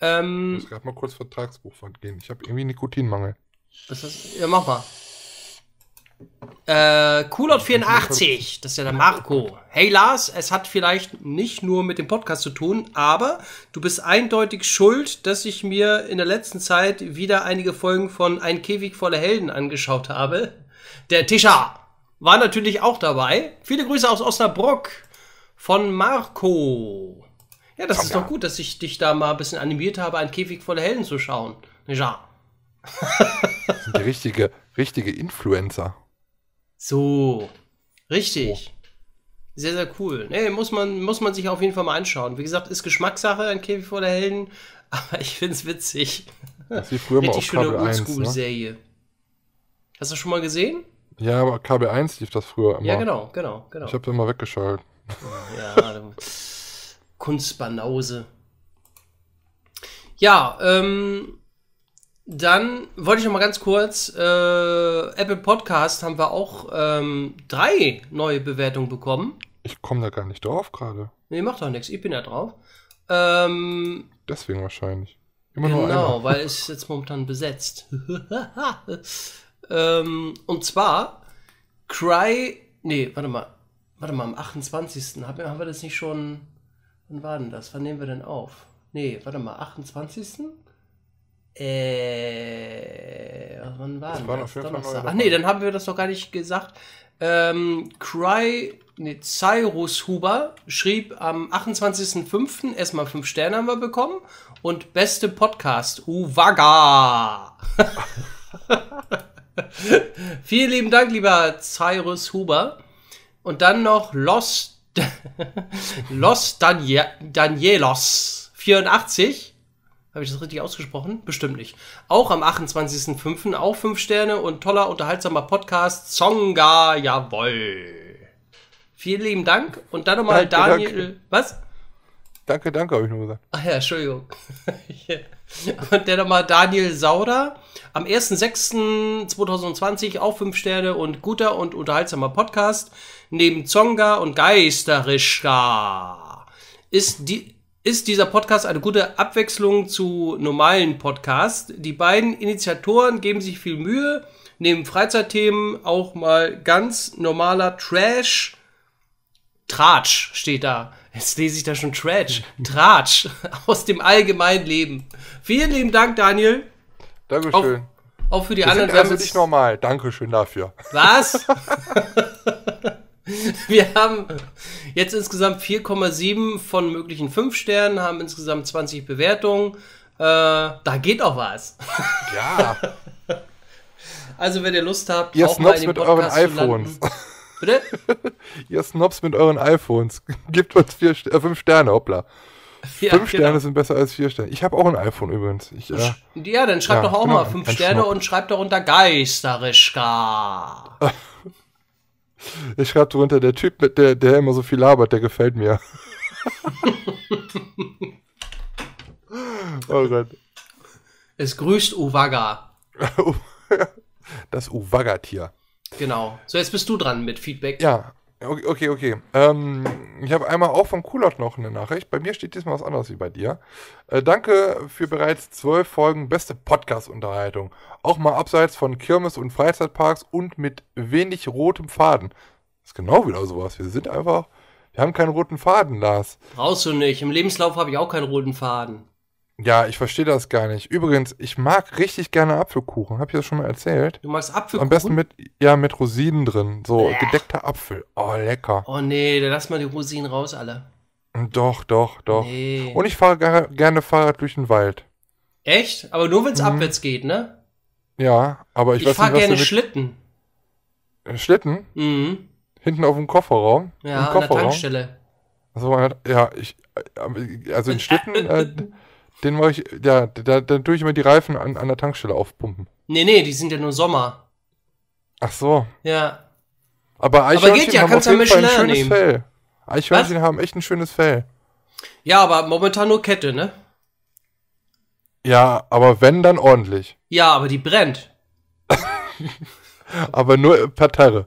Ähm, ich muss gerade mal kurz Vertragsbuch gehen. Ich habe irgendwie Nikotinmangel. Das ist, ja, mach mal. Äh, Coolot84, das ist ja der Marco. Hey Lars, es hat vielleicht nicht nur mit dem Podcast zu tun, aber du bist eindeutig schuld, dass ich mir in der letzten Zeit wieder einige Folgen von Ein Käfig voller Helden angeschaut habe. Der Tisha war natürlich auch dabei. Viele Grüße aus Osnabrück von Marco. Ja, das Komm, ist doch gut, dass ich dich da mal ein bisschen animiert habe, einen Käfig voller Helden zu schauen. Ja. das sind die richtige, richtige Influencer. So, richtig. Oh. Sehr, sehr cool. Nee, muss man, muss man sich auf jeden Fall mal anschauen. Wie gesagt, ist Geschmackssache, ein Käfig voller Helden, aber ich finde es witzig. Das ist früher mal Richtig schöne ne? Oldschool-Serie. Ne? Hast du schon mal gesehen? Ja, aber kb 1 lief das früher immer. Ja, genau, genau, genau. Ich habe immer weggeschaltet. Ja, du Kunstbanause. Ja, ähm, dann wollte ich noch mal ganz kurz, äh, Apple Podcast haben wir auch ähm, drei neue Bewertungen bekommen. Ich komme da gar nicht drauf gerade. Nee, macht doch nichts, ich bin da drauf. Ähm, Deswegen wahrscheinlich. Immer genau, nur Genau, weil es ist jetzt momentan besetzt. ähm, und zwar Cry, nee, warte mal, warte mal, am 28. haben wir das nicht schon Wann war denn das? Wann nehmen wir denn auf? Nee, warte mal, 28. Äh, wann war das? Denn war das? Ach nee, dann haben wir das doch gar nicht gesagt. Ähm, Cry, nee, Cyrus Huber schrieb am 28.05. erstmal 5 Sterne haben wir bekommen und beste Podcast, Uwaga. Vielen lieben Dank, lieber Cyrus Huber. Und dann noch Lost Los Danie Danielos 84. Habe ich das richtig ausgesprochen? Bestimmt nicht. Auch am 28.05. auch 5 Sterne und toller, unterhaltsamer Podcast. Zonga, jawoll. Vielen lieben Dank. Und dann nochmal Daniel. Dank. Was? Danke, danke, habe ich nur gesagt. Ach ja, Entschuldigung. und der nochmal Daniel Sauder. Am 1.6.2020 auch fünf Sterne und guter und unterhaltsamer Podcast. Neben Zonga und Geisterischka ist, die, ist dieser Podcast eine gute Abwechslung zu normalen Podcasts. Die beiden Initiatoren geben sich viel Mühe, neben Freizeitthemen auch mal ganz normaler Trash. Tratsch steht da Jetzt lese ich da schon Trash, Tratsch aus dem allgemeinen Leben. Vielen lieben Dank, Daniel. Dankeschön. Auch, auch für die wir anderen. Sind also nicht normal. Dankeschön dafür. Was? wir haben jetzt insgesamt 4,7 von möglichen 5 Sternen, haben insgesamt 20 Bewertungen. Äh, da geht auch was. Ja. Also, wenn ihr Lust habt, ihr Snobs mit euren iPhones. Bitte? Ihr Snobs mit euren iPhones. Gebt uns vier, äh, fünf Sterne, hoppla. Ja, fünf genau. Sterne sind besser als vier Sterne. Ich habe auch ein iPhone übrigens. Ich, äh, ja, dann schreibt ja, doch auch genau, mal fünf Sterne Schnupp. und schreibt darunter Geisterischka. Ich schreibe darunter, der Typ, mit der, der immer so viel labert, der gefällt mir. oh Gott. Es grüßt Uwaga. Das Uwaga-Tier. Genau. So, jetzt bist du dran mit Feedback. Ja, Okay, okay. Ähm, ich habe einmal auch von Kulot noch eine Nachricht. Bei mir steht diesmal was anderes wie bei dir. Äh, danke für bereits zwölf Folgen beste Podcast-Unterhaltung. Auch mal abseits von Kirmes und Freizeitparks und mit wenig rotem Faden. Das ist genau wieder sowas. Wir sind einfach. Wir haben keinen roten Faden, Lars. Brauchst du nicht. Im Lebenslauf habe ich auch keinen roten Faden. Ja, ich verstehe das gar nicht. Übrigens, ich mag richtig gerne Apfelkuchen. Hab ich das schon mal erzählt? Du magst Apfelkuchen? Am besten mit, ja, mit Rosinen drin. So, Blech. gedeckter Apfel. Oh, lecker. Oh nee, dann lass mal die Rosinen raus, alle. Doch, doch, doch. Nee. Und ich fahre gerne Fahrrad durch den Wald. Echt? Aber nur, wenn es mhm. abwärts geht, ne? Ja, aber ich, ich weiß fahr nicht, was gerne mit... Schlitten. Äh, Schlitten? Mhm. Hinten auf dem Kofferraum? Ja, Im Kofferraum. an der Tankstelle. Also, ja, ich, äh, also in Schlitten... äh, den wollte ich, ja, da, da tue ich immer die Reifen an, an der Tankstelle aufpumpen. Nee, nee, die sind ja nur Sommer. Ach so. Ja. Aber Eichhörnchen aber ja, haben auf jeden Fall ein schönes nehmen. Fell. Eichhörnchen Was? haben echt ein schönes Fell. Ja, aber momentan nur Kette, ne? Ja, aber wenn, dann ordentlich. Ja, aber die brennt. aber nur Parterre.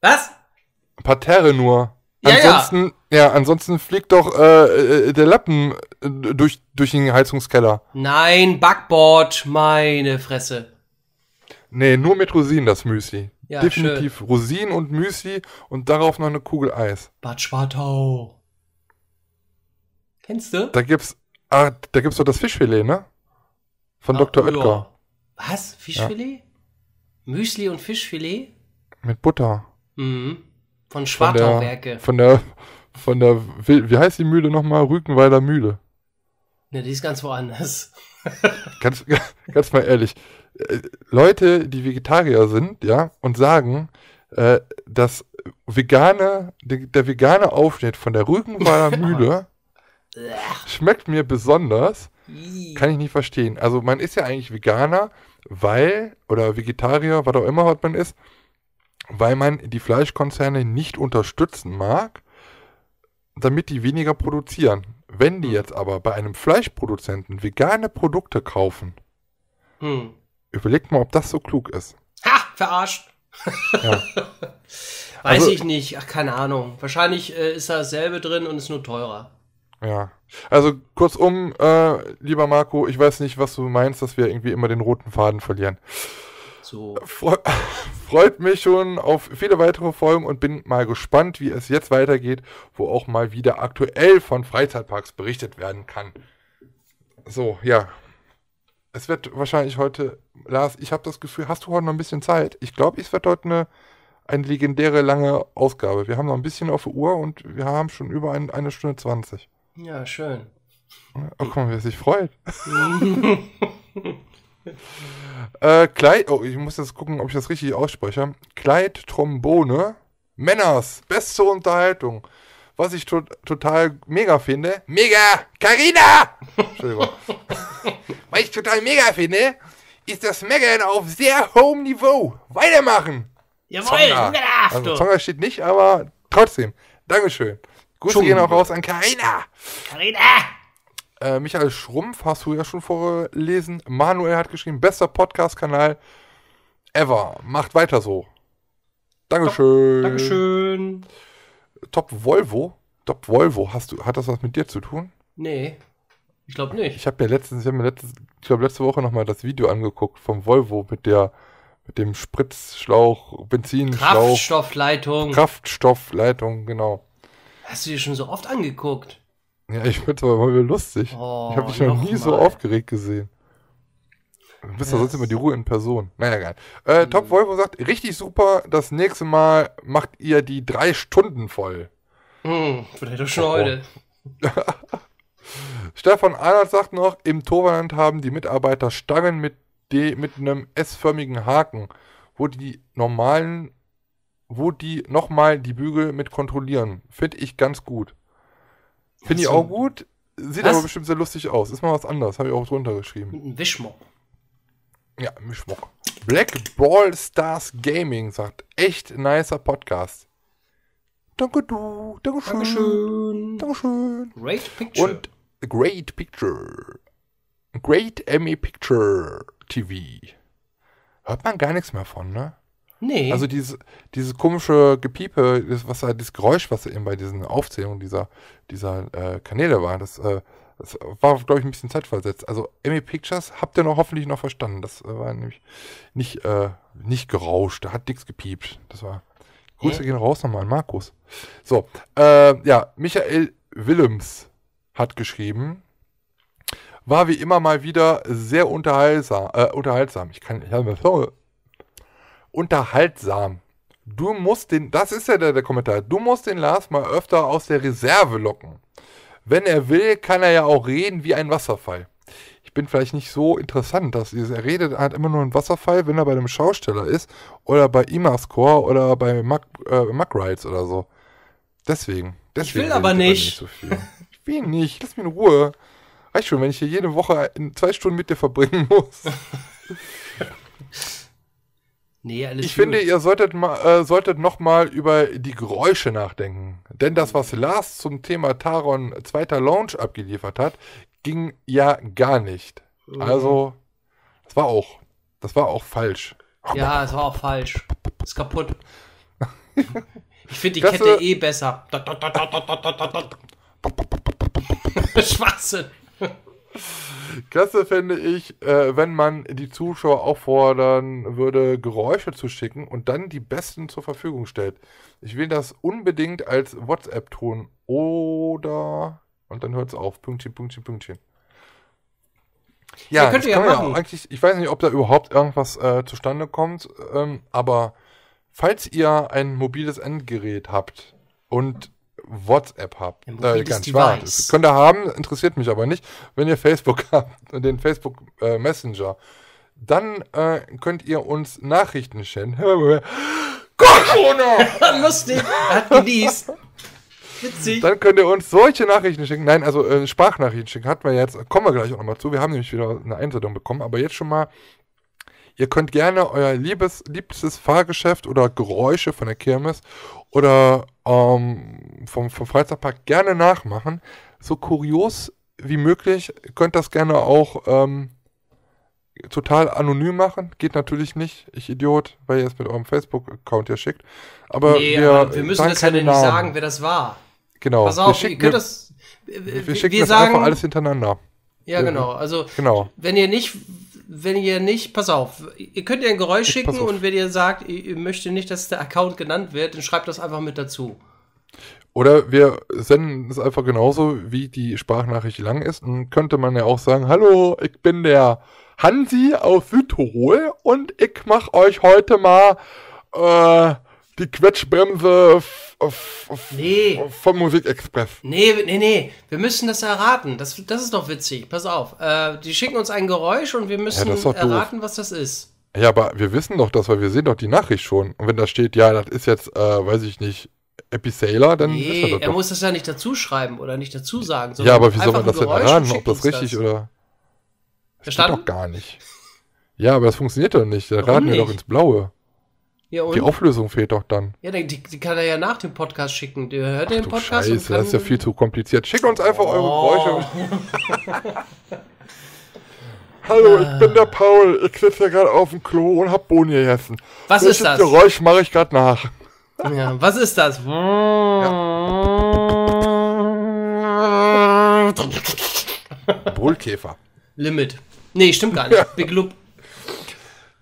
Was? Parterre nur ansonsten, ja. ja, ansonsten fliegt doch äh, äh der Lappen äh, durch, durch den Heizungskeller. Nein, Backboard, meine Fresse. Nee, nur mit Rosinen das Müsli. Ja, Definitiv schön. Rosinen und Müsli und darauf noch eine Kugel Eis. Bad Schwartau. Kennst du? Da gibt's, ah, da gibt's doch das Fischfilet, ne? Von Ach, Dr. Oetker. Was? Fischfilet? Ja. Müsli und Fischfilet? Mit Butter. Mhm. Von Werke. Von der, von der, von der, wie heißt die Mühle nochmal? Rügenweiler Mühle. Ne, die ist ganz woanders. ganz, ganz mal ehrlich. Äh, Leute, die Vegetarier sind, ja, und sagen, äh, dass vegane, de, der vegane Aufschnitt von der Rügenweiler Mühle schmeckt mir besonders, kann ich nicht verstehen. Also man ist ja eigentlich Veganer, weil, oder Vegetarier, was auch immer was man ist, weil man die Fleischkonzerne nicht unterstützen mag, damit die weniger produzieren. Wenn die hm. jetzt aber bei einem Fleischproduzenten vegane Produkte kaufen, hm. überlegt mal, ob das so klug ist. Ha, verarscht. Ja. Weiß also, ich nicht, ach keine Ahnung. Wahrscheinlich äh, ist da dasselbe drin und ist nur teurer. Ja. Also kurzum, äh, lieber Marco, ich weiß nicht, was du meinst, dass wir irgendwie immer den roten Faden verlieren so. Freut mich schon auf viele weitere Folgen und bin mal gespannt, wie es jetzt weitergeht, wo auch mal wieder aktuell von Freizeitparks berichtet werden kann. So, ja. Es wird wahrscheinlich heute, Lars, ich habe das Gefühl, hast du heute noch ein bisschen Zeit? Ich glaube, es wird heute eine, eine legendäre lange Ausgabe. Wir haben noch ein bisschen auf der Uhr und wir haben schon über ein, eine Stunde 20. Ja, schön. Oh, guck mal, wer sich freut. äh, Kleid, oh, ich muss jetzt gucken, ob ich das richtig ausspreche. Kleid, Trombone, Männers, beste Unterhaltung. Was ich to total mega finde. Mega! Carina! Entschuldigung. Was ich total mega finde, ist das Megan auf sehr hohem Niveau. Weitermachen! Jawohl, Zonga. Also Zonga steht nicht, aber trotzdem. Dankeschön. Grüße gehen auch raus an Carina! Carina! Äh, Michael Schrumpf hast du ja schon vorgelesen. Manuel hat geschrieben, bester Podcast-Kanal ever. Macht weiter so. Dankeschön. Top, Dankeschön. Top Volvo. Top Volvo, hast du, hat das was mit dir zu tun? Nee. Ich glaube nicht. Ich habe mir letztens, ich habe mir letztens, ich glaube letzte Woche nochmal das Video angeguckt vom Volvo mit der, mit dem Spritzschlauch, Benzinschlauch. Kraftstoffleitung. Kraftstoffleitung, genau. Hast du dir schon so oft angeguckt? Ja, ich finde aber mal lustig. Oh, ich habe dich noch nie mal. so aufgeregt gesehen. Du bist ja sonst immer die Ruhe in Person. Naja, geil. Äh, mhm. Top Volvo sagt, richtig super, das nächste Mal macht ihr die drei Stunden voll. Hm, vielleicht doch schon heute. Stefan Arnold sagt noch, im Toverland haben die Mitarbeiter Stangen mit, D mit einem S-förmigen Haken, wo die normalen, wo die nochmal die Bügel mit kontrollieren. Finde ich ganz gut. Finde ich auch gut. Sieht was? aber bestimmt sehr lustig aus. Ist mal was anderes. Habe ich auch drunter geschrieben. Ein Wischmock. Ja, ein Wischmock. Black Ball Stars Gaming sagt, echt nicer Podcast. Danke du. Dankeschön. Dankeschön. Dankeschön. Great Picture. Und Great Picture. Great Emmy Picture TV. Hört man gar nichts mehr von, ne? Nee. Also dieses, dieses komische Gepiepe, das, was, das Geräusch, was eben bei diesen Aufzählungen dieser, dieser äh, Kanäle war, das, äh, das war, glaube ich, ein bisschen zeitversetzt. Also Emmy Pictures habt ihr noch hoffentlich noch verstanden. Das äh, war nämlich nicht, äh, nicht gerauscht, da hat nichts gepiept. Das war. Grüße gehen raus nochmal an Markus. So, äh, ja, Michael Willems hat geschrieben, war wie immer mal wieder sehr unterhaltsam. Äh, unterhaltsam. Ich kann, ich habe unterhaltsam. Du musst den, das ist ja der, der Kommentar, du musst den Lars mal öfter aus der Reserve locken. Wenn er will, kann er ja auch reden wie ein Wasserfall. Ich bin vielleicht nicht so interessant, dass er redet er hat immer nur einen Wasserfall, wenn er bei einem Schausteller ist oder bei Imascore oder bei Mac, äh, Rides oder so. Deswegen. deswegen ich will aber nicht. nicht so ich will nicht. Lass mich in Ruhe. Reicht schon, wenn ich hier jede Woche zwei Stunden mit dir verbringen muss. Nee, alles ich gut. finde, ihr solltet, äh, solltet nochmal über die Geräusche nachdenken. Denn das, was Lars zum Thema Taron zweiter Launch abgeliefert hat, ging ja gar nicht. Mhm. Also, das war auch, das war auch falsch. Ja, es war auch falsch. Ist kaputt. ich finde die das Kette äh, eh besser. Schwachsinn. Klasse fände ich, äh, wenn man die Zuschauer auffordern würde, Geräusche zu schicken und dann die besten zur Verfügung stellt. Ich will das unbedingt als whatsapp tun. oder. Und dann hört es auf. Pünktchen, Pünktchen, Pünktchen. Ja, ja könnte ja machen. Ja eigentlich, ich weiß nicht, ob da überhaupt irgendwas äh, zustande kommt, ähm, aber falls ihr ein mobiles Endgerät habt und WhatsApp habt. Äh, ganz wahr. Das könnt ihr haben, interessiert mich aber nicht. Wenn ihr Facebook habt, den Facebook äh, Messenger, dann äh, könnt ihr uns Nachrichten senden. Corona! Lustig, hat genießt. Witzig. Dann könnt ihr uns solche Nachrichten schicken. Nein, also äh, Sprachnachrichten schicken hatten wir jetzt. Kommen wir gleich auch nochmal zu. Wir haben nämlich wieder eine Einsendung bekommen. Aber jetzt schon mal Ihr könnt gerne euer liebes, liebstes Fahrgeschäft oder Geräusche von der Kirmes oder ähm, vom, vom Freizeitpark gerne nachmachen. So kurios wie möglich. Ihr könnt das gerne auch ähm, total anonym machen. Geht natürlich nicht, ich Idiot, weil ihr es mit eurem Facebook-Account hier schickt. Aber nee, wir, wir müssen das ja nicht Namen. sagen, wer das war. Genau. Pass auf, wir schicken, ihr könnt das, wir, wir schicken wir das sagen, einfach alles hintereinander. Ja, genau. Also, genau. wenn ihr nicht wenn ihr nicht, pass auf, ihr könnt ihr ein Geräusch ich schicken und wenn ihr sagt, ihr, möchtet nicht, dass der Account genannt wird, dann schreibt das einfach mit dazu. Oder wir senden es einfach genauso, wie die Sprachnachricht lang ist. Und könnte man ja auch sagen, hallo, ich bin der Hansi aus Südtirol und ich mache euch heute mal äh, die Quetschbremse nee. vom Musikexpress. Nee, nee, nee. Wir müssen das erraten. Das, das ist doch witzig. Pass auf. Äh, die schicken uns ein Geräusch und wir müssen ja, erraten, doof. was das ist. Ja, aber wir wissen doch das, weil wir sehen doch die Nachricht schon. Und wenn da steht, ja, das ist jetzt, äh, weiß ich nicht, Episailer, dann nee, ist er doch. Er muss das ja nicht dazu schreiben oder nicht dazu sagen. Ja, aber wie soll man das denn erraten, ob das richtig das. oder. Das Verstanden? doch gar nicht. Ja, aber das funktioniert doch nicht. Da raten wir nicht? doch ins Blaue. Ja, die Auflösung fehlt doch dann. Ja, die, die, kann er ja nach dem Podcast schicken. Der hört Ach, den Podcast. Scheiße, das ist ja viel zu kompliziert. Schickt uns einfach oh. eure Geräusche. Hallo, ah. ich bin der Paul. Ich sitze ja gerade auf dem Klo und hab Bohnen gegessen. Was Welches ist das? Geräusch mache ich gerade nach. ja, was ist das? Ja. Brüllkäfer. Limit. Nee, stimmt gar nicht. Big Loop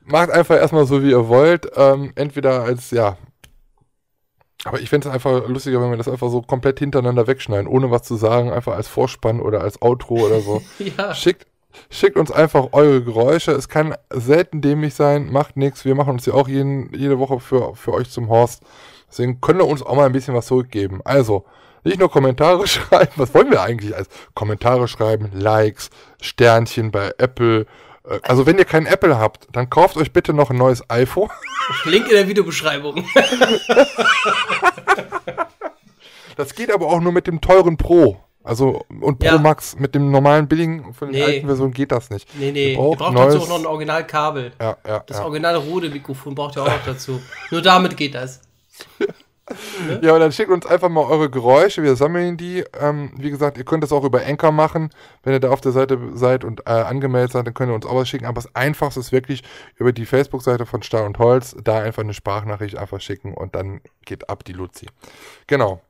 macht einfach erstmal so, wie ihr wollt. Ähm, entweder als, ja. Aber ich fände es einfach lustiger, wenn wir das einfach so komplett hintereinander wegschneiden, ohne was zu sagen, einfach als Vorspann oder als Outro oder so. ja. Schickt, schickt uns einfach eure Geräusche. Es kann selten dämlich sein, macht nichts. Wir machen uns ja auch jeden, jede Woche für, für euch zum Horst. Deswegen könnt ihr uns auch mal ein bisschen was zurückgeben. Also, nicht nur Kommentare schreiben, was wollen wir eigentlich als Kommentare schreiben, Likes, Sternchen bei Apple äh, also wenn ihr kein Apple habt, dann kauft euch bitte noch ein neues iPhone. Link in der Videobeschreibung. Das geht aber auch nur mit dem teuren Pro. Also und Pro ja. Max mit dem normalen billigen von den nee. alten Versionen geht das nicht. Nee, nee, ihr braucht, ihr braucht neues... dazu auch noch ein Originalkabel. Ja, ja, das ja. originale Rode Mikrofon braucht ihr auch noch dazu. nur damit geht das. Ne? Ja, und dann schickt uns einfach mal eure Geräusche, wir sammeln die. Ähm, wie gesagt, ihr könnt das auch über Anker machen. Wenn ihr da auf der Seite seid und äh, angemeldet seid, dann könnt ihr uns auch was schicken. Aber das Einfachste ist wirklich über die Facebook-Seite von Stahl und Holz, da einfach eine Sprachnachricht einfach schicken und dann geht ab die Luzi. Genau.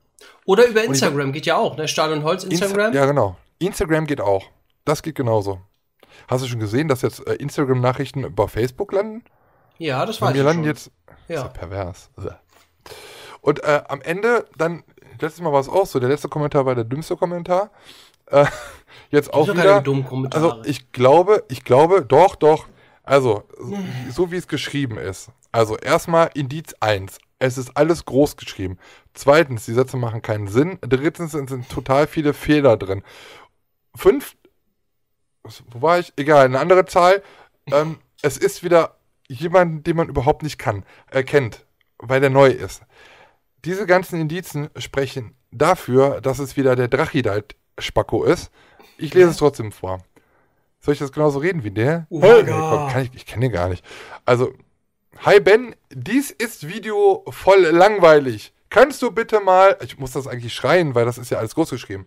Oder über Instagram ich, geht ja auch, ne? Stahl und Holz Instagram. Insta ja, genau. Instagram geht auch. Das geht genauso. Hast du schon gesehen, dass jetzt äh, Instagram-Nachrichten über Facebook landen? Ja, das weiß ich. Wir landen jetzt. Ja. Das ist ja pervers. Bäh. Und äh, am Ende, dann, letztes Mal war es auch so, der letzte Kommentar war der dümmste Kommentar. Äh, jetzt auch wieder. also ich glaube, ich glaube, doch, doch. Also, so wie es geschrieben ist. Also erstmal Indiz 1. Es ist alles groß geschrieben. Zweitens, die Sätze machen keinen Sinn. Drittens es sind total viele Fehler drin. Fünf, wo war ich? Egal, eine andere Zahl. Ähm, es ist wieder jemand, den man überhaupt nicht kann, erkennt, äh, weil der neu ist. Diese ganzen Indizen sprechen dafür, dass es wieder der Drachidalt-Spacko ist. Ich lese es trotzdem vor. Soll ich das genauso reden wie der? Oh hey, komm, ich, ich kenne ihn gar nicht. Also, hi Ben, dies ist Video voll langweilig. Kannst du bitte mal, ich muss das eigentlich schreien, weil das ist ja alles groß geschrieben.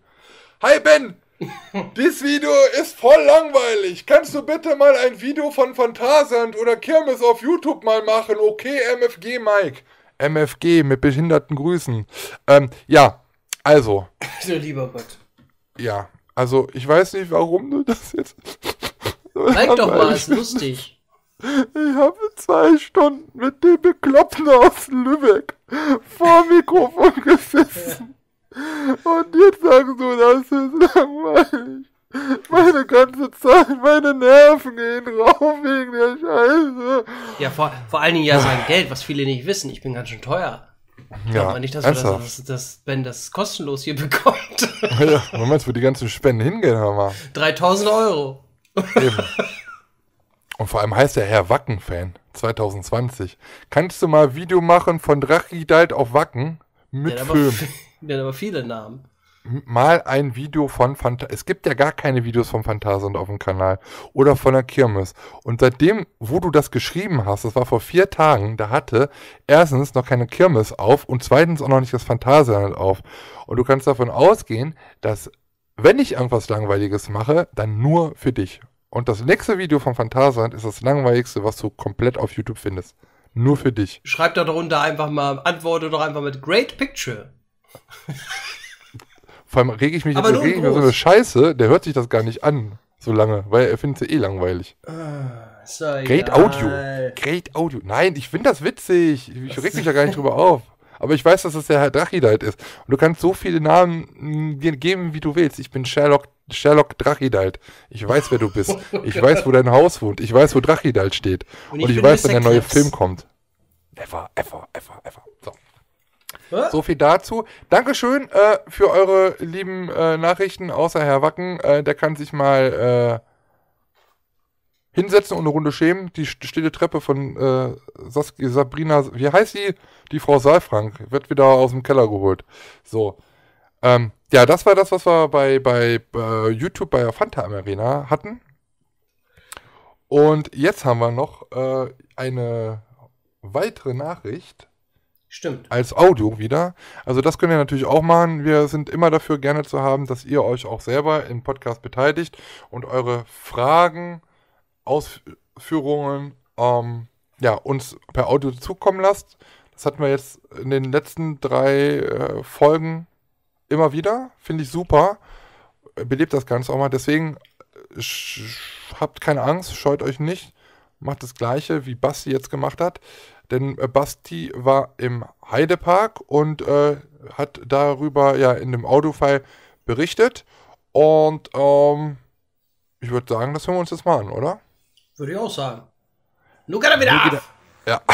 Hi Ben, dies Video ist voll langweilig. Kannst du bitte mal ein Video von Phantasand oder Kirmes auf YouTube mal machen? Okay, MFG Mike. MFG mit behinderten Grüßen. Ähm, ja, also. Also lieber Gott. Ja, also ich weiß nicht, warum du das jetzt. Zeig doch mal, ist lustig. Ich habe zwei Stunden mit dem Bekloppten aus Lübeck vor Mikrofon gesessen. Und jetzt sagst du, das ist langweilig. Meine ganze Zeit, meine Nerven gehen rauf wegen der Scheiße. Ja, vor, vor allen Dingen ja sein Geld, was viele nicht wissen. Ich bin ganz schön teuer. Ja, aber nicht, dass das, das, das, Ben das kostenlos hier bekommt. Ja, Moment, wo die ganzen Spenden hingehen, hör mal. 3000 Euro. Eben. Und vor allem heißt er Herr Wacken-Fan 2020. Kannst du mal ein Video machen von Drachidalt auf Wacken mit der Film? Der hat aber viele Namen mal ein Video von Phantasund. Es gibt ja gar keine Videos von Phantasund auf dem Kanal oder von der Kirmes. Und seitdem, wo du das geschrieben hast, das war vor vier Tagen, da hatte erstens noch keine Kirmes auf und zweitens auch noch nicht das Phantasialand halt auf. Und du kannst davon ausgehen, dass wenn ich irgendwas Langweiliges mache, dann nur für dich. Und das nächste Video von Phantasialand ist das langweiligste, was du komplett auf YouTube findest. Nur für dich. Schreib da drunter einfach mal, antworte doch einfach mit Great Picture. Vor allem rege ich mich aber reg so eine Scheiße, der hört sich das gar nicht an so lange, weil er findet sie eh langweilig. Ah, so Great Audio. Great Audio. Nein, ich finde das witzig. Ich reg mich da gar nicht drüber auf. Aber ich weiß, dass es der Herr Drachidite halt ist. Und du kannst so viele Namen dir mm, geben, wie du willst. Ich bin Sherlock, Sherlock Drachidite. Halt. Ich weiß, wer du bist. Oh ich weiß, wo dein Haus wohnt. Ich weiß, wo Drachidite halt steht. Und ich, Und ich weiß, wenn der neue Film kommt. Ever, ever, ever, ever. Hä? So viel dazu. Dankeschön äh, für eure lieben äh, Nachrichten, außer Herr Wacken. Äh, der kann sich mal äh, hinsetzen und eine Runde schämen. Die stille Treppe von äh, Saskia, Sabrina, wie heißt sie? Die Frau Saalfrank, wird wieder aus dem Keller geholt. So. Ähm, ja, das war das, was wir bei, bei äh, YouTube bei der Fanta Arena hatten. Und jetzt haben wir noch eine weitere Nachricht Stimmt. Als Audio wieder. Also das können wir natürlich auch machen. Wir sind immer dafür gerne zu haben, dass ihr euch auch selber im Podcast beteiligt und eure Fragen, Ausführungen, ähm, ja, uns per Audio zukommen lasst. Das hatten wir jetzt in den letzten drei äh, Folgen immer wieder. Finde ich super. Belebt das Ganze auch mal. Deswegen äh, habt keine Angst, scheut euch nicht. Macht das Gleiche, wie Basti jetzt gemacht hat. Denn äh, Basti war im Heidepark und äh, hat darüber ja in dem Autofall berichtet. Und ähm, ich würde sagen, das hören wir uns jetzt mal an, oder? Würde ich auch sagen. Nun kann wieder Ja.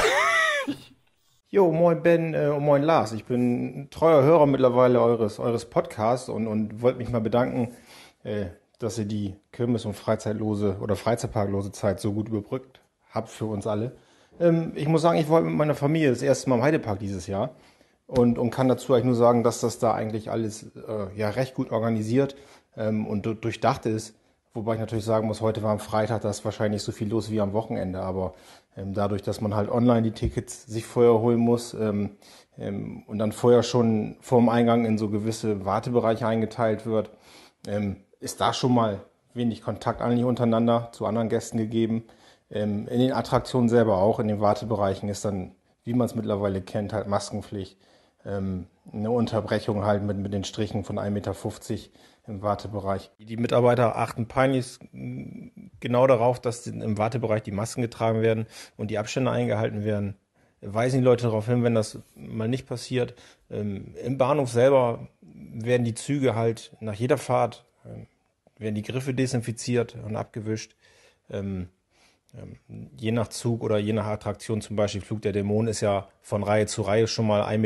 Jo, moin Ben äh, und moin Lars. Ich bin treuer Hörer mittlerweile eures, eures Podcasts und, und wollte mich mal bedanken, äh, dass ihr die Kirmes- und Freizeitlose oder Freizeitparklose Zeit so gut überbrückt habt für uns alle. Ähm, ich muss sagen, ich war mit meiner Familie das erste Mal im Heidepark dieses Jahr und, und kann dazu eigentlich nur sagen, dass das da eigentlich alles äh, ja recht gut organisiert ähm, und durchdacht ist. Wobei ich natürlich sagen muss, heute war am Freitag, da ist wahrscheinlich so viel los wie am Wochenende. Aber ähm, dadurch, dass man halt online die Tickets sich vorher holen muss ähm, ähm, und dann vorher schon vorm Eingang in so gewisse Wartebereiche eingeteilt wird, ähm, ist da schon mal wenig Kontakt eigentlich untereinander zu anderen Gästen gegeben. Ähm, in den Attraktionen selber auch, in den Wartebereichen ist dann, wie man es mittlerweile kennt, halt Maskenpflicht. Ähm, eine Unterbrechung halt mit, mit den Strichen von 1,50 Meter im Wartebereich. Die Mitarbeiter achten peinlich mm, genau darauf, dass im Wartebereich die Masken getragen werden und die Abstände eingehalten werden. Weisen die Leute darauf hin, wenn das mal nicht passiert. Ähm, Im Bahnhof selber werden die Züge halt nach jeder Fahrt, werden die Griffe desinfiziert und abgewischt. Ähm, je nach Zug oder je nach Attraktion, zum Beispiel Flug der Dämonen, ist ja von Reihe zu Reihe schon mal 1,50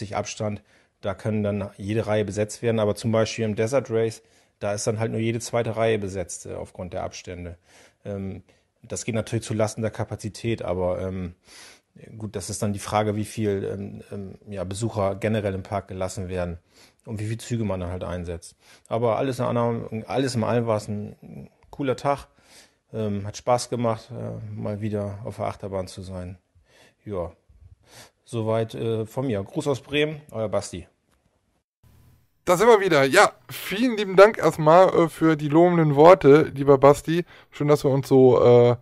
Meter Abstand. Da können dann jede Reihe besetzt werden. Aber zum Beispiel im Desert Race, da ist dann halt nur jede zweite Reihe besetzt äh, aufgrund der Abstände. Ähm, das geht natürlich zu Lasten der Kapazität, aber ähm, gut, das ist dann die Frage, wie viel ja, Besucher generell im Park gelassen werden und wie viele Züge man dann halt einsetzt. Aber alles in allem, alles in allem war es ein cooler Tag ähm, hat Spaß gemacht, äh, mal wieder auf der Achterbahn zu sein. Ja, soweit äh, von mir. Gruß aus Bremen, euer Basti. Das immer wieder. Ja, vielen lieben Dank erstmal äh, für die lobenden Worte, lieber Basti. Schön, dass du uns so äh,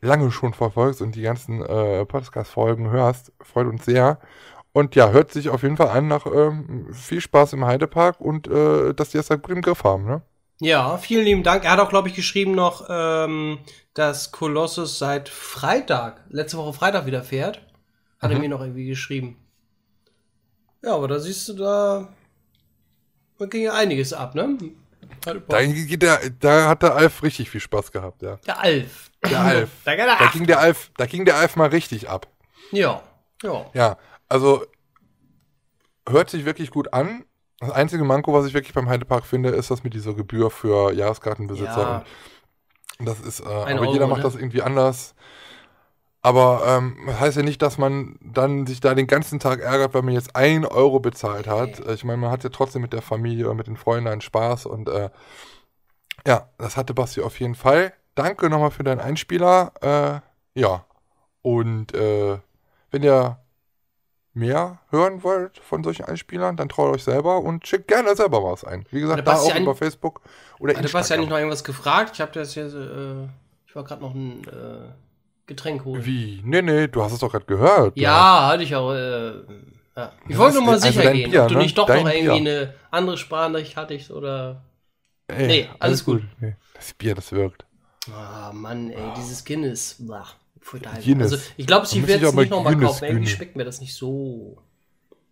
lange schon verfolgst und die ganzen äh, Podcast-Folgen hörst. Freut uns sehr. Und ja, hört sich auf jeden Fall an nach ähm, viel Spaß im Heidepark und äh, dass die es halt gut im Griff haben, ne? Ja, vielen lieben Dank. Er hat auch, glaube ich, geschrieben noch, ähm, dass Kolossus seit Freitag, letzte Woche Freitag wieder fährt. Hat mhm. er mir noch irgendwie geschrieben. Ja, aber da siehst du, da, da ging ja einiges ab, ne? Da, da, da hat der Alf richtig viel Spaß gehabt, ja. Der Alf. Der Alf. da, ging der, da ging der Alf. Da ging der Alf mal richtig ab. Ja. Ja. Ja, also hört sich wirklich gut an. Das einzige Manko, was ich wirklich beim Heidepark finde, ist das mit dieser Gebühr für Jahresgartenbesitzer. Ja. Das ist, äh, aber Euro, jeder macht ne? das irgendwie anders. Aber ähm, das heißt ja nicht, dass man dann sich da den ganzen Tag ärgert, weil man jetzt einen Euro bezahlt hat. Okay. Ich meine, man hat ja trotzdem mit der Familie oder mit den Freunden einen Spaß und äh, ja, das hatte Basti auf jeden Fall. Danke nochmal für deinen Einspieler. Äh, ja. Und äh, wenn ihr mehr hören wollt von solchen Einspielern, dann traut euch selber und schickt gerne selber was ein. Wie gesagt, da auch über Facebook oder Instagram. Du hast ja nicht noch irgendwas gefragt. Ich habe das hier, äh, ich war gerade noch ein äh, Getränk holen. Wie? Nee, nee, du hast es doch gerade gehört. Ja, ja, hatte ich auch. Äh, ja. Ich das wollte nur mal sicher also gehen, Bier, ob du ne? nicht doch dein noch irgendwie Bier. eine andere Sprachnachricht ich oder. Ey, nee, alles, alles gut. gut. Nee, das Bier, das wirkt. Ah, oh, Mann, ey, oh. dieses Guinness. Blah. Für also ich glaube, ich werde es nicht nochmal kaufen. Irgendwie schmeckt mir das nicht so.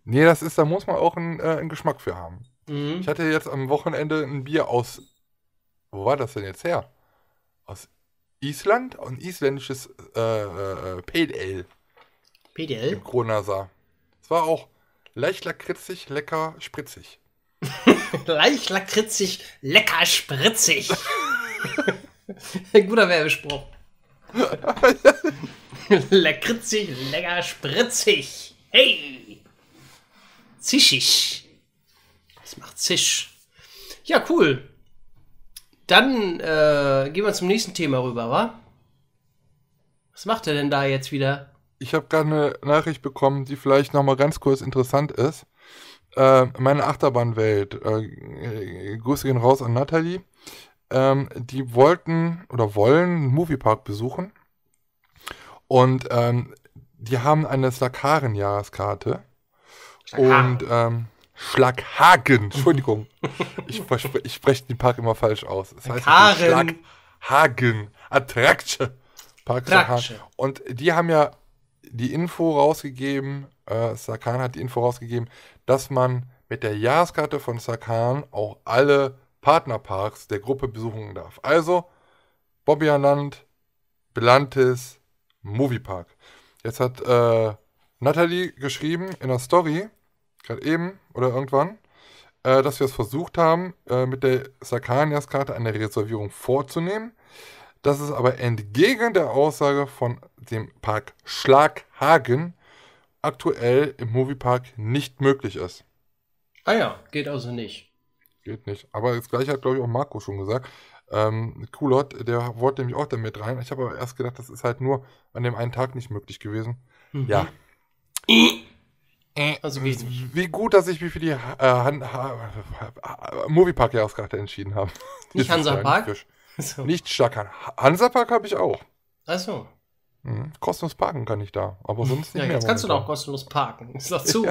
Nee, das ist, da muss man auch einen, äh, einen Geschmack für haben. Mhm. Ich hatte jetzt am Wochenende ein Bier aus. Wo war das denn jetzt her? Aus Island? Ein isländisches äh, äh, äh Pale PDL? Im Kronasa. Es war auch leicht lakritzig, lecker, spritzig. leicht lakritzig, lecker, spritzig. Ein guter Werbespruch. Leckritzig, lecker, spritzig. Hey! Zischig. Das macht Zisch. Ja, cool. Dann äh, gehen wir zum nächsten Thema rüber, wa? Was macht er denn da jetzt wieder? Ich habe gerade eine Nachricht bekommen, die vielleicht nochmal ganz kurz interessant ist. Äh, meine Achterbahnwelt. Äh, äh Grüße gehen raus an Nathalie ähm, die wollten oder wollen einen Moviepark besuchen. Und ähm, die haben eine Slakaren-Jahreskarte. Und ähm, Schlaghagen, Entschuldigung. ich, ich spreche den Park immer falsch aus. Es heißt Schlaghagen, Attraction. Park Attraction. Und die haben ja die Info rausgegeben, äh, Sarkan hat die Info rausgegeben, dass man mit der Jahreskarte von Sarkan auch alle Partnerparks der Gruppe besuchen darf. Also Bobbianland, Belantis, Moviepark. Jetzt hat äh, Natalie geschrieben in der Story, gerade eben oder irgendwann, äh, dass wir es versucht haben, äh, mit der Sakanias-Karte eine Reservierung vorzunehmen. Das ist aber entgegen der Aussage von dem Park Schlaghagen aktuell im Moviepark nicht möglich ist. Ah ja, geht also nicht. Geht nicht. Aber das gleiche hat, glaube ich, auch Marco schon gesagt. Ähm, Kulot, der wollte nämlich auch damit rein. Ich habe aber erst gedacht, das ist halt nur an dem einen Tag nicht möglich gewesen. Mhm. Ja. Also wie, wie gut, dass ich mich für die äh, Han ha äh, Moviepark Jahresgarte entschieden habe. Nicht Hansa Park? So. Nicht Stackern. Hansa Park habe ich auch. Achso. Mhm. Kostenlos parken kann ich da, aber sonst nicht ja, mehr. Jetzt kannst du doch kostenlos parken. Ist doch zu.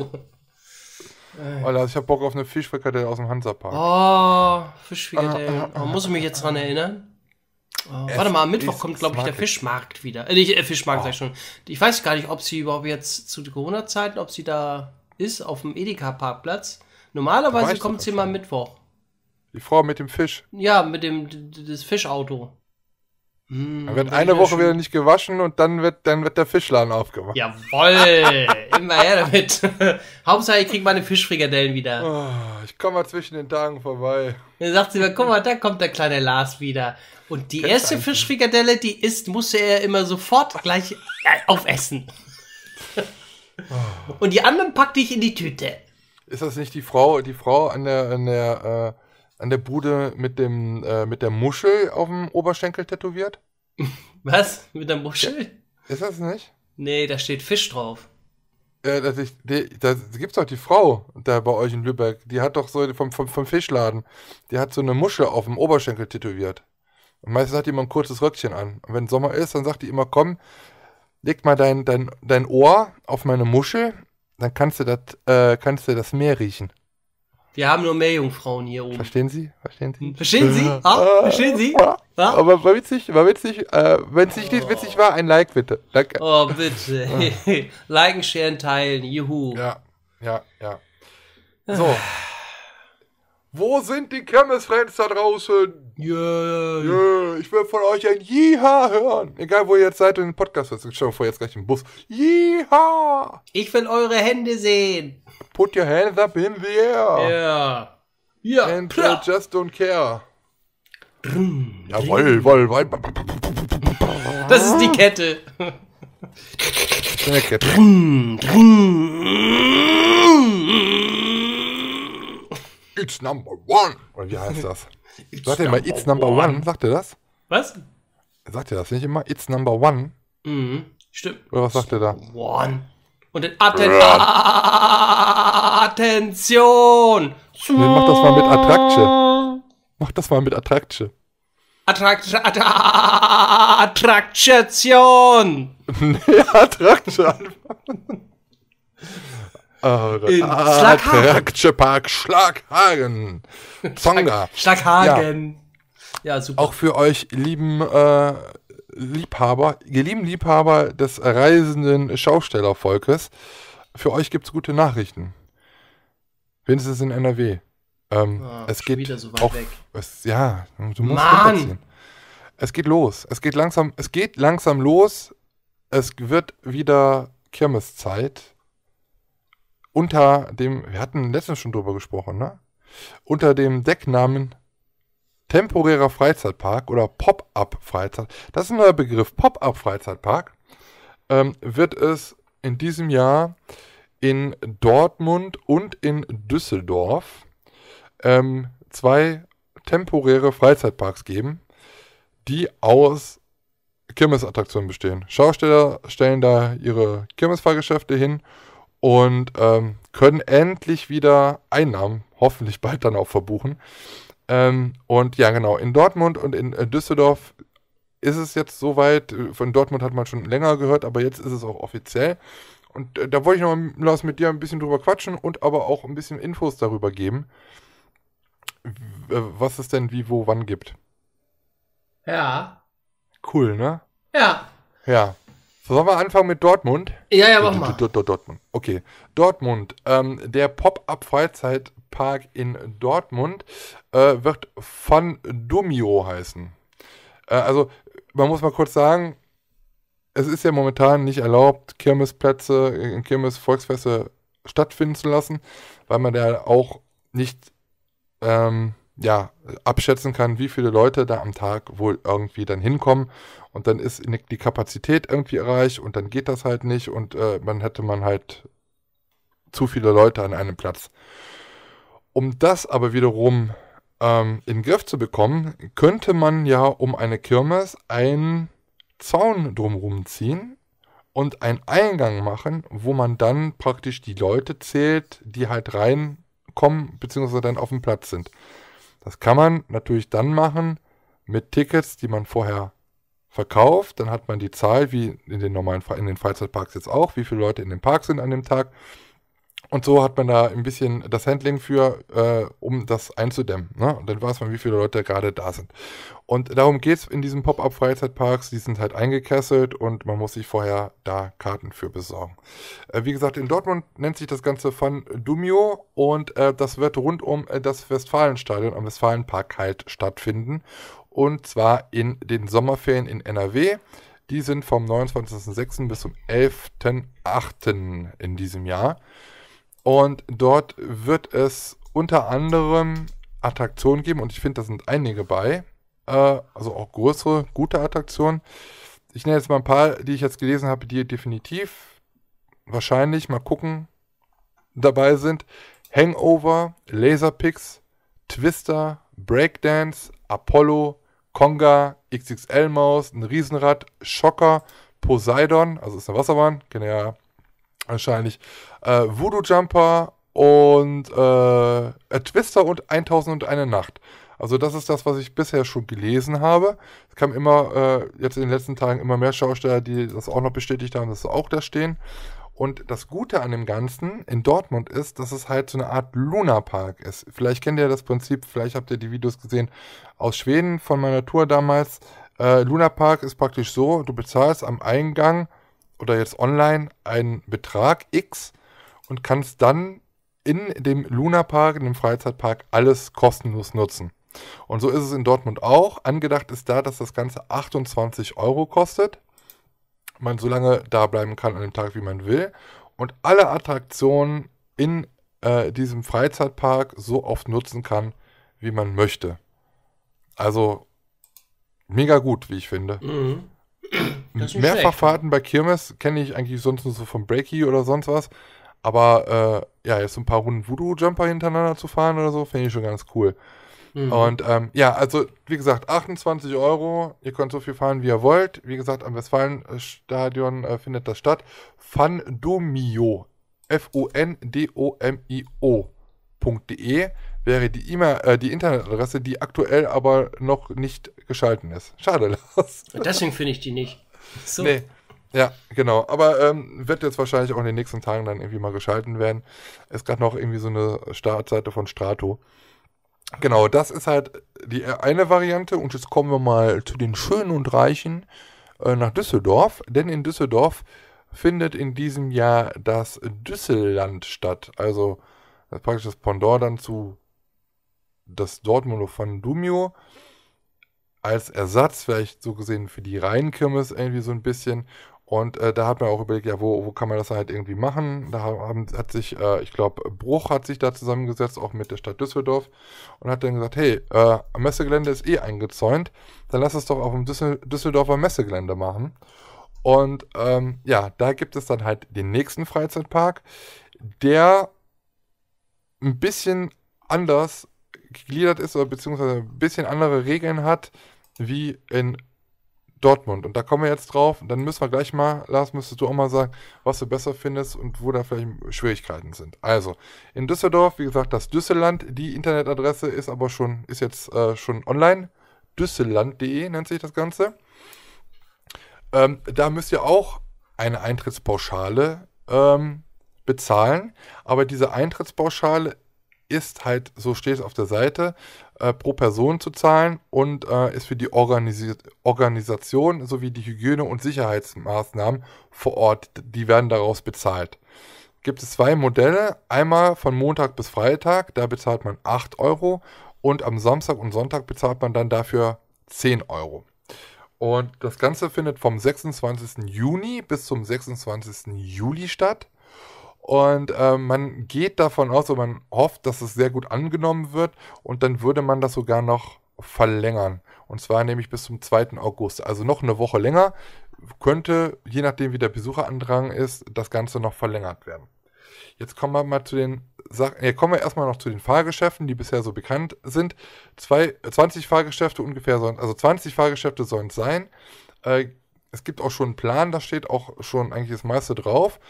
Ey. Alter, ich hab Bock auf eine Fischfrikadelle aus dem Hansapark. Oh, Fischfrikadelle. Oh, muss ich mich jetzt dran erinnern? Oh, warte mal, am Mittwoch kommt, glaube ich, der Fischmarkt wieder. Äh, nicht, äh, Fischmarkt, oh. sag ich schon. Ich weiß gar nicht, ob sie überhaupt jetzt zu Corona-Zeiten, ob sie da ist, auf dem Edeka-Parkplatz. Normalerweise kommt sie mal am Mittwoch. Die Frau mit dem Fisch. Ja, mit dem das Fischauto. Mmh, dann wird eine Woche wieder nicht gewaschen und dann wird, dann wird der Fischladen aufgemacht. Jawoll! Immer her damit. Hauptsache, ich krieg meine Fischfrikadellen wieder. Oh, ich komme mal zwischen den Tagen vorbei. Dann sagt sie mir, guck mal, da kommt der kleine Lars wieder. Und die Kennst erste Fischfrikadelle, die isst, musste er immer sofort gleich äh, aufessen. Ah. und die anderen packte ich in die Tüte. Ist das nicht die Frau, die Frau an der, an der, äh an der Bude mit dem äh, mit der Muschel auf dem Oberschenkel tätowiert? Was? Mit der Muschel? Ist das nicht? Nee, da steht Fisch drauf. Äh, da, da gibt's doch die Frau da bei euch in Lübeck, die hat doch so vom, vom, vom Fischladen, die hat so eine Muschel auf dem Oberschenkel tätowiert. Und meistens hat die immer ein kurzes Röckchen an. Und wenn Sommer ist, dann sagt die immer, komm, leg mal dein, dein, dein Ohr auf meine Muschel, dann kannst du, das, äh, kannst du das Meer riechen. Wir haben nur Meerjungfrauen hier oben. Verstehen Sie? Verstehen Sie? Verstehen Sie? Ah, verstehen Sie? Ah? Aber war witzig, war witzig. Äh, Wenn es nicht oh. witzig war, ein Like bitte. Danke. Oh, bitte. Liken, scheren, teilen. Juhu. Ja, ja, ja. So. Wo sind die Kirmes-Fans da draußen? Yeah. yeah. Ich will von euch ein Jiha hören. Egal, wo ihr jetzt seid und den Podcast hört. Ich schaue vor, jetzt gleich im Bus. Jiha! Ich will eure Hände sehen. Put your hands up in the air. Yeah. Yeah, And I uh, just don't care. Jawoll, woll, woll. Das ist die Kette. Der Kette. It's number one. Und wie heißt das? sagt ihr immer It's number one. one? Sagt ihr das? Was? Sagt ihr das nicht immer? It's number one. Mhm. Stimmt. Oder was sagt ihr da? One. Und den Atten Attention! Nee, mach das mal mit Attraction. Mach das mal mit Attraction. Attrakt Att Attraktion! Nee, Attraktion. Oh in ah, Park, Schlaghagen. Zonga. Schlaghagen. Ja. ja. super. Auch für euch lieben äh, Liebhaber, lieben Liebhaber des reisenden Schaustellervolkes, für euch gibt es gute Nachrichten. Wenigstens in NRW. Ähm, oh, es geht wieder so weit auf, weg. Es, ja, du musst Mann! Es geht los. Es geht langsam, es geht langsam los. Es wird wieder Kirmeszeit unter dem, wir hatten letztens schon drüber gesprochen, ne? Unter dem Decknamen temporärer Freizeitpark oder Pop-up-Freizeit, das ist ein neuer Begriff, Pop-up-Freizeitpark, ähm, wird es in diesem Jahr in Dortmund und in Düsseldorf ähm, zwei temporäre Freizeitparks geben, die aus Kirmesattraktionen bestehen. Schausteller stellen da ihre Kirmesfahrgeschäfte hin und ähm, können endlich wieder Einnahmen, hoffentlich bald dann auch verbuchen. Ähm, und ja, genau, in Dortmund und in äh, Düsseldorf ist es jetzt soweit. Von Dortmund hat man schon länger gehört, aber jetzt ist es auch offiziell. Und äh, da wollte ich noch mit dir ein bisschen drüber quatschen und aber auch ein bisschen Infos darüber geben, äh, was es denn wie, wo, wann gibt. Ja. Cool, ne? Ja. Ja. Sollen wir anfangen mit Dortmund? Ja, ja, mach mal. Dortmund. Okay. Dortmund. Ähm, der Pop-Up-Freizeitpark in Dortmund äh, wird von Dumio heißen. Äh, also, man muss mal kurz sagen, es ist ja momentan nicht erlaubt, Kirmesplätze, äh, Kirmesvolksfeste stattfinden zu lassen, weil man da auch nicht ähm, ja, abschätzen kann, wie viele Leute da am Tag wohl irgendwie dann hinkommen und dann ist ne, die Kapazität irgendwie erreicht und dann geht das halt nicht und äh, dann hätte man halt zu viele Leute an einem Platz. Um das aber wiederum ähm, in den Griff zu bekommen, könnte man ja um eine Kirmes einen Zaun drumherum ziehen und einen Eingang machen, wo man dann praktisch die Leute zählt, die halt reinkommen, bzw. dann auf dem Platz sind. Das kann man natürlich dann machen mit Tickets, die man vorher verkauft, dann hat man die Zahl, wie in den normalen in den Freizeitparks jetzt auch, wie viele Leute in dem Park sind an dem Tag. Und so hat man da ein bisschen das Handling für, äh, um das einzudämmen. Ne? Und dann weiß man, wie viele Leute gerade da sind. Und darum geht es in diesen Pop-Up-Freizeitparks. Die sind halt eingekesselt und man muss sich vorher da Karten für besorgen. Äh, wie gesagt, in Dortmund nennt sich das Ganze Fun Dumio und äh, das wird rund um äh, das Westfalenstadion am Westfalenpark halt stattfinden und zwar in den Sommerferien in NRW. Die sind vom 29.06. bis zum 11.08. in diesem Jahr. Und dort wird es unter anderem Attraktionen geben und ich finde, da sind einige bei. Äh, also auch größere, gute Attraktionen. Ich nenne jetzt mal ein paar, die ich jetzt gelesen habe, die definitiv wahrscheinlich, mal gucken, dabei sind. Hangover, Laserpix, Twister, Breakdance, Apollo, Konga, XXL-Maus, ein Riesenrad, Schocker, Poseidon, also ist eine Wasserbahn, kennt ja wahrscheinlich, äh, Voodoo Jumper und äh, A Twister und 1001 Nacht. Also das ist das, was ich bisher schon gelesen habe. Es kamen immer, äh, jetzt in den letzten Tagen immer mehr Schausteller, die das auch noch bestätigt haben, dass sie auch da stehen. Und das Gute an dem Ganzen in Dortmund ist, dass es halt so eine Art Lunapark ist. Vielleicht kennt ihr das Prinzip, vielleicht habt ihr die Videos gesehen aus Schweden von meiner Tour damals. Äh, Lunapark ist praktisch so, du bezahlst am Eingang oder jetzt online einen Betrag X und kannst dann in dem Lunapark, in dem Freizeitpark, alles kostenlos nutzen. Und so ist es in Dortmund auch. Angedacht ist da, dass das Ganze 28 Euro kostet man so lange da bleiben kann an dem Tag, wie man will. Und alle Attraktionen in äh, diesem Freizeitpark so oft nutzen kann, wie man möchte. Also mega gut, wie ich finde. Mhm. Mehrfachfahrten ne? bei Kirmes kenne ich eigentlich sonst nur so von Breaky oder sonst was. Aber äh, ja, jetzt ein paar Runden Voodoo-Jumper hintereinander zu fahren oder so, finde ich schon ganz cool. Mhm. Und ähm, ja, also wie gesagt, 28 Euro. Ihr könnt so viel fahren, wie ihr wollt. Wie gesagt, am Westfalenstadion äh, findet das statt. Fandomio. F-U-N-D-O-M-I-O.de wäre die e äh, die Internetadresse, die aktuell aber noch nicht geschalten ist. Schade, Lars. Deswegen finde ich die nicht. So. Nee. Ja, genau. Aber ähm, wird jetzt wahrscheinlich auch in den nächsten Tagen dann irgendwie mal geschalten werden. Ist gerade noch irgendwie so eine Startseite von Strato. Genau, das ist halt die eine Variante. Und jetzt kommen wir mal zu den Schönen und Reichen äh, nach Düsseldorf. Denn in Düsseldorf findet in diesem Jahr das Düsselland statt. Also das praktisch das Pendant dann zu das Dortmunder von Dumio. Als Ersatz vielleicht so gesehen für die Rheinkirmes irgendwie so ein bisschen. Und äh, da hat man auch überlegt, ja, wo, wo kann man das halt irgendwie machen? Da haben, hat sich, äh, ich glaube, Bruch hat sich da zusammengesetzt, auch mit der Stadt Düsseldorf, und hat dann gesagt, hey, äh, Messegelände ist eh eingezäunt, dann lass es doch auf dem Düssel Düsseldorfer Messegelände machen. Und ähm, ja, da gibt es dann halt den nächsten Freizeitpark, der ein bisschen anders gegliedert ist oder beziehungsweise ein bisschen andere Regeln hat, wie in Dortmund. Und da kommen wir jetzt drauf. Dann müssen wir gleich mal, Lars, müsstest du auch mal sagen, was du besser findest und wo da vielleicht Schwierigkeiten sind. Also, in Düsseldorf, wie gesagt, das Düsseland, die Internetadresse ist aber schon, ist jetzt äh, schon online. Düsseland.de nennt sich das Ganze. Ähm, da müsst ihr auch eine Eintrittspauschale ähm, bezahlen. Aber diese Eintrittspauschale ist halt, so steht es auf der Seite, äh, pro Person zu zahlen und äh, ist für die Organis Organisation sowie die Hygiene- und Sicherheitsmaßnahmen vor Ort, die werden daraus bezahlt. Gibt es zwei Modelle, einmal von Montag bis Freitag, da bezahlt man 8 Euro und am Samstag und Sonntag bezahlt man dann dafür 10 Euro. Und das Ganze findet vom 26. Juni bis zum 26. Juli statt. Und äh, man geht davon aus, oder man hofft, dass es sehr gut angenommen wird. Und dann würde man das sogar noch verlängern. Und zwar nämlich bis zum 2. August. Also noch eine Woche länger. Könnte, je nachdem wie der Besucherandrang ist, das Ganze noch verlängert werden. Jetzt kommen wir mal zu den Sachen. Ja, äh, kommen wir erstmal noch zu den Fahrgeschäften, die bisher so bekannt sind. Zwei, 20 äh, Fahrgeschäfte ungefähr sollen, also 20 Fahrgeschäfte sollen es sein. Äh, es gibt auch schon einen Plan, da steht auch schon eigentlich das meiste drauf.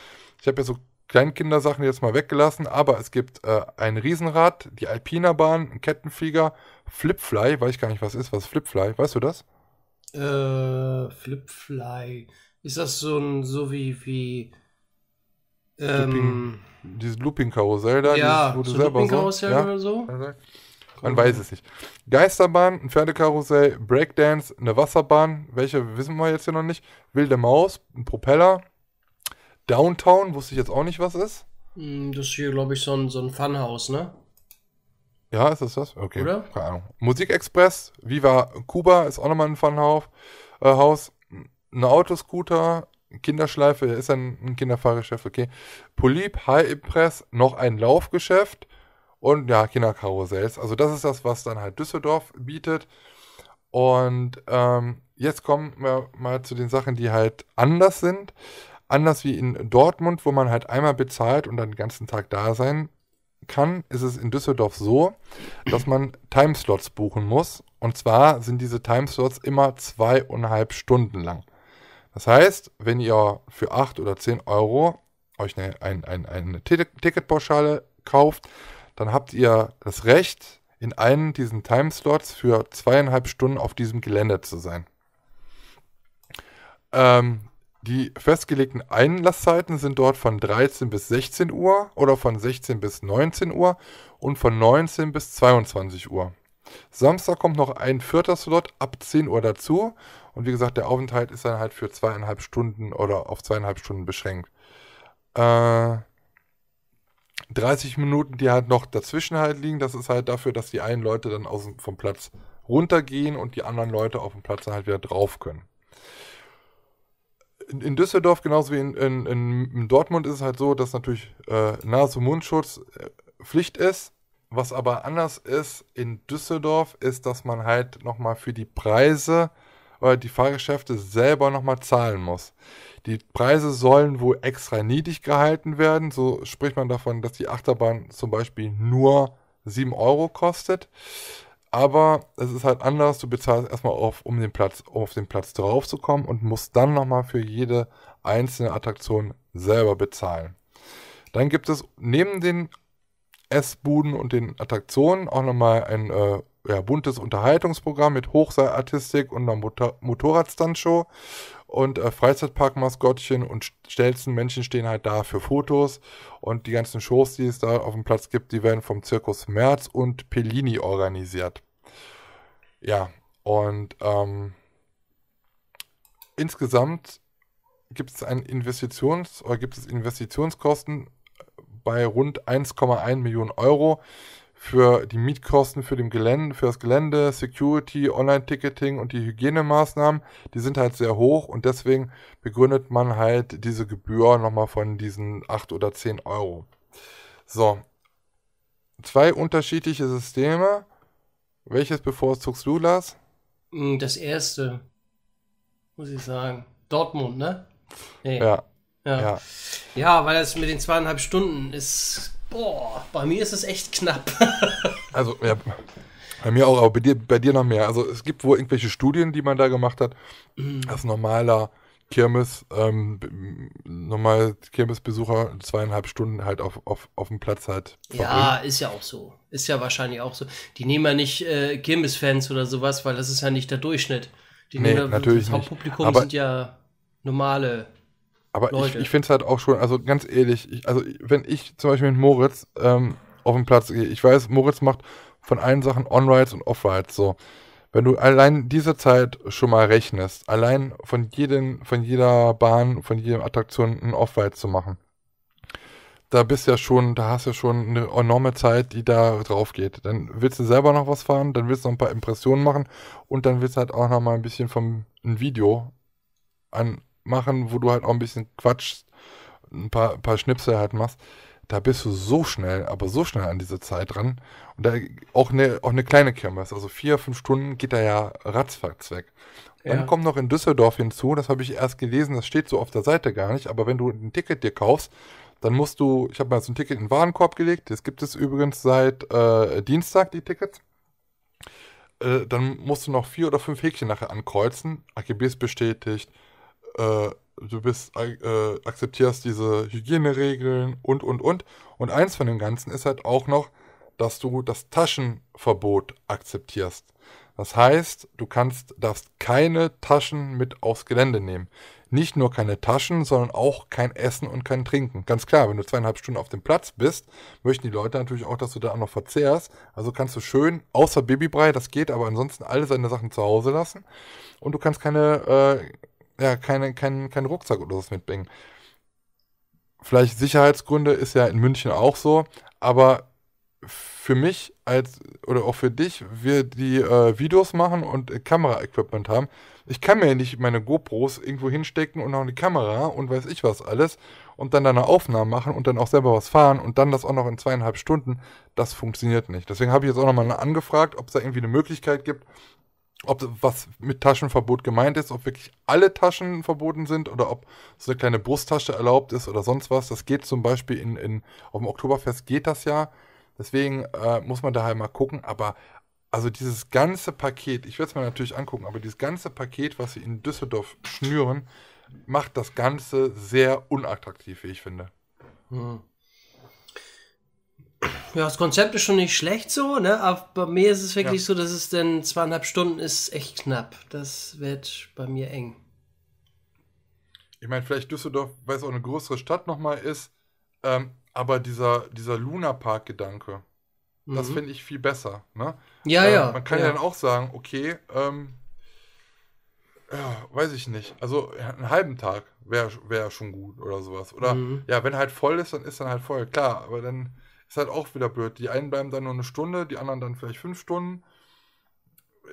Ich habe ja so Kleinkindersachen jetzt mal weggelassen, aber es gibt äh, ein Riesenrad, die Alpinerbahn, einen Kettenflieger, Flipfly, weiß ich gar nicht, was ist, was Flipfly, weißt du das? Äh, Flipfly. Ist das so ein, so wie, wie, ähm, Looping, dieses Looping-Karussell da, ja, dieses, wo so du Looping-Karussell so, ja? oder so? Man weiß es nicht. Geisterbahn, ein Pferdekarussell, Breakdance, eine Wasserbahn, welche wissen wir jetzt hier noch nicht, wilde Maus, ein Propeller, Downtown wusste ich jetzt auch nicht, was ist. Hm, das ist hier, glaube ich, so ein, so ein Funhouse, ne? Ja, ist das das? Okay. Oder? Keine Ahnung. Musikexpress, Viva Kuba ist auch nochmal ein Funhaus. Äh, ein Autoscooter, Kinderschleife, ist ein, ein Kinderfahrgeschäft, okay. Polyp, High Impress, noch ein Laufgeschäft und ja, Kinderkarussells. Also das ist das, was dann halt Düsseldorf bietet. Und ähm, jetzt kommen wir mal zu den Sachen, die halt anders sind. Anders wie in Dortmund, wo man halt einmal bezahlt und dann den ganzen Tag da sein kann, ist es in Düsseldorf so, dass man Timeslots buchen muss. Und zwar sind diese Timeslots immer zweieinhalb Stunden lang. Das heißt, wenn ihr für 8 oder 10 Euro euch eine, eine, eine, eine Ticketpauschale kauft, dann habt ihr das Recht, in einem diesen Timeslots für zweieinhalb Stunden auf diesem Gelände zu sein. Ähm, die festgelegten Einlasszeiten sind dort von 13 bis 16 Uhr oder von 16 bis 19 Uhr und von 19 bis 22 Uhr. Samstag kommt noch ein vierter Slot ab 10 Uhr dazu. Und wie gesagt, der Aufenthalt ist dann halt für zweieinhalb Stunden oder auf zweieinhalb Stunden beschränkt. Äh, 30 Minuten, die halt noch dazwischen halt liegen, das ist halt dafür, dass die einen Leute dann aus, vom Platz runtergehen und die anderen Leute auf dem Platz dann halt wieder drauf können in Düsseldorf, genauso wie in, in, in, Dortmund, ist es halt so, dass natürlich äh, und Mundschutz äh, Pflicht ist. Was aber anders ist in Düsseldorf, ist, dass man halt nochmal für die Preise oder äh, die Fahrgeschäfte selber nochmal zahlen muss. Die Preise sollen wohl extra niedrig gehalten werden. So spricht man davon, dass die Achterbahn zum Beispiel nur 7 Euro kostet. Aber es ist halt anders, du bezahlst erstmal auf, um den Platz, auf den Platz drauf zu kommen und musst dann nochmal für jede einzelne Attraktion selber bezahlen. Dann gibt es neben den Essbuden und den Attraktionen auch nochmal ein äh, ja, buntes Unterhaltungsprogramm mit Hochseilartistik und einer Motor Motorradstandshow und äh, Freizeitpark-Maskottchen und schnellsten stehen halt da für Fotos. Und die ganzen Shows, die es da auf dem Platz gibt, die werden vom Zirkus Merz und Pellini organisiert. Ja, und ähm, insgesamt gibt es ein Investitions oder gibt es Investitionskosten bei rund 1,1 Millionen Euro für die Mietkosten für, dem Gelände, für das Gelände, Security, Online-Ticketing und die Hygienemaßnahmen, die sind halt sehr hoch und deswegen begründet man halt diese Gebühr nochmal von diesen 8 oder 10 Euro. So, zwei unterschiedliche Systeme. Welches bevorzugst du, Lars? Hm, das erste, muss ich sagen. Dortmund, ne? Nee. Ja. Ja. ja. ja. weil das mit den zweieinhalb Stunden ist Boah, bei mir ist es echt knapp. also, ja, bei mir auch, aber bei dir, bei dir noch mehr. Also, es gibt wohl irgendwelche Studien, die man da gemacht hat, mhm. dass normaler Kirmes, ähm, normal Kirmesbesucher zweieinhalb Stunden halt auf, auf, auf dem Platz hat. Ja, ist ja auch so. Ist ja wahrscheinlich auch so. Die nehmen ja nicht äh, Kirmesfans oder sowas, weil das ist ja nicht der Durchschnitt. Die nee, nehmen natürlich das Hauptpublikum Aber sind ja normale aber Leute. ich, ich finde es halt auch schon, also ganz ehrlich, ich, also wenn ich zum Beispiel mit Moritz ähm, auf den Platz gehe, ich weiß, Moritz macht von allen Sachen On-Rides und Off-Rides so. Wenn du allein diese Zeit schon mal rechnest, allein von, jedem, von jeder Bahn, von jeder Attraktion einen Off-Ride zu machen, da bist ja schon, da hast du ja schon eine enorme Zeit, die da drauf geht. Dann willst du selber noch was fahren, dann willst du noch ein paar Impressionen machen und dann willst du halt auch noch mal ein bisschen vom ein Video an machen, wo du halt auch ein bisschen quatschst, ein paar, ein paar Schnipsel halt machst, da bist du so schnell, aber so schnell an diese Zeit dran. Und da auch eine, auch eine kleine Kirmes, also vier, fünf Stunden geht da ja ratzfatz weg. Ja. Dann kommt noch in Düsseldorf hinzu, das habe ich erst gelesen, das steht so auf der Seite gar nicht, aber wenn du ein Ticket dir kaufst, dann musst du, ich habe mal so ein Ticket in den Warenkorb gelegt, das gibt es übrigens seit äh, Dienstag, die Tickets. Äh, dann musst du noch vier oder fünf Häkchen nachher ankreuzen, AGBs bestätigt, äh, du bist, äh, akzeptierst diese Hygieneregeln und, und, und. Und eins von dem Ganzen ist halt auch noch, dass du das Taschenverbot akzeptierst. Das heißt, du kannst, darfst keine Taschen mit aufs Gelände nehmen. Nicht nur keine Taschen, sondern auch kein Essen und kein Trinken. Ganz klar, wenn du zweieinhalb Stunden auf dem Platz bist, möchten die Leute natürlich auch, dass du da auch noch verzehrst. Also kannst du schön, außer Babybrei, das geht, aber ansonsten alle seine Sachen zu Hause lassen. Und du kannst keine äh, ja, keinen kein, kein Rucksack oder was mitbringen. Vielleicht Sicherheitsgründe ist ja in München auch so, aber für mich als oder auch für dich, wir die äh, Videos machen und äh, Kamera-Equipment haben. Ich kann mir ja nicht meine GoPros irgendwo hinstecken und noch eine Kamera und weiß ich was alles und dann eine Aufnahme machen und dann auch selber was fahren und dann das auch noch in zweieinhalb Stunden. Das funktioniert nicht. Deswegen habe ich jetzt auch nochmal angefragt, ob es da irgendwie eine Möglichkeit gibt, ob was mit Taschenverbot gemeint ist, ob wirklich alle Taschen verboten sind oder ob so eine kleine Brusttasche erlaubt ist oder sonst was. Das geht zum Beispiel in, in auf dem Oktoberfest geht das ja. Deswegen äh, muss man da halt mal gucken. Aber also dieses ganze Paket, ich werde es mir natürlich angucken, aber dieses ganze Paket, was sie in Düsseldorf schnüren, macht das Ganze sehr unattraktiv, wie ich finde. Hm. Ja, das Konzept ist schon nicht schlecht so, ne? Aber bei mir ist es wirklich ja. so, dass es denn zweieinhalb Stunden ist echt knapp. Das wird bei mir eng. Ich meine, vielleicht Düsseldorf, weil es auch eine größere Stadt nochmal ist, ähm, aber dieser, dieser Luna-Park-Gedanke, mhm. das finde ich viel besser, ne? Ja, ähm, ja. Man kann ja. dann auch sagen, okay, ähm, ja, weiß ich nicht. Also einen halben Tag wäre wär schon gut oder sowas. Oder mhm. ja, wenn halt voll ist, dann ist dann halt voll, klar, aber dann ist halt auch wieder blöd. Die einen bleiben dann nur eine Stunde, die anderen dann vielleicht fünf Stunden.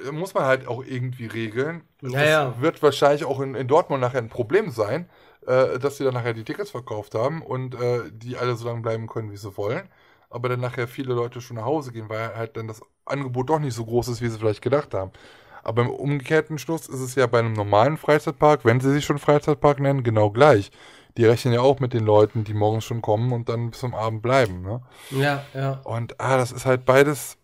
Äh, muss man halt auch irgendwie regeln. Naja. Das wird wahrscheinlich auch in, in Dortmund nachher ein Problem sein, äh, dass sie dann nachher die Tickets verkauft haben und äh, die alle so lange bleiben können, wie sie wollen. Aber dann nachher viele Leute schon nach Hause gehen, weil halt dann das Angebot doch nicht so groß ist, wie sie vielleicht gedacht haben. Aber im umgekehrten Schluss ist es ja bei einem normalen Freizeitpark, wenn sie sich schon Freizeitpark nennen, genau gleich die rechnen ja auch mit den Leuten, die morgens schon kommen und dann bis zum Abend bleiben. Ne? Ja, ja. Und ah, das ist halt beides.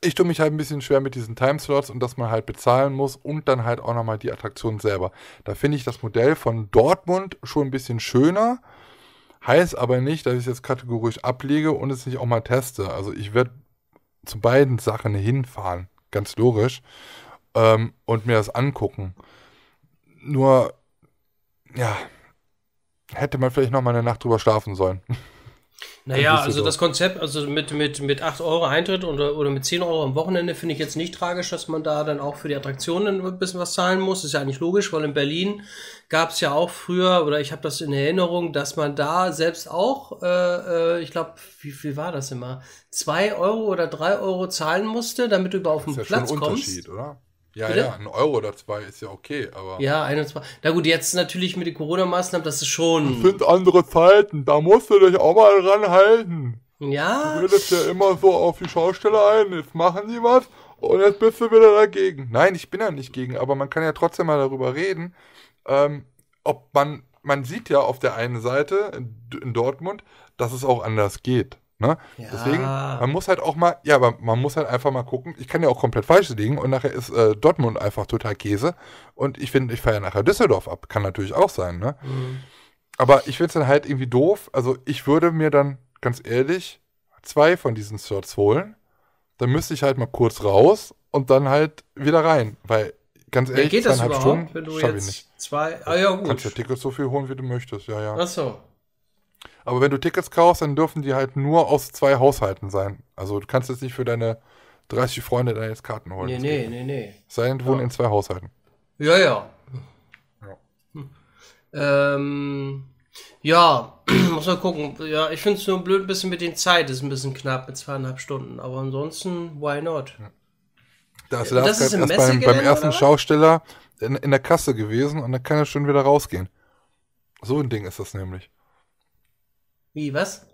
Ich tue mich halt ein bisschen schwer mit diesen Timeslots und dass man halt bezahlen muss und dann halt auch nochmal die Attraktion selber. Da finde ich das Modell von Dortmund schon ein bisschen schöner. Heißt aber nicht, dass ich es jetzt kategorisch ablege und es nicht auch mal teste. Also ich werde zu beiden Sachen hinfahren, ganz logisch, ähm, und mir das angucken. Nur, ja, hätte man vielleicht noch mal eine Nacht drüber schlafen sollen. Naja, also das Konzept, also mit, mit, mit 8 Euro Eintritt oder, oder mit 10 Euro am Wochenende finde ich jetzt nicht tragisch, dass man da dann auch für die Attraktionen ein bisschen was zahlen muss. Ist ja eigentlich logisch, weil in Berlin gab es ja auch früher, oder ich habe das in Erinnerung, dass man da selbst auch, äh, äh ich glaube, wie viel war das immer? 2 Euro oder 3 Euro zahlen musste, damit du über auf den Platz kommst. Das ist schon ein Unterschied, oder? Ja, Bitte? ja, ein Euro oder zwei ist ja okay, aber. Ja, ein und zwei. Na gut, jetzt natürlich mit den Corona-Maßnahmen, das ist schon. Das sind andere Zeiten, da musst du dich auch mal dran halten. Ja. Du redest ja immer so auf die Schaustelle ein, jetzt machen die was und jetzt bist du wieder dagegen. Nein, ich bin ja nicht gegen, aber man kann ja trotzdem mal darüber reden, ähm, ob man, man sieht ja auf der einen Seite in Dortmund, dass es auch anders geht. Ne? Ja. Deswegen, man muss halt auch mal, ja, aber man muss halt einfach mal gucken. Ich kann ja auch komplett falsch liegen und nachher ist äh, Dortmund einfach total Käse und ich finde, ich feiere nachher Düsseldorf ab. Kann natürlich auch sein, ne? Mhm. Aber ich finde es dann halt irgendwie doof. Also ich würde mir dann, ganz ehrlich, zwei von diesen Shirts holen. Dann müsste ich halt mal kurz raus und dann halt wieder rein, weil ganz ehrlich, ja, geht das überhaupt, Stunden, wenn du jetzt zwei, ah ja gut. Kannst ja Tickets so viel holen, wie du möchtest, ja, ja. Ach so. Aber wenn du Tickets kaufst, dann dürfen die halt nur aus zwei Haushalten sein. Also du kannst jetzt nicht für deine 30 Freunde deine Karten holen. Nee, nee, nee, nee. Sei denn, wohnen ja. in zwei Haushalten. Ja, ja. Ja, ähm, ja. muss man gucken. Ja, ich finde es nur blöd, ein bisschen mit den Zeit ist ein bisschen knapp mit zweieinhalb Stunden. Aber ansonsten, why not? Ja. Da ist Lars das erst beim, beim, ersten Schausteller in, in der Kasse gewesen und dann kann er schon wieder rausgehen. So ein Ding ist das nämlich. Wie, was?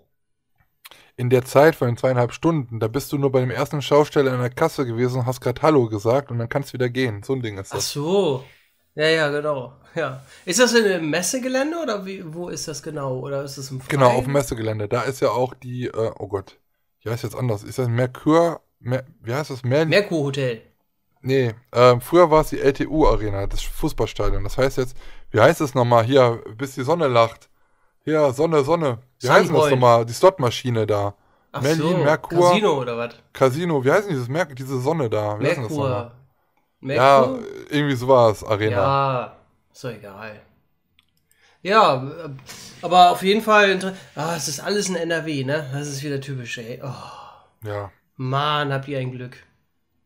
In der Zeit von den zweieinhalb Stunden, da bist du nur bei dem ersten Schausteller in der Kasse gewesen und hast gerade Hallo gesagt und dann kannst du wieder gehen. So ein Ding ist das. Ach so. Ja, ja, genau. Ja. Ist das in einem Messegelände oder wie, wo ist das genau? Oder ist das im Freien? Genau, auf dem Messegelände. Da ist ja auch die, äh, oh Gott, ich weiß jetzt anders? Ist das Merkur, Mer, wie heißt das? Mer Merkur Hotel. Nee, äh, früher war es die LTU Arena, das Fußballstadion. Das heißt jetzt, wie heißt es nochmal hier, bis die Sonne lacht? Ja, Sonne, Sonne. Wie Sunny heißen das nochmal? Die Slotmaschine da. Ach Merlin, so. Merkur. Casino oder was? Casino, wie heißt dieses Mer diese Sonne da? Wie Merkur. Merkur. Ja, irgendwie sowas, Arena. Ja, ist doch egal. Ja, aber auf jeden Fall, ah, es ist alles ein NRW, ne? Das ist wieder typisch, ey. Oh. Ja. Mann, habt ihr ein Glück.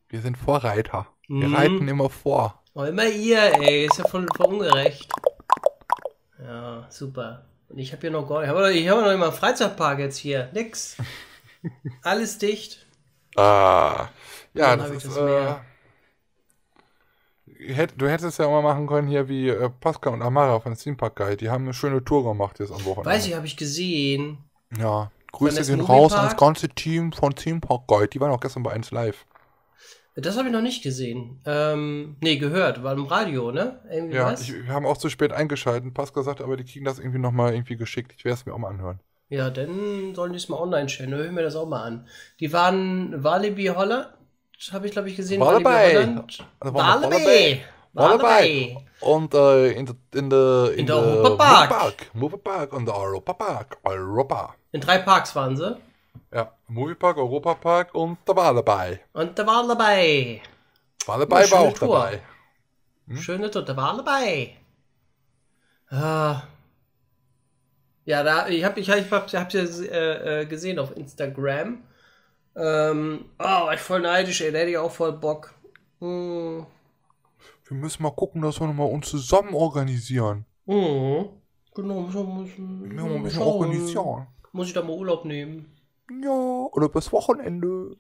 Wir sind Vorreiter. Wir mhm. reiten immer vor. Oh, immer ihr, ey. Ist ja voll, voll ungerecht. Ja, super. Und ich habe hier noch gar nicht, ich habe noch immer Freizeitpark jetzt hier. Nix. Alles dicht. Ah, ja, das, ist, das äh, hätt, du hättest ja auch mal machen können hier wie äh, Pascal und Amara von Steam Park Guide. Die haben eine schöne Tour gemacht jetzt am Wochenende. Weiß ich, habe ich gesehen. Ja, Grüße gehen raus ans ganze Team von Team Park Guide. Die waren auch gestern bei 1 live. Das habe ich noch nicht gesehen. Ähm, nee, gehört, war im Radio, ne? Irgendwie ja, ich, wir haben auch zu spät eingeschaltet. Pascal sagt, aber, die kriegen das irgendwie nochmal irgendwie geschickt. Ich werde es mir auch mal anhören. Ja, dann sollen die es mal online stellen. Hören wir das auch mal an. Die waren Walibi Holland, habe ich glaube ich gesehen. Also Walibi! Walibi! Walibi! Und äh, in der in der in, in der Europa Park. Europa Park. Europa Park und der Europa Park. Europa. In drei Parks waren sie. Ja, Moviepark, Europapark und der Wallerbai. Und der Wallerbai. Wallerbai war auch Tour. dabei. Hm? Schöne Tour, der Wallerbai. Ah. Ja, da, ich habe ich, hab, ich hab's, hab's ja äh, äh gesehen auf Instagram. Ähm, oh, ich voll neidisch, ey, da hätte ich auch voll Bock. Hm. Wir müssen mal gucken, dass wir noch mal uns zusammen organisieren. Mhm. Genau, müssen wir müssen, ja, müssen organisieren. Muss ich da mal Urlaub nehmen? Ja, oder übers Wochenende.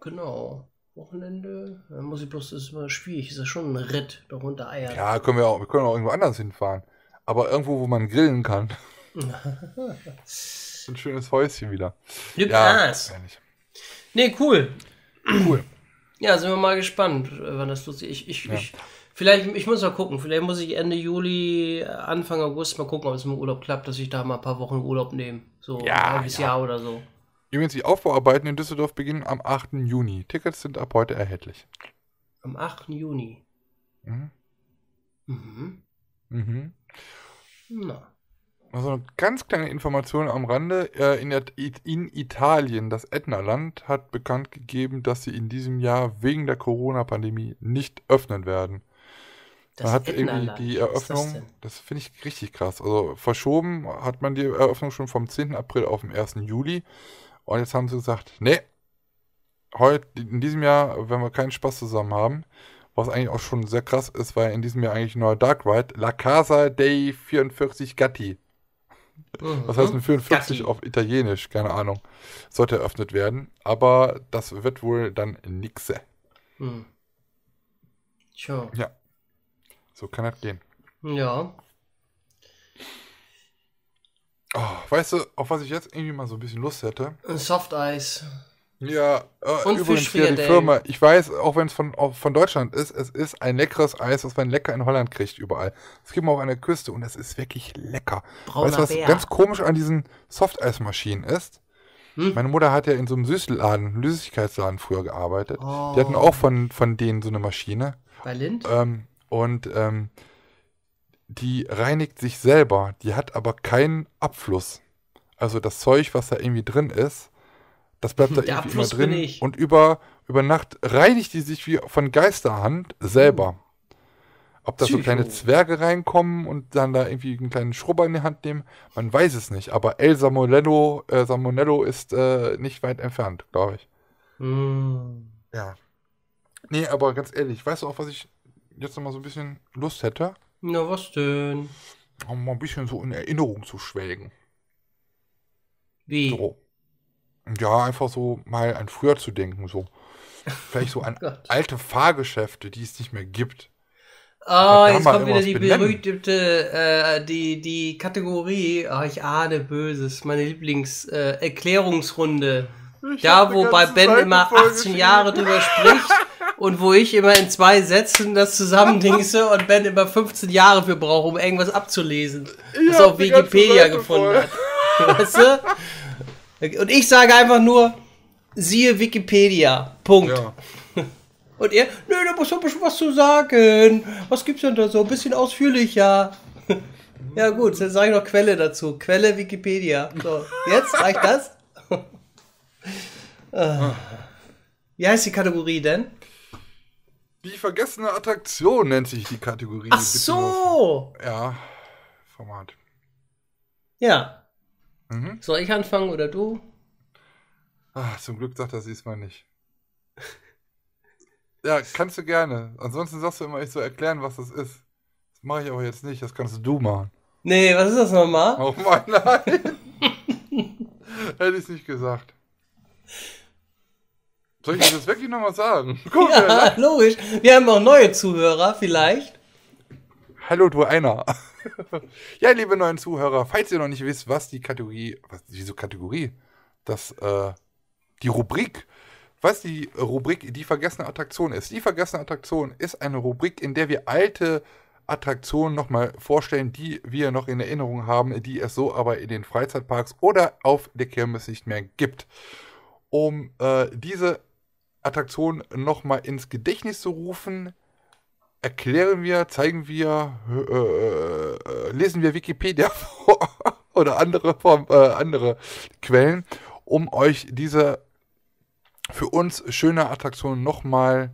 Genau. Wochenende. Dann muss ich bloß, das ist immer schwierig, ist ja schon ein Ritt, darunter Eier. Ja, können wir auch, wir können auch irgendwo anders hinfahren. Aber irgendwo, wo man grillen kann. ein schönes Häuschen wieder. Lüb ja, das. Nee, cool. Cool. Ja, sind wir mal gespannt, wann das lustig Ich, ich, ja. ich, vielleicht, ich muss mal gucken. Vielleicht muss ich Ende Juli, Anfang August mal gucken, ob es mit Urlaub klappt, dass ich da mal ein paar Wochen Urlaub nehme. So ja, ein halbes ja. Jahr oder so. Übrigens, die Aufbauarbeiten in Düsseldorf beginnen am 8. Juni. Tickets sind ab heute erhältlich. Am 8. Juni. Mhm. Mhm. Mhm. Na. Also eine ganz kleine Information am Rande. Äh, in, Italien, das Ätna-Land, hat bekannt gegeben, dass sie in diesem Jahr wegen der Corona-Pandemie nicht öffnen werden. Das man hat irgendwie die Eröffnung, das, das finde ich richtig krass. Also verschoben hat man die Eröffnung schon vom 10. April auf den 1. Juli. Und oh, jetzt haben sie gesagt, nee, heute, in diesem Jahr werden wir keinen Spaß zusammen haben. Was eigentlich auch schon sehr krass ist, weil in diesem Jahr eigentlich ein neuer Dark Ride, La Casa dei 44 Gatti. Mhm. Was heißt denn 44 Gatti. auf Italienisch? Keine Ahnung. Sollte eröffnet werden, aber das wird wohl dann nixe. Mhm. Sure. Ja. So kann das gehen. Ja. Oh, weißt du, auf was ich jetzt irgendwie mal so ein bisschen Lust hätte? Soft Eis. Ja, äh, und übrigens hier die Firma. Ich weiß, auch wenn es von, von Deutschland ist, es ist ein leckeres Eis, das man lecker in Holland kriegt, überall. Es gibt man auch an der Küste und es ist wirklich lecker. Brauner weißt du, was Bär. ganz komisch an diesen Softeismaschinen ist? Hm? Meine Mutter hat ja in so einem Süßladen, Lüssigkeitsladen früher gearbeitet. Oh. Die hatten oh. auch von, von denen so eine Maschine. Bei Lind? Ähm, und ähm, die reinigt sich selber, die hat aber keinen Abfluss. Also das Zeug, was da irgendwie drin ist, das bleibt da Der irgendwie immer drin. Und über, über Nacht reinigt die sich wie von Geisterhand selber. Oh. Ob da so kleine Zwerge reinkommen und dann da irgendwie einen kleinen Schrubber in die Hand nehmen, man weiß es nicht. Aber El Samonello, äh, Samonello ist äh, nicht weit entfernt, glaube ich. Mm. Ja. Nee, aber ganz ehrlich, weißt du auch, was ich jetzt nochmal so ein bisschen Lust hätte? Na, was denn? Um mal ein bisschen so in Erinnerung zu schwelgen. Wie? So. Ja, einfach so mal an früher zu denken, so. Vielleicht so oh an oh alte Fahrgeschäfte, die es nicht mehr gibt. Ah, oh, jetzt kommt wieder die berühmte, äh, die, die Kategorie, oh, ich ahne Böses, meine Lieblingserklärungsrunde. Äh, Erklärungsrunde. da, wo bei Ben immer 18 Jahre drüber spricht und wo ich immer in zwei Sätzen das zusammendingse und Ben immer 15 Jahre für brauche, um irgendwas abzulesen, was er auf Wikipedia gefunden voll. hat. Weißt du? Und ich sage einfach nur, siehe Wikipedia. Punkt. Ja. Und er, nö, da muss doch schon was zu sagen. Was gibt's denn da so? Ein bisschen ausführlicher. Ja gut, dann sage ich noch Quelle dazu. Quelle Wikipedia. So, jetzt reicht das. Ah. Wie heißt die Kategorie denn? Die vergessene Attraktion nennt sich die Kategorie. Ach so! ja, Format. Ja. Mhm. Soll ich anfangen oder du? Ach, zum Glück sagt er diesmal nicht. ja, kannst du gerne. Ansonsten sagst du immer, ich soll erklären, was das ist. Das mache ich aber jetzt nicht, das kannst du machen. Nee, was ist das nochmal? Oh mein Nein. Hätte ich es nicht gesagt. Soll ich das wirklich nochmal sagen? Guck, ja, logisch. Wir haben auch neue Zuhörer vielleicht. Hallo, du einer. ja, liebe neuen Zuhörer, falls ihr noch nicht wisst, was die Kategorie, was, wieso Kategorie? Das, äh, die Rubrik, was die Rubrik Die vergessene Attraktion ist. Die vergessene Attraktion ist eine Rubrik, in der wir alte Attraktionen nochmal vorstellen, die wir noch in Erinnerung haben, die es so aber in den Freizeitparks oder auf der Kirmes nicht mehr gibt. Um äh, diese Attraktion nochmal ins Gedächtnis zu rufen, erklären wir, zeigen wir, äh, äh lesen wir Wikipedia vor oder andere, äh, andere Quellen, um euch diese für uns schöne Attraktion nochmal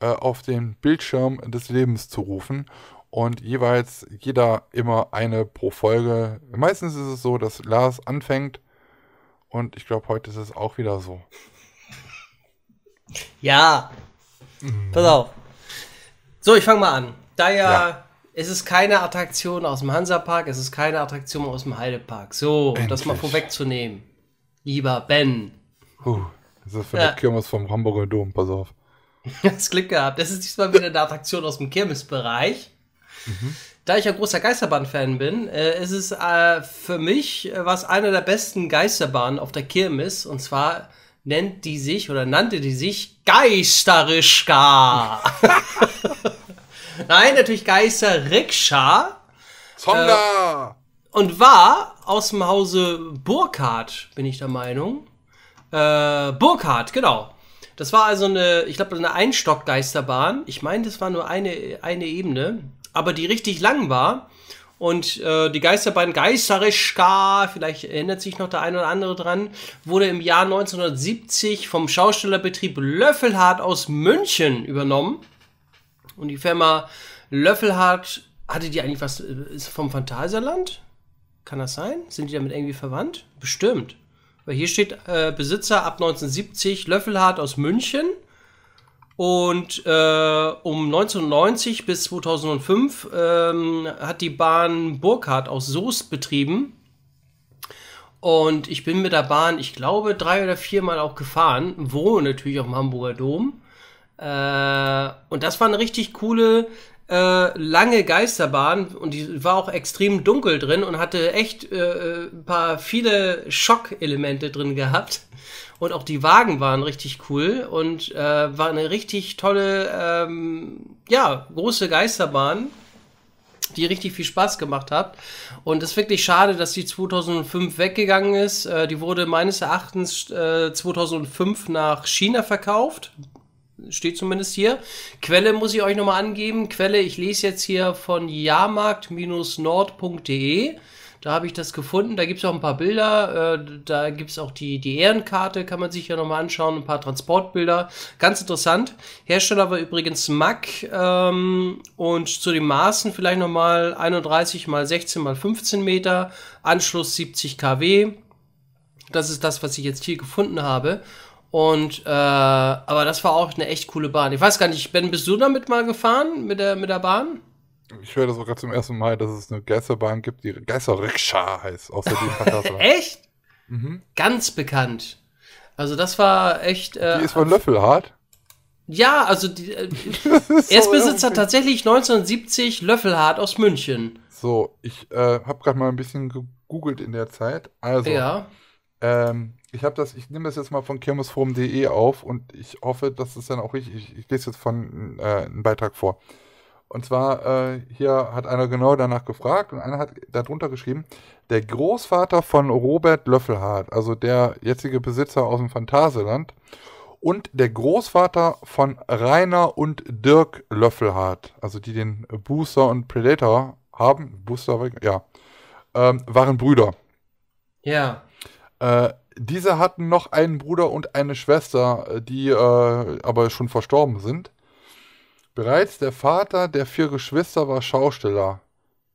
äh, auf den Bildschirm des Lebens zu rufen. Und jeweils jeder immer eine pro Folge. Meistens ist es so, dass Lars anfängt. Und ich glaube, heute ist es auch wieder so. Ja. Mhm. Pass auf. So, ich fange mal an. Da ja, ja, es ist keine Attraktion aus dem Hansapark, es ist keine Attraktion aus dem Heidepark. So, um das mal vorwegzunehmen. Lieber Ben. Huh, das ist für ja. eine Kirmes vom Hamburger Dom, pass auf. Hast Glück gehabt. Das ist diesmal wieder eine Attraktion aus dem Kirmesbereich. Mhm. Da ich ein großer Geisterbahn-Fan bin, äh, ist es äh, für mich äh, was einer der besten Geisterbahnen auf der Kirmes. Und zwar nennt die sich oder nannte die sich Geisterischka. Nein, natürlich Geisterrikscha. Zonda! Äh, und war aus dem Hause Burkhardt, bin ich der Meinung. Äh, Burkhardt, genau. Das war also eine, ich glaube, eine Einstockgeisterbahn. Ich meine, das war nur eine, eine Ebene, aber die richtig lang war. Und äh, die Geisterbahn Geisterischka, vielleicht erinnert sich noch der eine oder andere dran, wurde im Jahr 1970 vom Schaustellerbetrieb Löffelhardt aus München übernommen. Und die Firma Löffelhardt, hatte die eigentlich was, äh, ist vom Phantasialand? Kann das sein? Sind die damit irgendwie verwandt? Bestimmt. Weil hier steht äh, Besitzer ab 1970 Löffelhardt aus München. Und äh, um 1990 bis 2005 ähm, hat die Bahn Burkhardt aus Soest betrieben. Und ich bin mit der Bahn, ich glaube, drei oder viermal auch gefahren, wohne natürlich auch im Hamburger Dom. Äh, und das war eine richtig coole, äh, lange Geisterbahn und die war auch extrem dunkel drin und hatte echt ein äh, äh, paar viele Schockelemente drin gehabt. Und auch die Wagen waren richtig cool und äh, war eine richtig tolle, ähm, ja, große Geisterbahn, die richtig viel Spaß gemacht hat. Und es ist wirklich schade, dass die 2005 weggegangen ist. Äh, die wurde meines Erachtens äh, 2005 nach China verkauft. Steht zumindest hier. Quelle muss ich euch nochmal angeben. Quelle, ich lese jetzt hier von jahrmarkt-nord.de. Da habe ich das gefunden. Da gibt es auch ein paar Bilder. Äh, da gibt es auch die, die Ehrenkarte, kann man sich ja nochmal anschauen. Ein paar Transportbilder. Ganz interessant. Hersteller war übrigens MAC. Ähm, und zu den Maßen vielleicht nochmal 31 mal 16 mal 15 Meter. Anschluss 70 kW. Das ist das, was ich jetzt hier gefunden habe. Und äh, aber das war auch eine echt coole Bahn. Ich weiß gar nicht, Ben, bist du damit mal gefahren mit der mit der Bahn? Ich höre das auch gerade zum ersten Mal, dass es eine Geisterbahn gibt, die Geisterrikscha heißt, außer die Echt? Mhm. Ganz bekannt. Also das war echt. Äh, die ist von Löffel Ja, also die, äh, Erstbesitzer tatsächlich 1970 Löffelhardt aus München. So, ich äh, habe gerade mal ein bisschen gegoogelt in der Zeit. Also, ja. ähm, ich habe das, ich nehme das jetzt mal von kirmesforum.de auf und ich hoffe, dass es das dann auch richtig. Ich, ich lese jetzt von äh, einen Beitrag vor. Und zwar äh, hier hat einer genau danach gefragt und einer hat darunter geschrieben, der Großvater von Robert Löffelhardt, also der jetzige Besitzer aus dem Phantaseland, und der Großvater von Rainer und Dirk Löffelhardt, also die den Booster und Predator haben, Booster, ja, ähm, waren Brüder. Ja. Äh, diese hatten noch einen Bruder und eine Schwester, äh, die äh, aber schon verstorben sind. Bereits der Vater der vier Geschwister war Schausteller.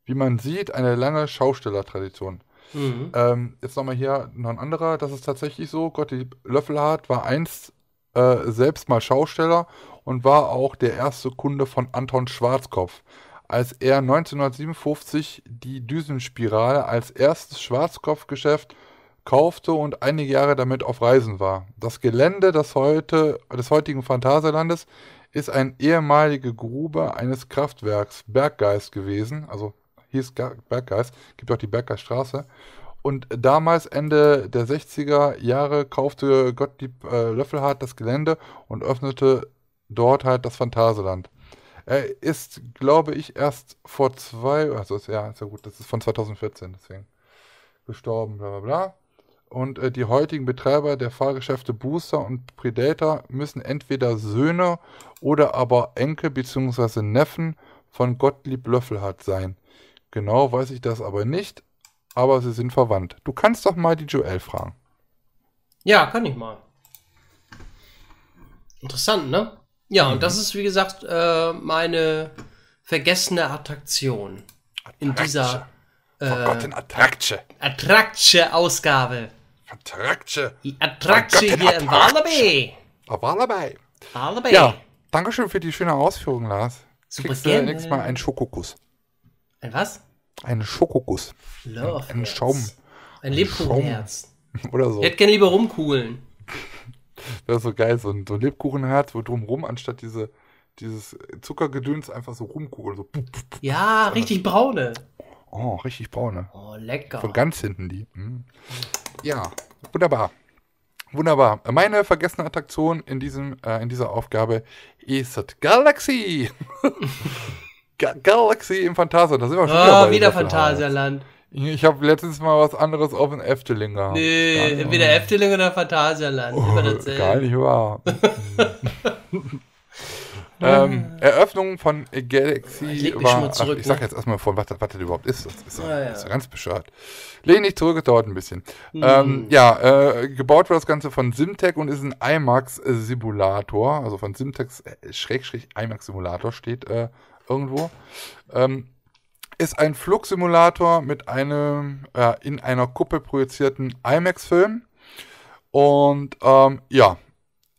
Wie man sieht, eine lange Schaustellertradition. Mhm. Ähm, jetzt nochmal hier noch ein anderer, das ist tatsächlich so. Gottlieb Löffelhardt war einst äh, selbst mal Schausteller und war auch der erste Kunde von Anton Schwarzkopf. Als er 1957 die Düsenspirale als erstes Schwarzkopfgeschäft kaufte und einige Jahre damit auf Reisen war. Das Gelände des, heute, des heutigen Phantasialandes ist ein ehemaliger Gruber eines Kraftwerks, Berggeist gewesen, also hieß Berggeist, gibt auch die Berggeiststraße. Und damals, Ende der 60er Jahre, kaufte Gottlieb äh, Löffelhardt das Gelände und öffnete dort halt das Phantaseland. Er ist, glaube ich, erst vor zwei, also ist, ja, ist ja gut, das ist von 2014, deswegen gestorben, bla bla bla und äh, die heutigen Betreiber der Fahrgeschäfte Booster und Predator müssen entweder Söhne oder aber Enkel bzw. Neffen von Gottlieb Löffelhardt sein. Genau weiß ich das aber nicht, aber sie sind verwandt. Du kannst doch mal die Joelle fragen. Ja, kann ich mal. Interessant, ne? Ja, mhm. und das mhm. ist, wie gesagt, äh, meine vergessene Attraktion. Attraktion. In dieser. Äh, Gott, Attraktion. Attraktion-Ausgabe. Attraksche. Die Attraksche Gott, hier in Wallabey. Wallabey. Wallabey. Ja, danke schön für die schöne Ausführung, Lars. Super Kriegst gerne. nächstes Mal einen Schokokuss. Ein was? Einen Schokokuss. Love ein, Schaum. Ein Lebkuchenherz. Oder so. Ich hätte gerne lieber rumkugeln. Das ist so geil, so ein, so ein Lebkuchenherz, wo drumrum anstatt diese, dieses Zuckergedöns einfach so rumkugeln. So. Ja, richtig braune. Oh, richtig braune. Oh, lecker. Von ganz hinten die. Hm. Ja, wunderbar. Wunderbar. Meine vergessene Attraktion in, diesem, äh, in dieser Aufgabe ist das Galaxy. Galaxy im Phantasialand. Da sind wir schon oh, wieder, wieder Phantasialand. Ich habe letztens mal was anderes auf dem Efteling gehabt. Nee, entweder Efteling oder Phantasialand. Oh, gar nicht wahr. Ähm, ah. Eröffnung von Galaxy ich war. Zurück, ach, ich sag ne? jetzt erstmal vor, was, was das überhaupt ist. Das ist, ja, ja. ist ganz bescheuert. Lehn dich zurück, es dauert ein bisschen. Mhm. Ähm, ja, äh, gebaut wird das Ganze von Simtech und ist ein IMAX-Simulator. Also von Simtechs äh, Schrägstrich IMAX-Simulator steht äh, irgendwo. Ähm, ist ein Flugsimulator mit einem äh, in einer Kuppel projizierten IMAX-Film. Und ähm, ja,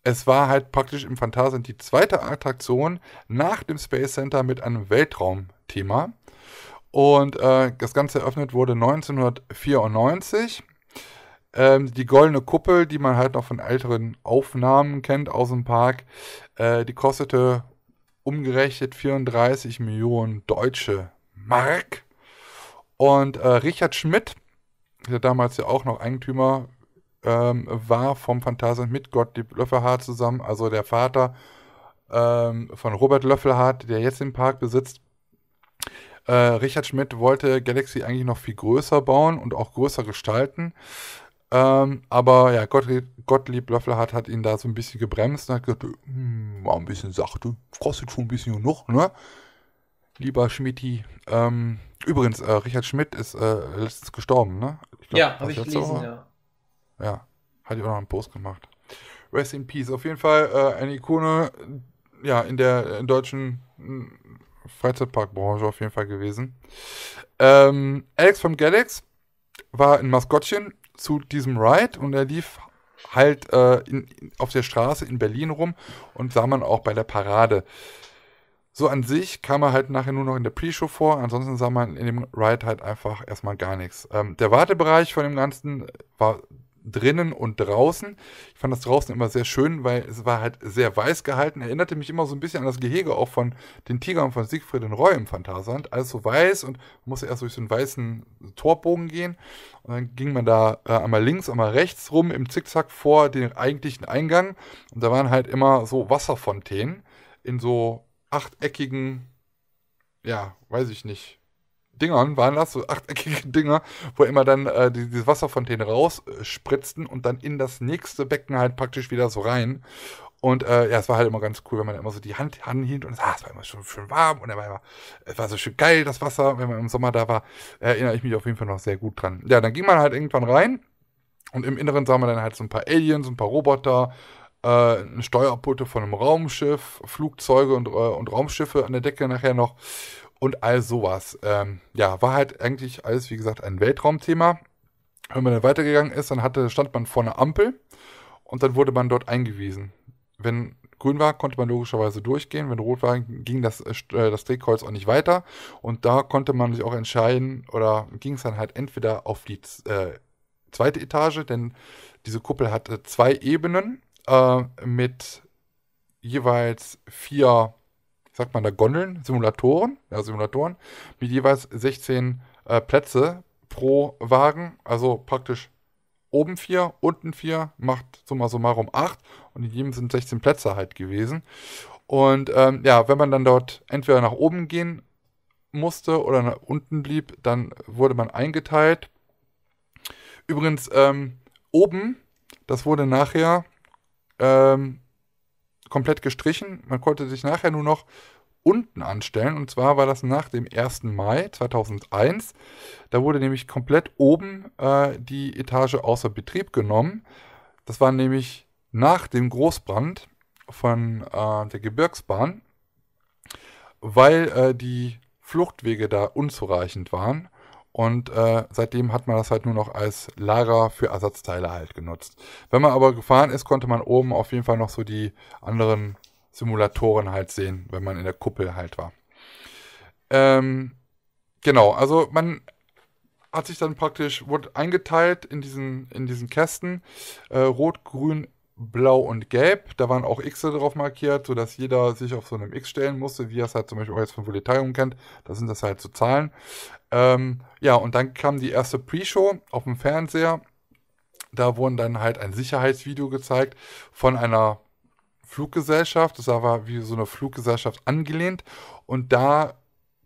es war halt praktisch im Phantasien die zweite Attraktion nach dem Space Center mit einem Weltraumthema. Und äh, das Ganze eröffnet wurde 1994. Ähm, die goldene Kuppel, die man halt noch von älteren Aufnahmen kennt aus dem Park, äh, die kostete umgerechnet 34 Millionen deutsche Mark. Und äh, Richard Schmidt, der damals ja auch noch Eigentümer ähm, war vom Phantasien mit Gottlieb Löffelhardt zusammen, also der Vater ähm, von Robert Löffelhardt, der jetzt den Park besitzt. Äh, Richard Schmidt wollte Galaxy eigentlich noch viel größer bauen und auch größer gestalten. Ähm, aber ja, Gottlieb, Gottlieb Löffelhardt hat ihn da so ein bisschen gebremst und hat gesagt, hm, war ein bisschen sachte, kostet schon ein bisschen genug, ne? Lieber Schmidti. Ähm, übrigens, äh, Richard Schmidt ist äh, letztens gestorben, ne? Glaub, ja, habe ich gelesen, ja. Ja, hat ja auch noch einen Post gemacht. Rest in Peace. Auf jeden Fall äh, eine Ikone, ja, in der in deutschen hm, Freizeitparkbranche auf jeden Fall gewesen. Ähm, Alex vom Galax war ein Maskottchen zu diesem Ride und er lief halt äh, in, auf der Straße in Berlin rum und sah man auch bei der Parade. So an sich kam er halt nachher nur noch in der Pre-Show vor, ansonsten sah man in dem Ride halt einfach erstmal gar nichts. Ähm, der Wartebereich von dem Ganzen war drinnen und draußen. Ich fand das draußen immer sehr schön, weil es war halt sehr weiß gehalten. Erinnerte mich immer so ein bisschen an das Gehege auch von den Tigern von Siegfried und Roy im Phantasand. Alles so weiß und man musste erst durch so einen weißen Torbogen gehen. Und dann ging man da äh, einmal links, einmal rechts rum im Zickzack vor den eigentlichen Eingang. Und da waren halt immer so Wasserfontänen in so achteckigen, ja, weiß ich nicht, Dingern waren das, so achteckige Dinger, wo immer dann äh, die, diese Wasserfontäne rausspritzten und dann in das nächste Becken halt praktisch wieder so rein. Und äh, ja, es war halt immer ganz cool, wenn man immer so die Hand hielt und ah, es war immer schon schön warm und immer, es war so schön geil, das Wasser. Wenn man im Sommer da war, Da erinnere ich mich auf jeden Fall noch sehr gut dran. Ja, dann ging man halt irgendwann rein und im Inneren sah man dann halt so ein paar Aliens, ein paar Roboter, äh, eine Steuerputte von einem Raumschiff, Flugzeuge und, äh, und Raumschiffe an der Decke nachher noch und all sowas. Ähm, ja, war halt eigentlich alles, wie gesagt, ein Weltraumthema. Wenn man dann weitergegangen ist, dann hatte, stand man vor einer Ampel und dann wurde man dort eingewiesen. Wenn grün war, konnte man logischerweise durchgehen. Wenn rot war, ging das, äh, äh das Drehkreuz auch nicht weiter. Und da konnte man sich auch entscheiden oder ging es dann halt entweder auf die äh, zweite Etage, denn diese Kuppel hatte zwei Ebenen äh, mit jeweils vier sagt man da, Gondeln, Simulatoren, ja, Simulatoren, mit jeweils 16 äh, Plätze pro Wagen, also praktisch oben vier, unten vier, macht summa summarum acht und in jedem sind 16 Plätze halt gewesen. Und ähm, ja, wenn man dann dort entweder nach oben gehen musste oder nach unten blieb, dann wurde man eingeteilt. Übrigens, ähm, oben, das wurde nachher ähm, komplett gestrichen. Man konnte sich nachher nur noch unten anstellen. Und zwar war das nach dem 1. Mai 2001. Da wurde nämlich komplett oben äh, die Etage außer Betrieb genommen. Das war nämlich nach dem Großbrand von äh, der Gebirgsbahn, weil äh, die Fluchtwege da unzureichend waren. Und äh, seitdem hat man das halt nur noch als Lager für Ersatzteile halt genutzt. Wenn man aber gefahren ist, konnte man oben auf jeden Fall noch so die anderen Simulatoren halt sehen, wenn man in der Kuppel halt war. Ähm, genau, also man hat sich dann praktisch, wurde eingeteilt in diesen, in diesen Kästen. Äh, Rot, Grün, blau und gelb. Da waren auch X drauf markiert, sodass jeder sich auf so einem X stellen musste, wie er es halt zum Beispiel auch jetzt von Volitarium kennt. Da sind das halt so Zahlen. Ähm, ja, und dann kam die erste Pre-Show auf dem Fernseher. Da wurden dann halt ein Sicherheitsvideo gezeigt von einer Fluggesellschaft. Das war wie so eine Fluggesellschaft angelehnt. Und da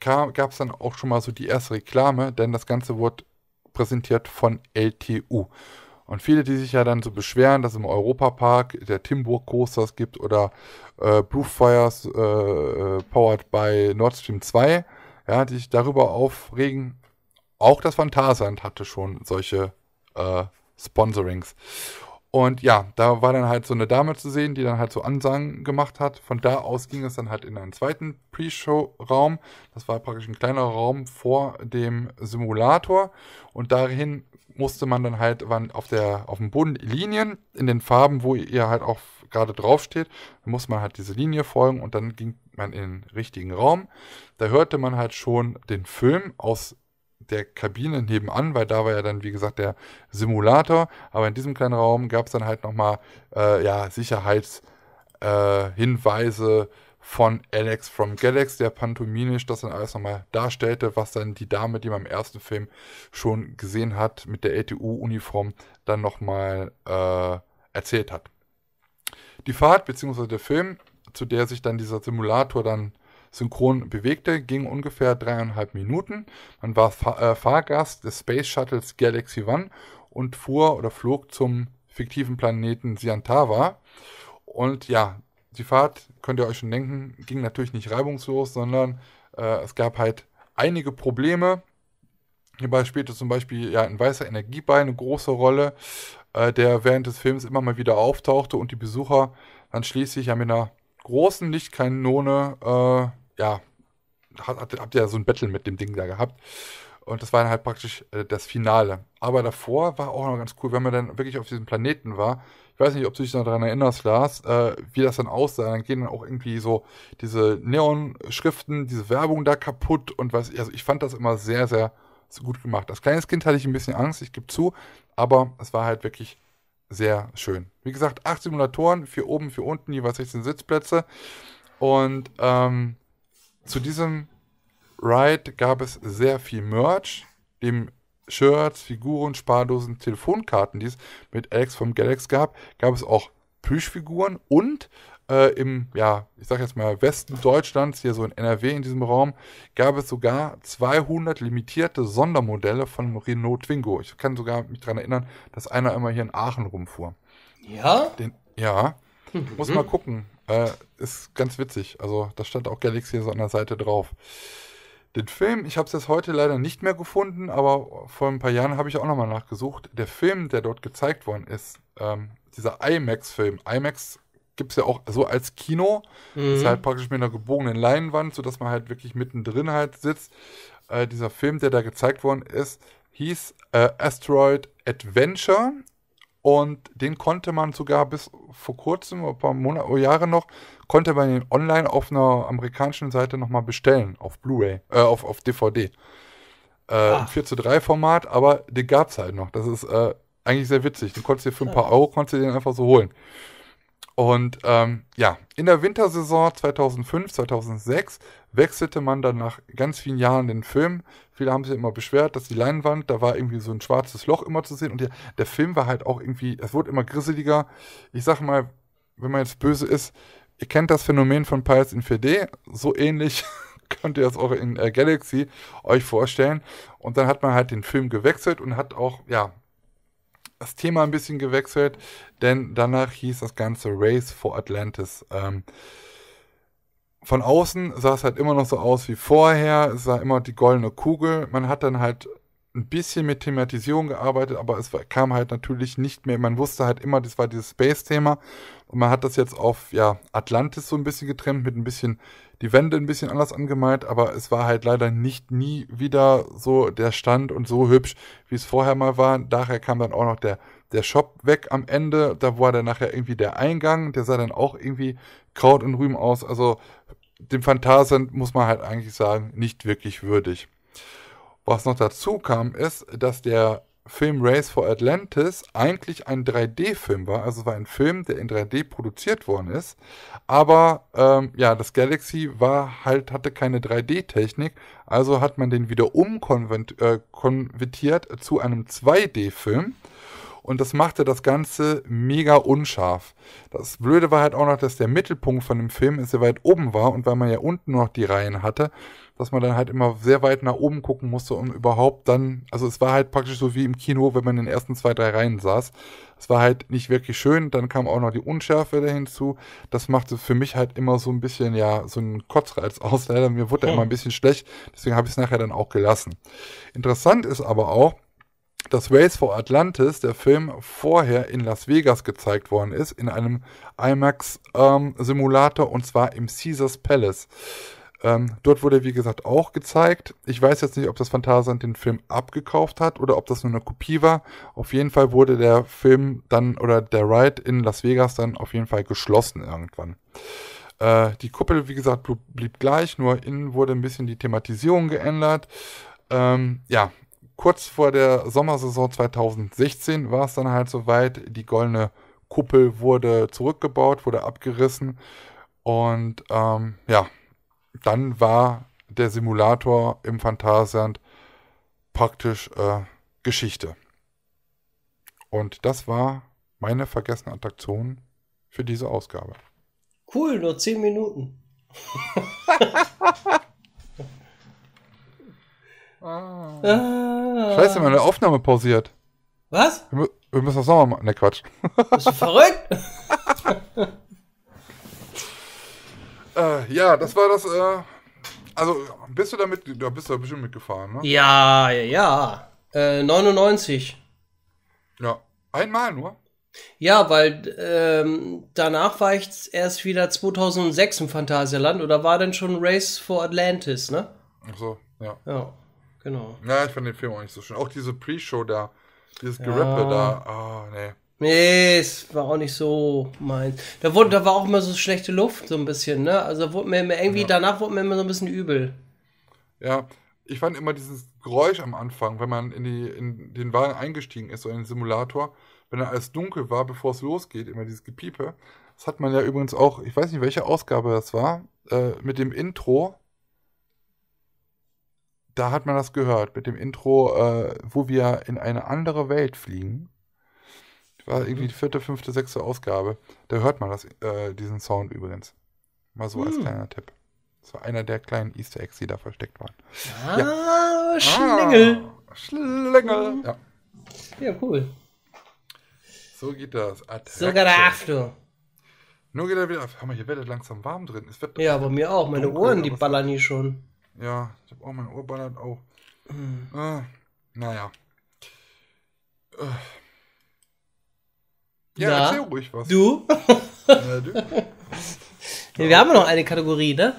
gab es dann auch schon mal so die erste Reklame, denn das Ganze wurde präsentiert von LTU. Und viele, die sich ja dann so beschweren, dass im Europapark der Timburg Coasters gibt oder äh, Bluefires äh, äh, powered by Nord Stream 2, ja, die sich darüber aufregen. Auch das Phantasand hatte schon solche äh, Sponsorings. Und ja, da war dann halt so eine Dame zu sehen, die dann halt so Ansagen gemacht hat. Von da aus ging es dann halt in einen zweiten Pre-Show-Raum. Das war praktisch ein kleiner Raum vor dem Simulator. Und dahin musste man dann halt, waren auf, der, auf dem Boden Linien in den Farben, wo ihr halt auch gerade draufsteht. Dann musste man halt diese Linie folgen und dann ging man in den richtigen Raum. Da hörte man halt schon den Film aus der Kabine nebenan, weil da war ja dann, wie gesagt, der Simulator. Aber in diesem kleinen Raum gab es dann halt nochmal äh, ja, Sicherheitshinweise äh, von Alex from Galax, der pantomimisch das dann alles nochmal darstellte, was dann die Dame, die man im ersten Film schon gesehen hat, mit der LTU-Uniform dann nochmal äh, erzählt hat. Die Fahrt bzw. der Film, zu der sich dann dieser Simulator dann synchron bewegte, ging ungefähr dreieinhalb Minuten. Man war Fahr äh, Fahrgast des Space Shuttles Galaxy One und fuhr oder flog zum fiktiven Planeten Siantava. Und ja, die Fahrt, könnt ihr euch schon denken, ging natürlich nicht reibungslos, sondern äh, es gab halt einige Probleme. Hierbei spielte zum Beispiel ja, ein weißer Energieball eine große Rolle, äh, der während des Films immer mal wieder auftauchte und die Besucher dann schließlich ja mit einer großen Lichtkanone äh, ja, habt, habt ihr ja so ein Battle mit dem Ding da gehabt. Und das war dann halt praktisch äh, das Finale. Aber davor war auch noch ganz cool, wenn man dann wirklich auf diesem Planeten war. Ich weiß nicht, ob du dich noch daran erinnerst, Lars, äh, wie das dann aussah. Dann gehen dann auch irgendwie so diese Neon-Schriften, diese Werbung da kaputt und was. Also ich fand das immer sehr, sehr gut gemacht. Als kleines Kind hatte ich ein bisschen Angst, ich gebe zu, aber es war halt wirklich sehr schön. Wie gesagt, acht Simulatoren, vier oben, vier unten, jeweils 16 Sitzplätze. Und ähm, zu diesem Ride gab es sehr viel Merch, dem Shirts, Figuren, Spardosen, Telefonkarten, die es mit Alex vom Galax gab, gab es auch Plüschfiguren und äh, im, ja, ich sag jetzt mal Westen Deutschlands, hier so in NRW in diesem Raum, gab es sogar 200 limitierte Sondermodelle von Renault Twingo. Ich kann sogar mich daran erinnern, dass einer immer hier in Aachen rumfuhr. Ja? Den, ja. Mhm. Muss mal gucken. Äh, ist ganz witzig. Also, da stand auch Galaxy so an der Seite drauf. Den Film, ich habe es jetzt heute leider nicht mehr gefunden, aber vor ein paar Jahren habe ich auch nochmal nachgesucht. Der Film, der dort gezeigt worden ist, ähm, dieser IMAX-Film. IMAX gibt es ja auch so als Kino. Mhm. Ist halt praktisch mit einer gebogenen Leinwand, sodass man halt wirklich mittendrin halt sitzt. Äh, dieser Film, der da gezeigt worden ist, hieß äh, Asteroid Adventure und den konnte man sogar bis vor kurzem, ein paar Monate, oh, Jahre noch, konnte man ihn online auf einer amerikanischen Seite nochmal bestellen, auf Blu-ray, äh, auf, auf DVD. Äh, ah. 4 zu 3 Format, aber den gab es halt noch. Das ist äh, eigentlich sehr witzig. Den konntest du für ein paar Euro, konntest du den einfach so holen. Und ähm, ja, in der Wintersaison 2005, 2006 wechselte man dann nach ganz vielen Jahren den Film Viele haben sich immer beschwert, dass die Leinwand, da war irgendwie so ein schwarzes Loch immer zu sehen und der, der Film war halt auch irgendwie, es wurde immer grisseliger. Ich sag mal, wenn man jetzt böse ist, ihr kennt das Phänomen von Pirates in 4D, so ähnlich könnt ihr das auch in äh, Galaxy euch vorstellen. Und dann hat man halt den Film gewechselt und hat auch, ja, das Thema ein bisschen gewechselt, denn danach hieß das Ganze Race for Atlantis. Ähm, von außen sah es halt immer noch so aus wie vorher, es sah immer die goldene Kugel. Man hat dann halt ein bisschen mit Thematisierung gearbeitet, aber es kam halt natürlich nicht mehr, man wusste halt immer, das war dieses Space-Thema und man hat das jetzt auf ja, Atlantis so ein bisschen getrennt, mit ein bisschen die Wände ein bisschen anders angemalt, aber es war halt leider nicht nie wieder so der Stand und so hübsch, wie es vorher mal war. Daher kam dann auch noch der der Shop weg am Ende. Da war dann nachher irgendwie der Eingang. Der sah dann auch irgendwie Kraut und Rüben aus. Also dem Phantasien muss man halt eigentlich sagen, nicht wirklich würdig. Was noch dazu kam, ist, dass der Film Race for Atlantis eigentlich ein 3D-Film war. Also war ein Film, der in 3D produziert worden ist. Aber ähm, ja, das Galaxy war halt, hatte keine 3D-Technik, also hat man den wieder umkonvertiert äh, zu einem 2D-Film und das machte das Ganze mega unscharf. Das Blöde war halt auch noch, dass der Mittelpunkt von dem Film sehr weit oben war und weil man ja unten noch die Reihen hatte, dass man dann halt immer sehr weit nach oben gucken musste, um überhaupt dann, also es war halt praktisch so wie im Kino, wenn man in den ersten zwei, drei Reihen saß. Es war halt nicht wirklich schön, dann kam auch noch die Unschärfe da hinzu. Das machte für mich halt immer so ein bisschen, ja, so einen Kotzreiz aus. Leider, mir wurde hm. immer ein bisschen schlecht, deswegen habe ich es nachher dann auch gelassen. Interessant ist aber auch, dass Race for Atlantis, der Film, vorher in Las Vegas gezeigt worden ist, in einem IMAX-Simulator ähm, und zwar im Caesars Palace. Ähm, dort wurde, wie gesagt, auch gezeigt. Ich weiß jetzt nicht, ob das Phantasand den Film abgekauft hat oder ob das nur eine Kopie war. Auf jeden Fall wurde der Film dann oder der Ride in Las Vegas dann auf jeden Fall geschlossen irgendwann. Äh, die Kuppel, wie gesagt, blieb gleich, nur innen wurde ein bisschen die Thematisierung geändert. Ähm, ja, kurz vor der Sommersaison 2016 war es dann halt soweit. Die goldene Kuppel wurde zurückgebaut, wurde abgerissen. Und ähm, ja, dann war der Simulator im Phantasialand praktisch äh, Geschichte. Und das war meine vergessene Attraktion für diese Ausgabe. Cool, nur 10 Minuten. Ah. ah. Scheiße, meine Aufnahme pausiert. Was? Wir, wir müssen das nochmal machen. Ne, Quatsch. Bist du verrückt? äh, ja, das war das. Äh, also, bist du damit. Da bist du bestimmt mitgefahren, ne? Ja, ja, ja. Äh, 99. Ja, einmal nur. Ja, weil ähm, danach war ich erst wieder 2006 im Phantasialand oder war denn schon Race for Atlantis, ne? Ach so, ja. Ja. Genau. Ja, ich fand den Film auch nicht so schön. Auch diese Pre-Show da, dieses ja. Gerippe da, ah, oh, nee. Nee, es war auch nicht so meins. Da, wurde, da war auch immer so schlechte Luft, so ein bisschen, ne? Also wurde mir irgendwie, ja. danach wurde mir immer so ein bisschen übel. Ja, ich fand immer dieses Geräusch am Anfang, wenn man in, die, in den Wagen eingestiegen ist, so in den Simulator, wenn er alles dunkel war, bevor es losgeht, immer dieses Gepiepe. Das hat man ja übrigens auch, ich weiß nicht, welche Ausgabe das war, äh, mit dem Intro da hat man das gehört mit dem Intro, äh, wo wir in eine andere Welt fliegen. War irgendwie mhm. die vierte, fünfte, sechste Ausgabe. Da hört man das, äh, diesen Sound übrigens. Mal so hm. als mhm. kleiner Tipp. Das war einer der kleinen Easter Eggs, die da versteckt waren. Ah, ja. Schlingel. Ah, Schlingel. Mhm. Ja. ja, cool. So geht das. Attraktion. Sogar after. Nur geht er wieder auf. Hör mal, hier wird langsam warm drin. Es wird ja, aber mir auch. Meine Ohren, die ballern hier schon. Ja, ich habe auch mein Ohr ballert auch. Mhm. Äh, naja. Äh. Ja, Na, erzähl ruhig was. Du? Na, du? Ja, wir haben ja noch eine Kategorie, ne?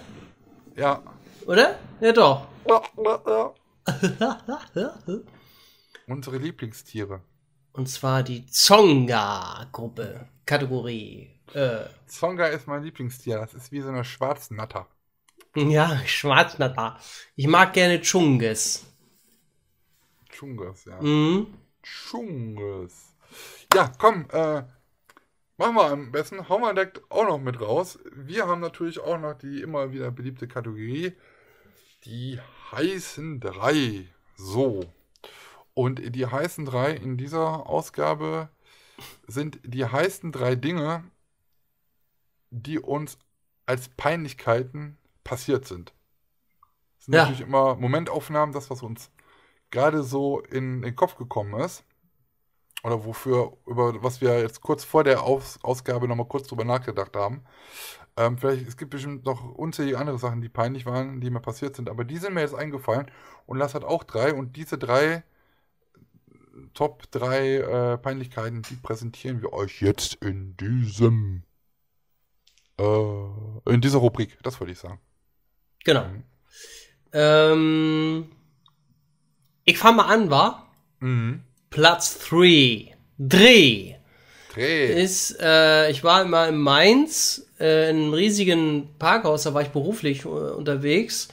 Ja. Oder? Ja, doch. Ja, ja, ja. Unsere Lieblingstiere. Und zwar die Zonga-Gruppe. Kategorie. Äh. Zonga ist mein Lieblingstier. Das ist wie so eine schwarze Schwarznatter. Ja, Schwarznata. Ich mag gerne Chungus. Chungus, ja. Mhm. Chungus. Ja, komm, äh, machen wir am besten. Hauen wir direkt auch noch mit raus. Wir haben natürlich auch noch die immer wieder beliebte Kategorie. Die heißen drei. So. Und die heißen drei in dieser Ausgabe sind die heißen drei Dinge, die uns als Peinlichkeiten passiert sind. Das sind ja. natürlich immer Momentaufnahmen, das, was uns gerade so in den Kopf gekommen ist. Oder wofür, über was wir jetzt kurz vor der Aus Ausgabe nochmal kurz drüber nachgedacht haben. Ähm, vielleicht, es gibt bestimmt noch unzählige andere Sachen, die peinlich waren, die mir passiert sind, aber die sind mir jetzt eingefallen. Und Lars hat auch drei und diese drei Top 3 äh, Peinlichkeiten, die präsentieren wir euch jetzt in diesem äh, in dieser Rubrik, das würde ich sagen. Genau. Mhm. Ähm, ich fange mal an, war? Mhm. Platz 3. Dreh. Dreh. Ist, äh, ich war immer in Mainz, äh, in einem riesigen Parkhaus, da war ich beruflich uh, unterwegs.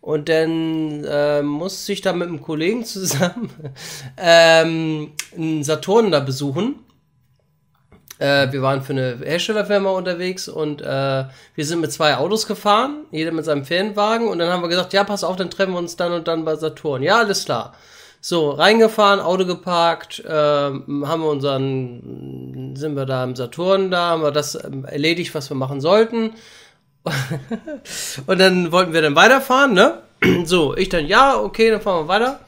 Und dann äh, musste ich da mit einem Kollegen zusammen ähm, einen Saturn da besuchen. Äh, wir waren für eine Herstellerfirma unterwegs und äh, wir sind mit zwei Autos gefahren, jeder mit seinem Fernwagen. Und dann haben wir gesagt, ja, pass auf, dann treffen wir uns dann und dann bei Saturn. Ja, alles klar. So, reingefahren, Auto geparkt, ähm, haben wir unseren, sind wir da im Saturn da, haben wir das ähm, erledigt, was wir machen sollten. und dann wollten wir dann weiterfahren, ne? So, ich dann, ja, okay, dann fahren wir weiter.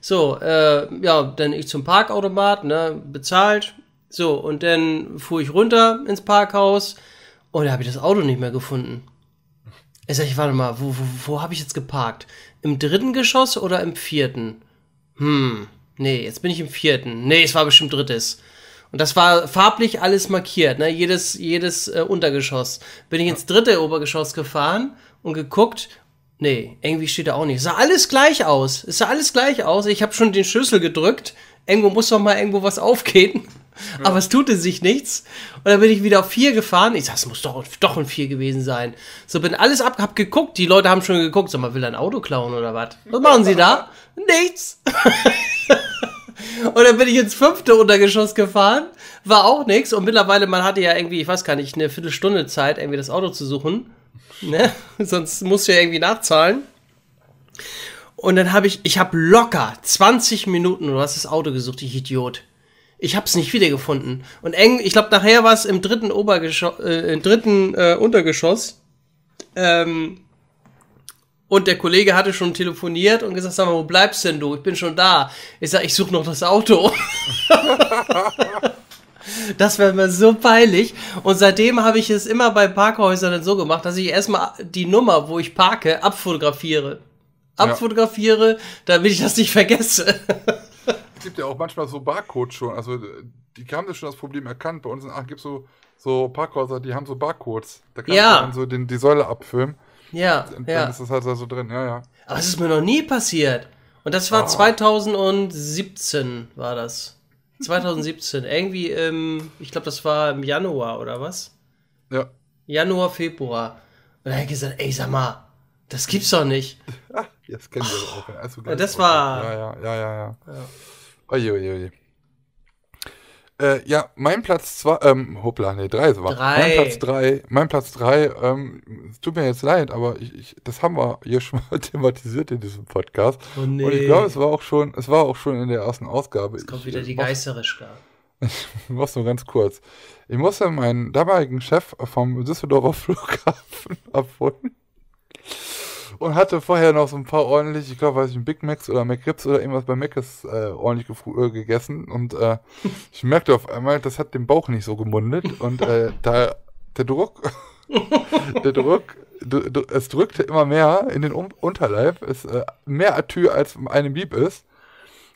So, äh, ja, dann ich zum Parkautomat, ne, bezahlt, so, und dann fuhr ich runter ins Parkhaus und da habe ich das Auto nicht mehr gefunden. Ich sage, warte mal, wo, wo, wo habe ich jetzt geparkt? Im dritten Geschoss oder im vierten? Hm, nee, jetzt bin ich im vierten. Nee, es war bestimmt drittes. Und das war farblich alles markiert, ne? Jedes, jedes äh, Untergeschoss. Bin ich ins dritte Obergeschoss gefahren und geguckt. Nee, irgendwie steht da auch nicht. Es sah alles gleich aus. Es sah alles gleich aus. Ich habe schon den Schlüssel gedrückt. Irgendwo muss doch mal irgendwo was aufgehen. Aber es tute sich nichts. Und dann bin ich wieder auf 4 gefahren. Ich sag, es muss doch, doch ein 4 gewesen sein. So, bin alles ab, hab geguckt. Die Leute haben schon geguckt. Sag mal, will er ein Auto klauen oder was? Was machen sie da? Nichts. und dann bin ich ins fünfte Untergeschoss gefahren. War auch nichts. Und mittlerweile, man hatte ja irgendwie, ich weiß gar nicht, eine Viertelstunde Zeit, irgendwie das Auto zu suchen. Ne? Sonst musst du ja irgendwie nachzahlen. Und dann habe ich, ich habe locker 20 Minuten, du hast das Auto gesucht, ich Idiot. Ich habe es nicht wiedergefunden. Und eng, ich glaube, nachher war es im dritten Obergeschoss, äh, im dritten äh, Untergeschoss. Ähm, und der Kollege hatte schon telefoniert und gesagt, sag mal, wo bleibst denn du? Ich bin schon da. Ich sage, ich suche noch das Auto. das wäre mir so peinlich. Und seitdem habe ich es immer bei Parkhäusern so gemacht, dass ich erstmal die Nummer, wo ich parke, abfotografiere. Abfotografiere, ja. damit ich das nicht vergesse. gibt ja auch manchmal so Barcodes schon. Also äh, die haben das schon das Problem erkannt. Bei uns in Aachen gibt es so, so Parkhäuser, die haben so Barcodes. Da kannst ja. du so den, die Säule abfilmen. Ja. Und, ja. ist das halt so drin, ja, ja. Aber es ist mir noch nie passiert. Und das war oh. Ah. 2017, war das. 2017. Irgendwie, ähm, ich glaube, das war im Januar oder was? Ja. Januar, Februar. Und dann habe ich gesagt, ey, sag mal, das gibt's doch nicht. Ach, ah, kennen wir oh. auch. Also das war. Ja, ja, ja, ja. ja. ja. Uiuiui. oje, oje. Äh, ja, mein Platz zwei, ähm, hoppla, nee, 3 war. Drei. Mein Platz drei, mein Platz drei, ähm, es tut mir jetzt leid, aber ich, ich, das haben wir hier schon mal thematisiert in diesem Podcast. Oh, nee. Und ich glaube, es war auch schon, es war auch schon in der ersten Ausgabe. Jetzt kommt ich, wieder äh, die Geißerischka. Ich muss nur ganz kurz. Ich musste meinen damaligen Chef vom Düsseldorfer Flughafen abholen und hatte vorher noch so ein paar ordentlich, ich glaube, weiß ich, Big Macs oder McRibs oder irgendwas bei Mc's äh, ordentlich äh, gegessen und äh, ich merkte auf einmal, das hat den Bauch nicht so gemundet und äh, da der Druck, der Druck, du, du, es drückte immer mehr in den um Unterleib, es äh, mehr Atür als einem Bieb ist.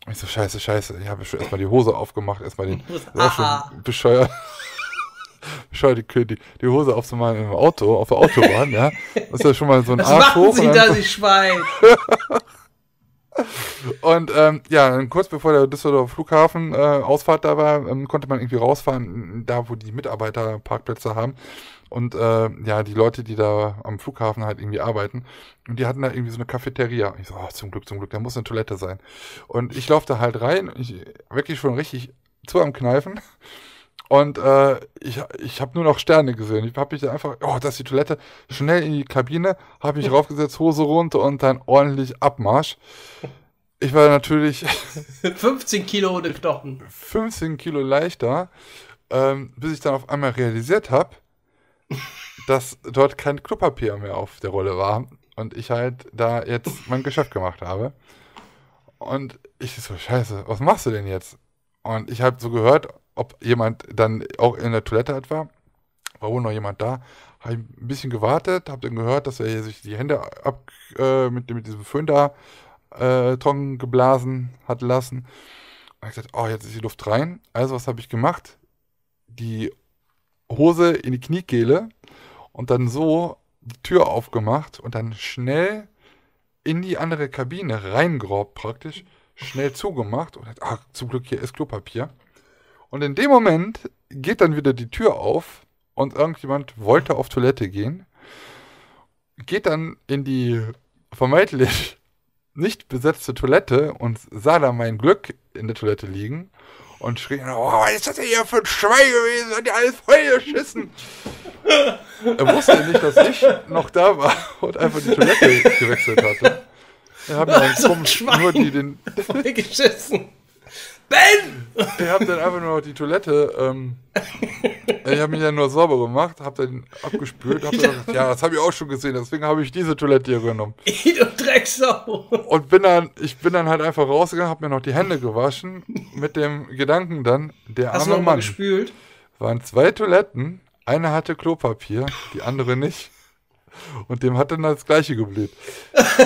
Ich so, scheiße, scheiße, ich habe schon erstmal die Hose aufgemacht, erstmal den, das war schon bescheuert bescheuerte König, die Hose auf so mal im Auto, auf der Autobahn, ja. Das ist ja schon mal so ein Was Arsch machen hoch. Sie da, Sie Schwein? und ähm, ja, kurz bevor der Düsseldorf Flughafen äh, Ausfahrt da war, ähm, konnte man irgendwie rausfahren, da wo die Mitarbeiter Parkplätze haben. Und äh, ja, die Leute, die da am Flughafen halt irgendwie arbeiten, und die hatten da irgendwie so eine Cafeteria. Ich so, oh, zum Glück, zum Glück, da muss eine Toilette sein. Und ich laufe da halt rein, ich, wirklich schon richtig zu am Kneifen. Und äh, ich, ich habe nur noch Sterne gesehen. Ich habe mich dann einfach, oh, das ist die Toilette, schnell in die Kabine, habe mich raufgesetzt, Hose runter und dann ordentlich Abmarsch. Ich war natürlich. 15 Kilo ohne Knochen. 15 Kilo leichter, ähm, bis ich dann auf einmal realisiert habe, dass dort kein Klopapier mehr auf der Rolle war und ich halt da jetzt mein Geschäft gemacht habe. Und ich so, Scheiße, was machst du denn jetzt? Und ich habe so gehört, ob jemand dann auch in der Toilette etwa, war War wohl noch jemand da, habe ich ein bisschen gewartet, habe dann gehört, dass er sich die Hände ab, äh, mit, mit diesem Föhn da äh, trocken geblasen hat lassen. Und ich gesagt, oh, jetzt ist die Luft rein. Also was habe ich gemacht? Die Hose in die Kniekehle und dann so die Tür aufgemacht und dann schnell in die andere Kabine reingerobt praktisch, schnell zugemacht und hat, ach, zum Glück hier ist Klopapier. Und in dem Moment geht dann wieder die Tür auf und irgendjemand wollte auf Toilette gehen, geht dann in die vermeintlich nicht besetzte Toilette und sah da mein Glück in der Toilette liegen und schrie, oh, was ist das denn hier für ein Schwein gewesen? Hat ja alles vollgeschissen. er wusste nicht, dass ich noch da war und einfach die Toilette gewechselt hatte. Er hat mir also, nur die den... Vollgeschissen. Ben! Ich hab dann einfach nur noch die Toilette. Ähm, ich habe mich dann nur sauber gemacht, hab dann abgespült. Hab dann gesagt, ja, das habe ich auch schon gesehen. Deswegen habe ich diese Toilette hier genommen. du Drecksau! Und bin dann, ich bin dann halt einfach rausgegangen, hab mir noch die Hände gewaschen mit dem Gedanken dann, der Hast arme du noch Mann. gespült? Waren zwei Toiletten. Eine hatte Klopapier, die andere nicht. Und dem hat dann das gleiche gebläht.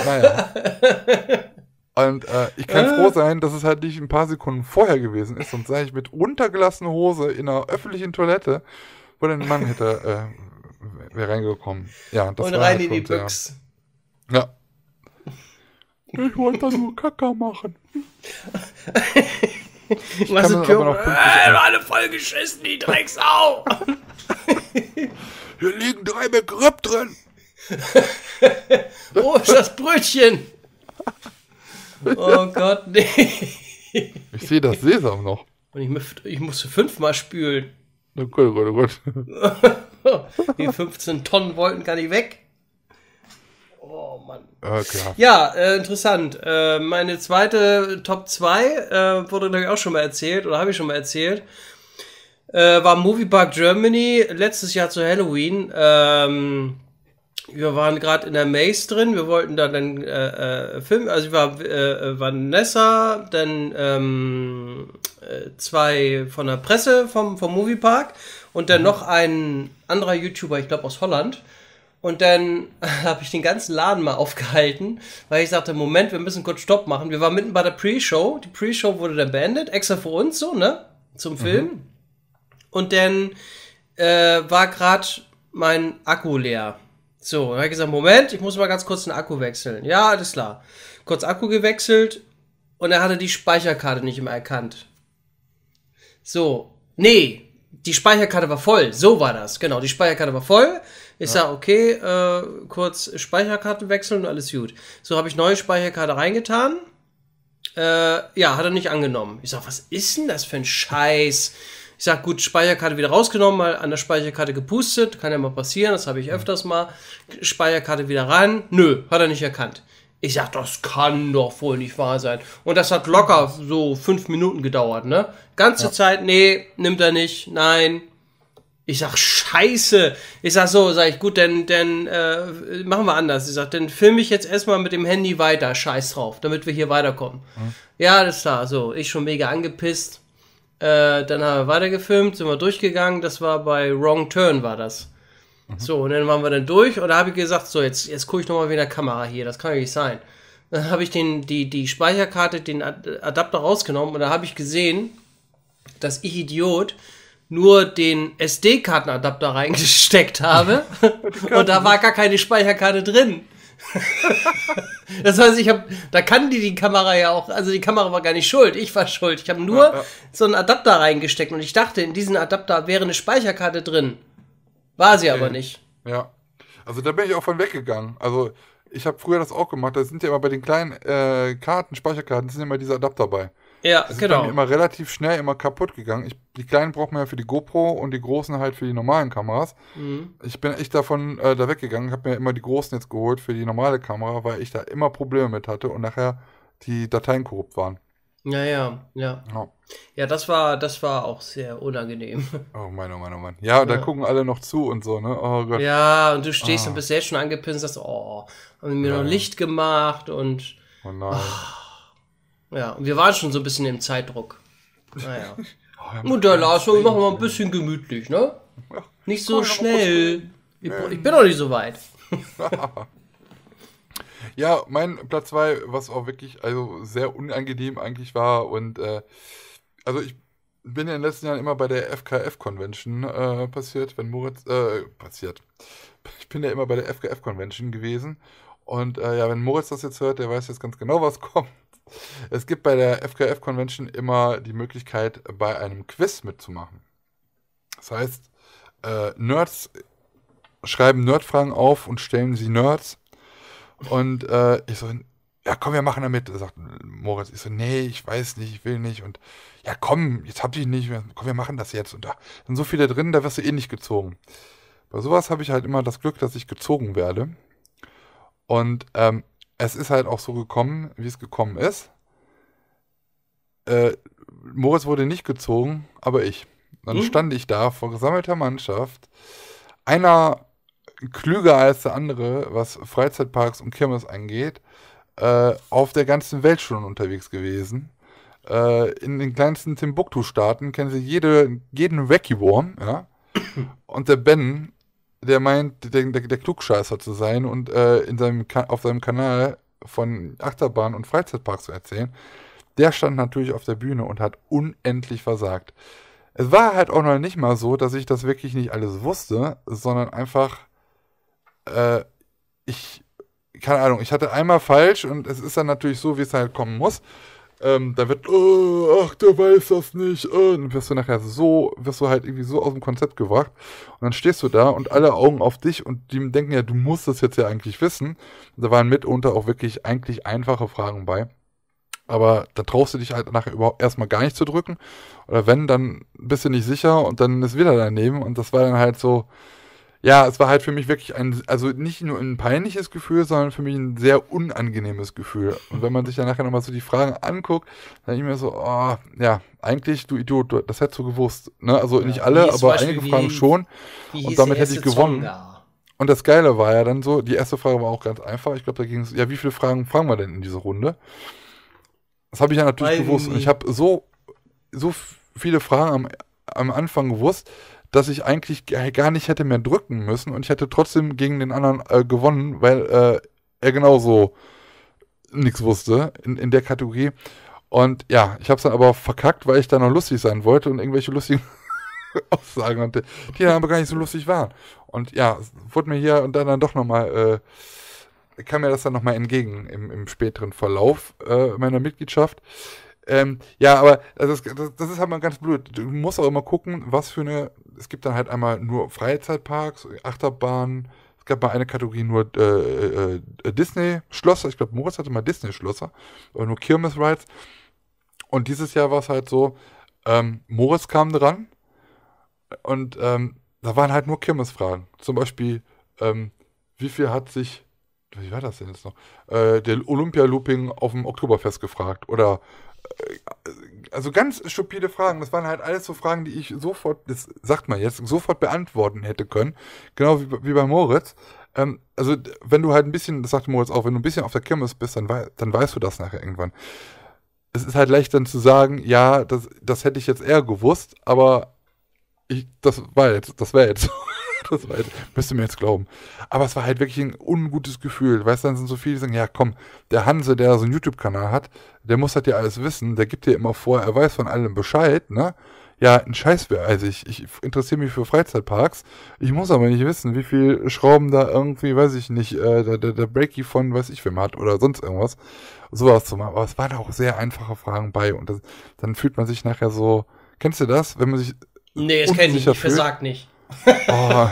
Naja. Und äh, ich kann äh. froh sein, dass es halt nicht ein paar Sekunden vorher gewesen ist, sonst sei ich mit runtergelassener Hose in einer öffentlichen Toilette, wo dann ein Mann hätte äh, wäre reingekommen. Ja, das Und rein halt in die und, Büchs. Ja. Ich wollte nur Kacker machen. Ich kann also, aber noch äh, alle voll geschissen, die Drecksau! Hier liegen drei McRib drin! Wo ist das Brötchen? Oh Gott, nee. Ich sehe das Sesam noch. Und ich, ich musste fünfmal spülen. Oh Gott, oh Gott, oh Gott. Die 15 Tonnen wollten gar nicht weg. Oh Mann. Okay. Ja, äh, interessant. Äh, meine zweite Top 2 äh, wurde, ich, auch schon mal erzählt oder habe ich schon mal erzählt. Äh, war Movie Park Germany letztes Jahr zu Halloween. Ähm, wir waren gerade in der Maze drin, wir wollten da dann äh, äh, filmen, also ich war äh, äh Vanessa, dann ähm, äh, zwei von der Presse vom, vom Moviepark und dann mhm. noch ein anderer YouTuber, ich glaube aus Holland. Und dann habe ich den ganzen Laden mal aufgehalten, weil ich sagte, Moment, wir müssen kurz Stopp machen. Wir waren mitten bei der Pre-Show. Die Pre-Show wurde dann beendet, extra für uns so, ne? Zum mhm. Film. Mhm. Und dann äh, war gerade mein Akku leer. So, dann habe ich gesagt, Moment, ich muss mal ganz kurz den Akku wechseln. Ja, alles klar. Kurz Akku gewechselt und er hatte die Speicherkarte nicht mehr erkannt. So, nee, die Speicherkarte war voll. So war das, genau. Die Speicherkarte war voll. Ich ja. sage, okay, äh, kurz Speicherkarte wechseln und alles gut. So habe ich neue Speicherkarte reingetan. Äh, ja, hat er nicht angenommen. Ich sage, was ist denn das für ein Scheiß? Ich sage, gut, Speicherkarte wieder rausgenommen, mal an der Speicherkarte gepustet, kann ja mal passieren, das habe ich öfters mal. Speicherkarte wieder ran, nö, hat er nicht erkannt. Ich sag, das kann doch wohl nicht wahr sein. Und das hat locker so fünf Minuten gedauert, ne? Ganze ja. Zeit, nee, nimmt er nicht, nein. Ich sag, scheiße. Ich sag so, sag ich, gut, denn, denn, äh, machen wir anders. Ich sag, dann filme ich jetzt erstmal mit dem Handy weiter, scheiß drauf, damit wir hier weiterkommen. Mhm. Ja, das ist klar, so. Ich schon mega angepisst. Äh, dann haben wir weitergefilmt, sind wir durchgegangen. Das war bei Wrong Turn, war das. Mhm. So, und dann waren wir dann durch und da habe ich gesagt, so, jetzt, jetzt gucke ich nochmal wegen der Kamera hier, das kann ja nicht sein. Dann habe ich den, die, die Speicherkarte, den Adapter rausgenommen und da habe ich gesehen, dass ich Idiot nur den SD-Kartenadapter reingesteckt habe und da war gar keine Speicherkarte drin. das heißt, ich habe, da kann die die Kamera ja auch, also die Kamera war gar nicht schuld, ich war schuld. Ich habe nur ja, ja. so einen Adapter reingesteckt und ich dachte, in diesen Adapter wäre eine Speicherkarte drin. War sie okay. aber nicht. Ja. Also da bin ich auch von weggegangen. Also ich habe früher das auch gemacht. Da sind ja immer bei den kleinen äh, Karten, Speicherkarten, sind ja immer diese Adapter bei. Ja, das genau. Ist immer relativ schnell immer kaputt gegangen. Ich, die kleinen braucht man ja für die GoPro und die großen halt für die normalen Kameras. Mhm. Ich bin echt davon äh, da weggegangen, habe mir immer die großen jetzt geholt für die normale Kamera, weil ich da immer Probleme mit hatte und nachher die Dateien korrupt waren. Ja, ja, ja. Ja, ja das, war, das war auch sehr unangenehm. Oh mein, oh mein, oh mein. Ja, da ja. gucken alle noch zu und so, ne? Oh Gott. Ja, und du stehst ah. und bist selbst schon angepinselt, sagst, oh, haben mir ja. noch Licht gemacht und. Oh nein. Oh. Ja, und wir waren schon so ein bisschen im Zeitdruck. Naja. oh, Mutter Lars, wir machen mal ein bisschen gemütlich, ne? nicht so schnell. Ich, bin noch nicht so weit. ja, mein Platz 2, was auch wirklich also sehr unangenehm eigentlich war und äh, also ich bin ja in den letzten Jahren immer bei der FKF-Convention äh, passiert, wenn Moritz, äh, passiert. Ich bin ja immer bei der FKF-Convention gewesen und äh, ja, wenn Moritz das jetzt hört, der weiß jetzt ganz genau, was kommt. Es gibt bei der FKF-Convention immer die Möglichkeit, bei einem Quiz mitzumachen. Das heißt, äh, Nerds schreiben Nerdfragen auf und stellen sie Nerds. Und äh, ich so, ja komm, wir machen da mit. Sagt Moritz, ich so, nee, ich weiß nicht, ich will nicht. Und ja komm, jetzt hab ich nicht, mehr. komm, wir machen das jetzt. Und da sind so viele drin, da wirst du eh nicht gezogen. Bei sowas habe ich halt immer das Glück, dass ich gezogen werde. Und ähm, es ist halt auch so gekommen, wie es gekommen ist. Äh, Moritz wurde nicht gezogen, aber ich. Dann hm? stand ich da vor gesammelter Mannschaft. Einer klüger als der andere, was Freizeitparks und Kirmes angeht, äh, auf der ganzen Welt schon unterwegs gewesen. Äh, in den kleinsten Timbuktu-Staaten kennen sie jede, jeden Wacky Worm, ja? Und der Ben der meint, der, der, der Klugscheißer zu sein und äh, in seinem, auf seinem Kanal von Achterbahn und Freizeitpark zu erzählen, der stand natürlich auf der Bühne und hat unendlich versagt. Es war halt auch noch nicht mal so, dass ich das wirklich nicht alles wusste, sondern einfach, äh, ich, keine Ahnung, ich hatte einmal falsch und es ist dann natürlich so, wie es halt kommen muss ähm, da wird, oh, ach, der weiß das nicht. Oh, und wirst du nachher so, wirst du halt irgendwie so aus dem Konzept gebracht. Und dann stehst du da und alle Augen auf dich und die denken ja, du musst das jetzt ja eigentlich wissen. da waren mitunter auch wirklich eigentlich einfache Fragen bei. Aber da traust du dich halt nachher überhaupt erstmal gar nicht zu drücken. Oder wenn, dann bist du nicht sicher und dann ist wieder daneben. Und das war dann halt so, ja, es war halt für mich wirklich ein, also nicht nur ein peinliches Gefühl, sondern für mich ein sehr unangenehmes Gefühl. Und wenn man sich dann nachher nochmal so die Fragen anguckt, dann ich mir so, oh, ja, eigentlich, du Idiot, du, das hättest du gewusst. Ne? Also ja, nicht alle, aber Beispiel einige wie, Fragen schon. Und damit hätte ich gewonnen. Zonga. Und das Geile war ja dann so, die erste Frage war auch ganz einfach. Ich glaube, da ging es, ja, wie viele Fragen fragen wir denn in dieser Runde? Das habe ich ja natürlich Weil gewusst. Und ich habe so, so viele Fragen am, am Anfang gewusst, dass ich eigentlich gar nicht hätte mehr drücken müssen und ich hätte trotzdem gegen den anderen äh, gewonnen, weil äh, er genauso nichts wusste in, in der Kategorie. Und ja, ich habe es dann aber verkackt, weil ich da noch lustig sein wollte und irgendwelche lustigen Aussagen hatte, die dann aber gar nicht so lustig waren. Und ja, wurde mir hier und dann, dann doch nochmal, äh, kam mir das dann nochmal entgegen im, im späteren Verlauf äh, meiner Mitgliedschaft. Ähm, ja, aber das, das, das, ist halt mal ganz blöd. Du musst auch immer gucken, was für eine. Es gibt dann halt einmal nur Freizeitparks, Achterbahnen. Es gab mal eine Kategorie nur äh, äh, äh Disney-Schlosser. Ich glaube, Moritz hatte mal Disney-Schlosser, aber nur Kirmes-Rides. Und dieses Jahr war es halt so, ähm, Moritz kam dran und ähm, da waren halt nur Kirmes-Fragen. Zum Beispiel, ähm, wie viel hat sich wie war das denn jetzt noch? Äh, der Olympia-Looping auf dem Oktoberfest gefragt. Oder äh, also ganz stupide Fragen. Das waren halt alles so Fragen, die ich sofort, das sagt man jetzt, sofort beantworten hätte können. Genau wie, wie bei Moritz. Ähm, also, wenn du halt ein bisschen, das sagte Moritz auch, wenn du ein bisschen auf der Kirmes bist, dann, wei dann weißt du das nachher irgendwann. Es ist halt leicht dann zu sagen, ja, das, das hätte ich jetzt eher gewusst, aber ich, das war jetzt, das wäre jetzt. das war halt, müsst ihr mir jetzt glauben. Aber es war halt wirklich ein ungutes Gefühl. Weißt du, dann sind so viele, die sagen, ja komm, der Hanse, der so einen YouTube-Kanal hat, der muss halt ja alles wissen, der gibt dir immer vor, er weiß von allem Bescheid, ne? Ja, ein Scheiß wäre. Also ich, ich interessiere mich für Freizeitparks. Ich muss aber nicht wissen, wie viel Schrauben da irgendwie, weiß ich nicht, äh, der, der, der Breaky von weiß ich wem hat oder sonst irgendwas. Sowas zu machen. Aber es waren auch sehr einfache Fragen bei und das, dann fühlt man sich nachher so, kennst du das, wenn man sich Nee, das kenne ich nicht. Ich versag nicht. Oh,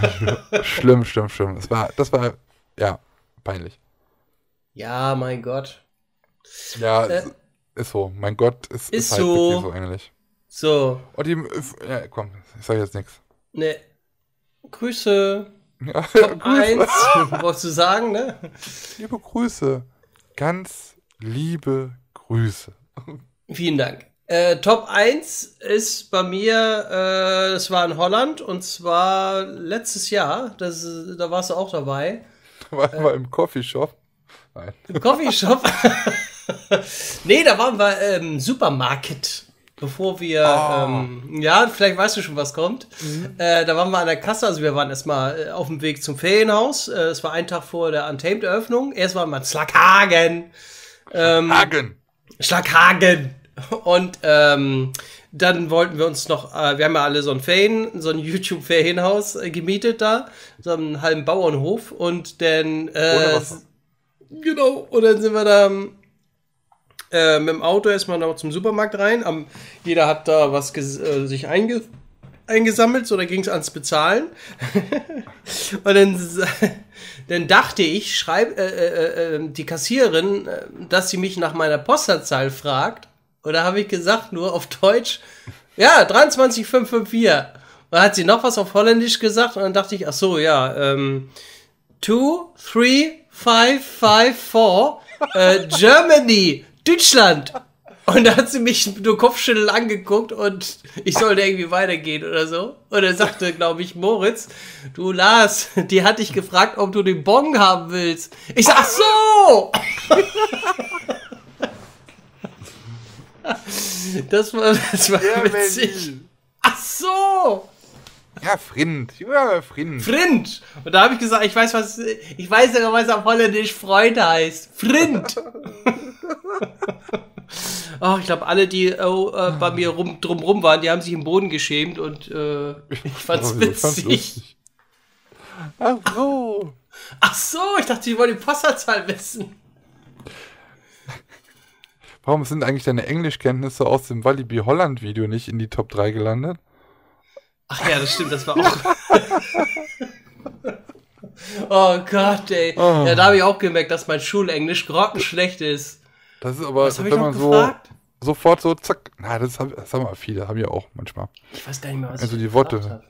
schlimm, schlimm, schlimm. Das war, das war, ja, peinlich. Ja, mein Gott. Ja, äh, ist so. Mein Gott, ist, ist, ist halt so. so ähnlich. So. Und die, ja, komm, ich sag jetzt nichts. Ne. Grüße. Ja, Top eins, wolltest du sagen, ne? Liebe Grüße. Ganz liebe Grüße. Vielen Dank. Äh, Top 1 ist bei mir, äh, das war in Holland und zwar letztes Jahr, das, da warst du auch dabei. Da war äh, im Coffeeshop. Nein. Im Coffeeshop? nee, da waren wir im ähm, Supermarkt bevor wir, oh. ähm, ja, vielleicht weißt du schon, was kommt. Mhm. Äh, da waren wir an der Kasse, also wir waren erstmal äh, auf dem Weg zum Ferienhaus. Äh, es äh, war ein Tag vor der Untamed-Eröffnung. Erst waren wir in Schlaghagen. Ähm, Schlaghagen. Schlaghagen. Und ähm, dann wollten wir uns noch, äh, wir haben ja alle so ein Fan, so ein YouTube-Ferienhaus äh, gemietet da, so einen halben Bauernhof und dann. Äh, genau, und dann sind wir da ähm, äh, mit dem Auto erstmal noch zum Supermarkt rein. Am, jeder hat da was äh, sich einge eingesammelt, so da ging es ans Bezahlen. und dann, dann, dachte ich, schreib, äh, die Kassiererin, dass sie mich nach meiner Postleitzahl fragt. Und da habe ich gesagt, nur auf Deutsch, ja, 23554. Da hat sie noch was auf Holländisch gesagt und dann dachte ich, ach so, ja, ähm, 2, 3, 5, 5, 4, Germany, Deutschland. Und da hat sie mich nur Kopfschüttel angeguckt und ich sollte irgendwie weitergehen oder so. Und er sagte, glaube ich, Moritz, du Lars, die hat dich gefragt, ob du den Bon haben willst. Ich sag, ach so! Das war, das war ja, witzig. Ach so! Ja, Frind. Ja, Frind. Frind! Und da habe ich gesagt, ich weiß, was, ich weiß sogar, was auf Holländisch Freund heißt. Frind! oh, ich glaube, alle, die oh, äh, bei mir rum, drumrum waren, die haben sich im Boden geschämt und äh, ich fand's oh, witzig. Fand's Ach so. Ach so, ich dachte, die wollen die Postleitzahl wissen warum sind eigentlich deine Englischkenntnisse aus dem Walibi Holland Video nicht in die Top 3 gelandet? Ach ja, das stimmt, das war auch. oh Gott, ey. Oh. Ja, da habe ich auch gemerkt, dass mein Schulenglisch grottenschlecht ist. Das ist aber, das wenn man gefragt? so sofort so zack. Na, das, hab, das haben wir viele, haben wir auch manchmal. Ich weiß gar nicht mehr, was Also die Worte.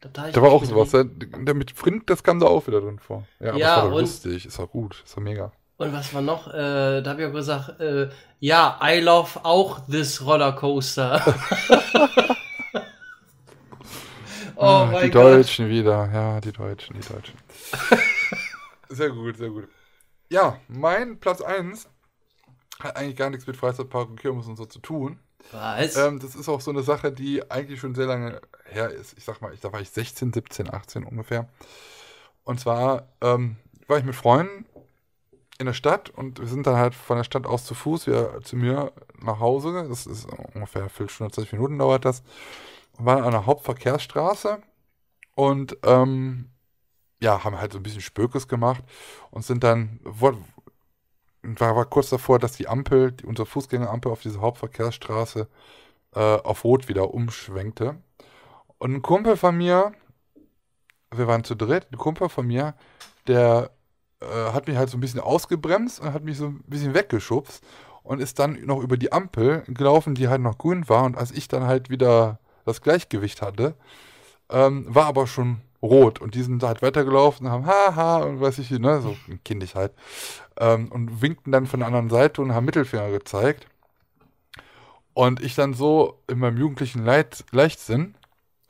Da, da war auch sowas. Da, da mit Print, das kam da auch wieder drin vor. Ja, ja das war und lustig. Ist doch gut. Ist doch mega. Und was war noch? Äh, da habe ich auch gesagt, äh, ja, I love auch this Rollercoaster. oh ah, mein die Gott. Deutschen wieder, ja, die Deutschen, die Deutschen. sehr gut, sehr gut. Ja, mein Platz 1 hat eigentlich gar nichts mit Freizeitpark und Kirmes und so zu tun. Was? Ähm, das ist auch so eine Sache, die eigentlich schon sehr lange her ist. Ich sag mal, ich, da war ich 16, 17, 18 ungefähr. Und zwar ähm, war ich mit Freunden in der Stadt und wir sind dann halt von der Stadt aus zu Fuß wieder zu mir nach Hause. Das ist ungefähr eine Minuten dauert das. Wir waren an der Hauptverkehrsstraße und ähm, ja, haben halt so ein bisschen Spökes gemacht und sind dann, war, war kurz davor, dass die Ampel, die, unsere Fußgängerampel auf diese Hauptverkehrsstraße äh, auf Rot wieder umschwenkte. Und ein Kumpel von mir, wir waren zu dritt, ein Kumpel von mir, der äh, hat mich halt so ein bisschen ausgebremst und hat mich so ein bisschen weggeschubst und ist dann noch über die Ampel gelaufen, die halt noch grün war. Und als ich dann halt wieder das Gleichgewicht hatte, ähm, war aber schon rot. Und die sind halt weitergelaufen und haben haha und weiß ich wie, ne, so kindig halt. Ähm, und winkten dann von der anderen Seite und haben Mittelfinger gezeigt. Und ich dann so in meinem jugendlichen Leid Leichtsinn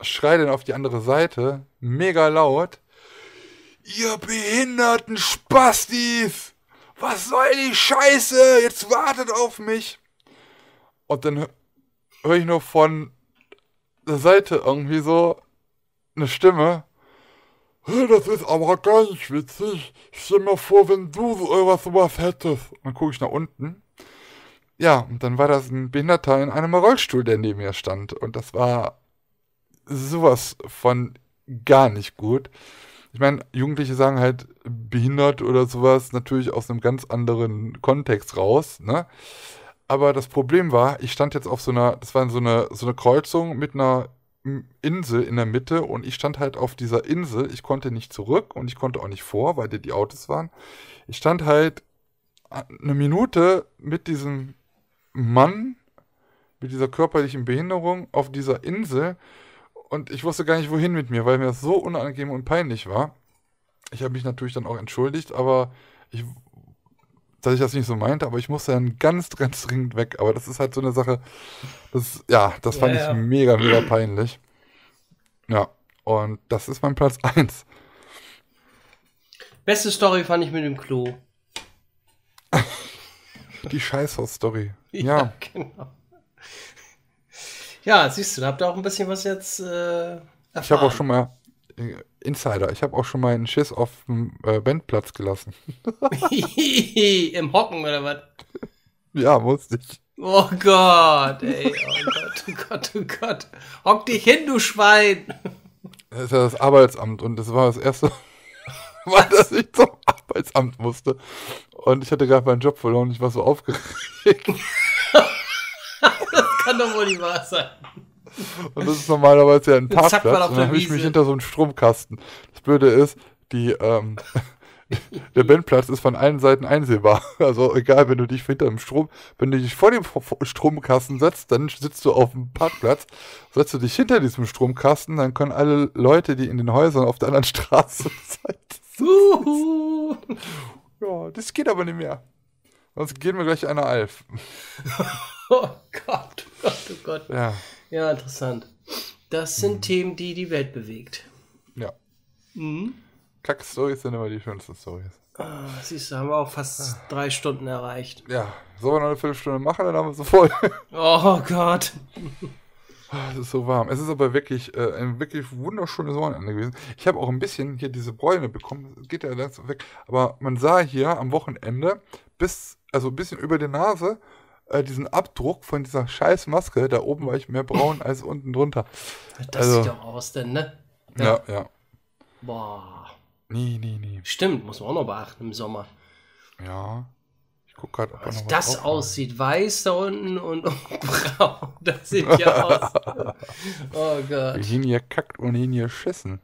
schreie dann auf die andere Seite, mega laut Ihr behinderten Spastis! Was soll die Scheiße? Jetzt wartet auf mich! Und dann höre ich nur von der Seite irgendwie so eine Stimme. das ist aber gar nicht witzig. Stell mir vor, wenn du so sowas hättest. Und dann gucke ich nach unten. Ja, und dann war das ein Behinderter in einem Rollstuhl, der neben mir stand. Und das war sowas von gar nicht gut ich meine, Jugendliche sagen halt behindert oder sowas natürlich aus einem ganz anderen Kontext raus, ne? Aber das Problem war, ich stand jetzt auf so einer, das war so eine, so eine Kreuzung mit einer Insel in der Mitte und ich stand halt auf dieser Insel. Ich konnte nicht zurück und ich konnte auch nicht vor, weil dir die Autos waren. Ich stand halt eine Minute mit diesem Mann, mit dieser körperlichen Behinderung auf dieser Insel und ich wusste gar nicht, wohin mit mir, weil mir das so unangenehm und peinlich war. Ich habe mich natürlich dann auch entschuldigt, aber ich, dass ich das nicht so meinte, aber ich musste dann ganz, ganz dringend weg. Aber das ist halt so eine Sache, das, ja, das fand ja, ja. ich mega, mega peinlich. Ja, und das ist mein Platz 1. Beste Story fand ich mit dem Klo. Die Scheißhaus-Story. Ja, ja, genau. Ja, siehst du, da habt ihr auch ein bisschen was jetzt äh, erfahren. Ich habe auch schon mal äh, Insider, ich habe auch schon mal einen Schiss auf dem äh, Bandplatz gelassen. Im Hocken oder was? Ja, musste ich. Oh Gott, ey, oh Gott, oh Gott, oh Gott. Hock dich hin, du Schwein. Das ist ja das Arbeitsamt und das war das erste Mal, dass ich zum Arbeitsamt musste. Und ich hatte gerade meinen Job verloren, ich war so aufgeregt. das kann doch wohl nicht wahr sein. Und das ist normalerweise ja ein Parkplatz. Und dann habe ich mich hinter so einem Stromkasten. Das Blöde ist, die, ähm, der Bandplatz ist von allen Seiten einsehbar. Also egal, wenn du dich hinter dem Strom, wenn du dich vor dem Stromkasten setzt, dann sitzt du auf dem Parkplatz. Setzt du dich hinter diesem Stromkasten, dann können alle Leute, die in den Häusern auf der anderen Straße sitzen. Ja, das geht aber nicht mehr. Sonst gehen wir gleich einer Alf. Oh Gott, oh Gott, oh Gott. Ja, ja interessant. Das sind mhm. Themen, die die Welt bewegt. Ja. Mhm. Kack-Stories sind immer die schönsten Stories. Ah, siehst du, haben wir auch fast ah. drei Stunden erreicht. Ja, sollen wir noch eine Viertelstunde machen, dann haben wir so voll. Oh Gott. Ah, es ist so warm. Es ist aber wirklich äh, ein wirklich wunderschönes Wochenende gewesen. Ich habe auch ein bisschen hier diese Bräune bekommen. Das geht ja langsam weg. Aber man sah hier am Wochenende bis, also ein bisschen über der Nase, äh, diesen Abdruck von dieser scheiß Maske. Da oben war ich mehr braun als unten drunter. Das also, sieht doch aus, denn, ne? Ja, ja. ja. Boah. Nee, nee, nee. Stimmt, muss man auch noch beachten im Sommer. Ja. Ich guck gerade, ob also noch das aussieht. Weiß da unten und, braun. Das sieht ja aus. oh Gott. Wir hier kackt und hier schissen.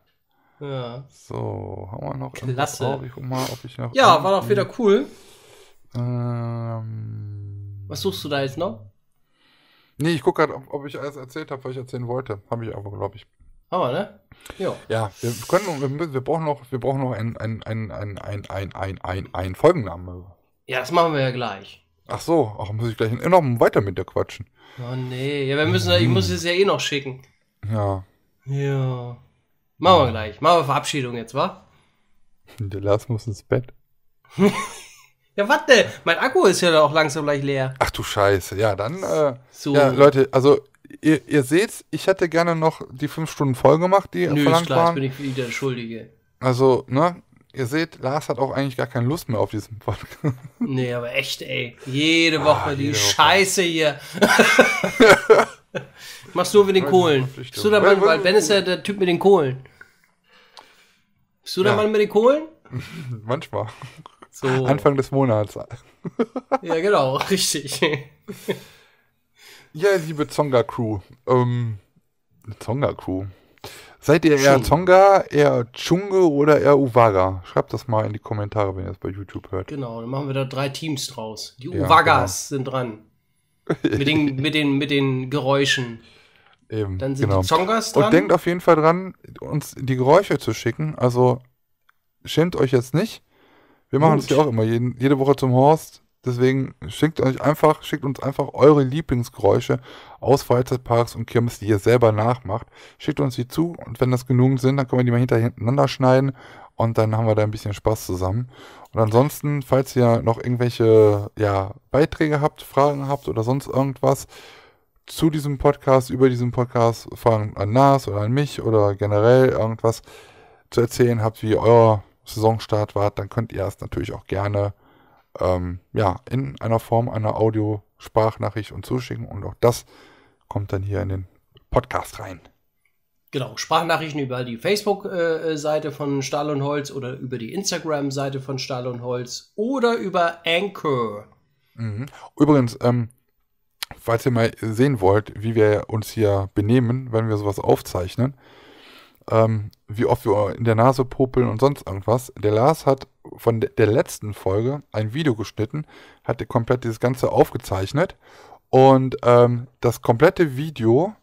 Ja. So, haben wir noch Klasse. Ich guck mal, ob ich noch. Ja, war doch wieder cool. Ähm. Was suchst du da jetzt noch? Nee, ich gucke gerade, ob, ob, ich alles erzählt habe, was ich erzählen wollte. Habe ich aber, glaube ich. Aber, ne? Jo. Ja, wir können, wir, müssen, wir brauchen noch, wir brauchen noch einen, einen, einen, einen, einen, einen, einen, einen, einen Folgennamen. Ja, das machen wir ja gleich. Ach so, auch muss ich gleich noch weiter mit dir quatschen. Oh nee, ja, wir müssen, ich muss es ja eh noch schicken. Ja. Ja. Machen wir gleich. Machen wir Verabschiedung jetzt, wa? Der Lars muss ins Bett. Ja, warte, mein Akku ist ja auch langsam gleich leer. Ach du Scheiße, ja, dann. Äh, so. Ja, Leute, also ihr, ihr seht's, ich hätte gerne noch die fünf Stunden voll gemacht, die Nö, verlangt klar, waren. bin ich wieder entschuldige. Also, ne? Ihr seht, Lars hat auch eigentlich gar keine Lust mehr auf diesen Podcast. Nee, aber echt, ey. Jede ah, Woche ah, die jede Scheiße hier. Machst du mit den Kohlen. Bist du der Mann, weil Ben ist ja der Typ mit den Kohlen. Bist du der ja. Mann mit den Kohlen? Manchmal. So. Anfang des Monats. ja, genau, richtig. ja, liebe Zonga-Crew. Ähm, Zonga-Crew. Seid ihr eher Zonga, eher Chunge oder eher Uwaga? Schreibt das mal in die Kommentare, wenn ihr das bei YouTube hört. Genau, dann machen wir da drei Teams draus. Die ja, genau. sind dran. mit, den, mit, den, mit den Geräuschen. Eben, dann sind genau. die Zongas dran. Und denkt auf jeden Fall dran, uns die Geräusche zu schicken. Also schämt euch jetzt nicht. Wir machen Gut. ja auch immer, jeden, jede Woche zum Horst. Deswegen schickt euch einfach, schickt uns einfach eure Lieblingsgeräusche aus Freizeitparks und Kirmes, die ihr selber nachmacht. Schickt uns die zu und wenn das genug sind, dann können wir die mal hintereinander schneiden und dann haben wir da ein bisschen Spaß zusammen. Und ansonsten, falls ihr noch irgendwelche ja, Beiträge habt, Fragen habt oder sonst irgendwas zu diesem Podcast, über diesen Podcast, Fragen an Nas oder an mich oder generell irgendwas zu erzählen habt, wie euer Saisonstart wart, dann könnt ihr es natürlich auch gerne ähm, ja, in einer Form einer Audiosprachnachricht und zuschicken. Und auch das kommt dann hier in den Podcast rein. Genau, Sprachnachrichten über die Facebook-Seite von Stahl und Holz oder über die Instagram-Seite von Stahl und Holz oder über Anchor. Mhm. Übrigens, ähm, falls ihr mal sehen wollt, wie wir uns hier benehmen, wenn wir sowas aufzeichnen, ähm, wie oft wir in der Nase popeln und sonst irgendwas. Der Lars hat von der letzten Folge ein Video geschnitten, hat komplett dieses Ganze aufgezeichnet und ähm, das komplette Video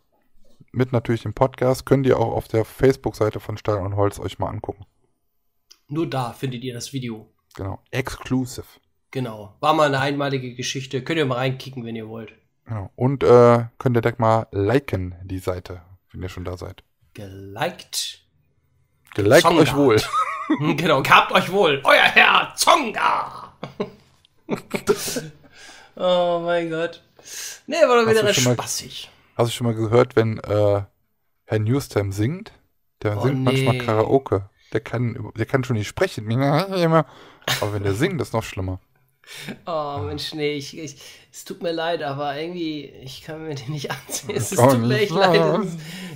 mit natürlich dem Podcast könnt ihr auch auf der Facebook-Seite von Stein und Holz euch mal angucken. Nur da findet ihr das Video. Genau, exclusive. Genau, war mal eine einmalige Geschichte. Könnt ihr mal reinkicken, wenn ihr wollt. Genau. Und äh, könnt ihr direkt mal liken, die Seite, wenn ihr schon da seid geliked. Geliked Zonga. euch wohl. Hm, genau, gehabt euch wohl. Euer Herr Zonga. oh mein Gott. Nee, war doch wieder spaßig. Mal, hast du schon mal gehört, wenn äh, Herr Newstam singt? Der oh, singt nee. manchmal Karaoke. Der kann, der kann schon nicht sprechen. Aber wenn der singt, ist noch schlimmer. Oh Mensch, nee, ich, ich, es tut mir leid, aber irgendwie, ich kann mir den nicht ansehen. Es oh, tut mir echt leid. leid.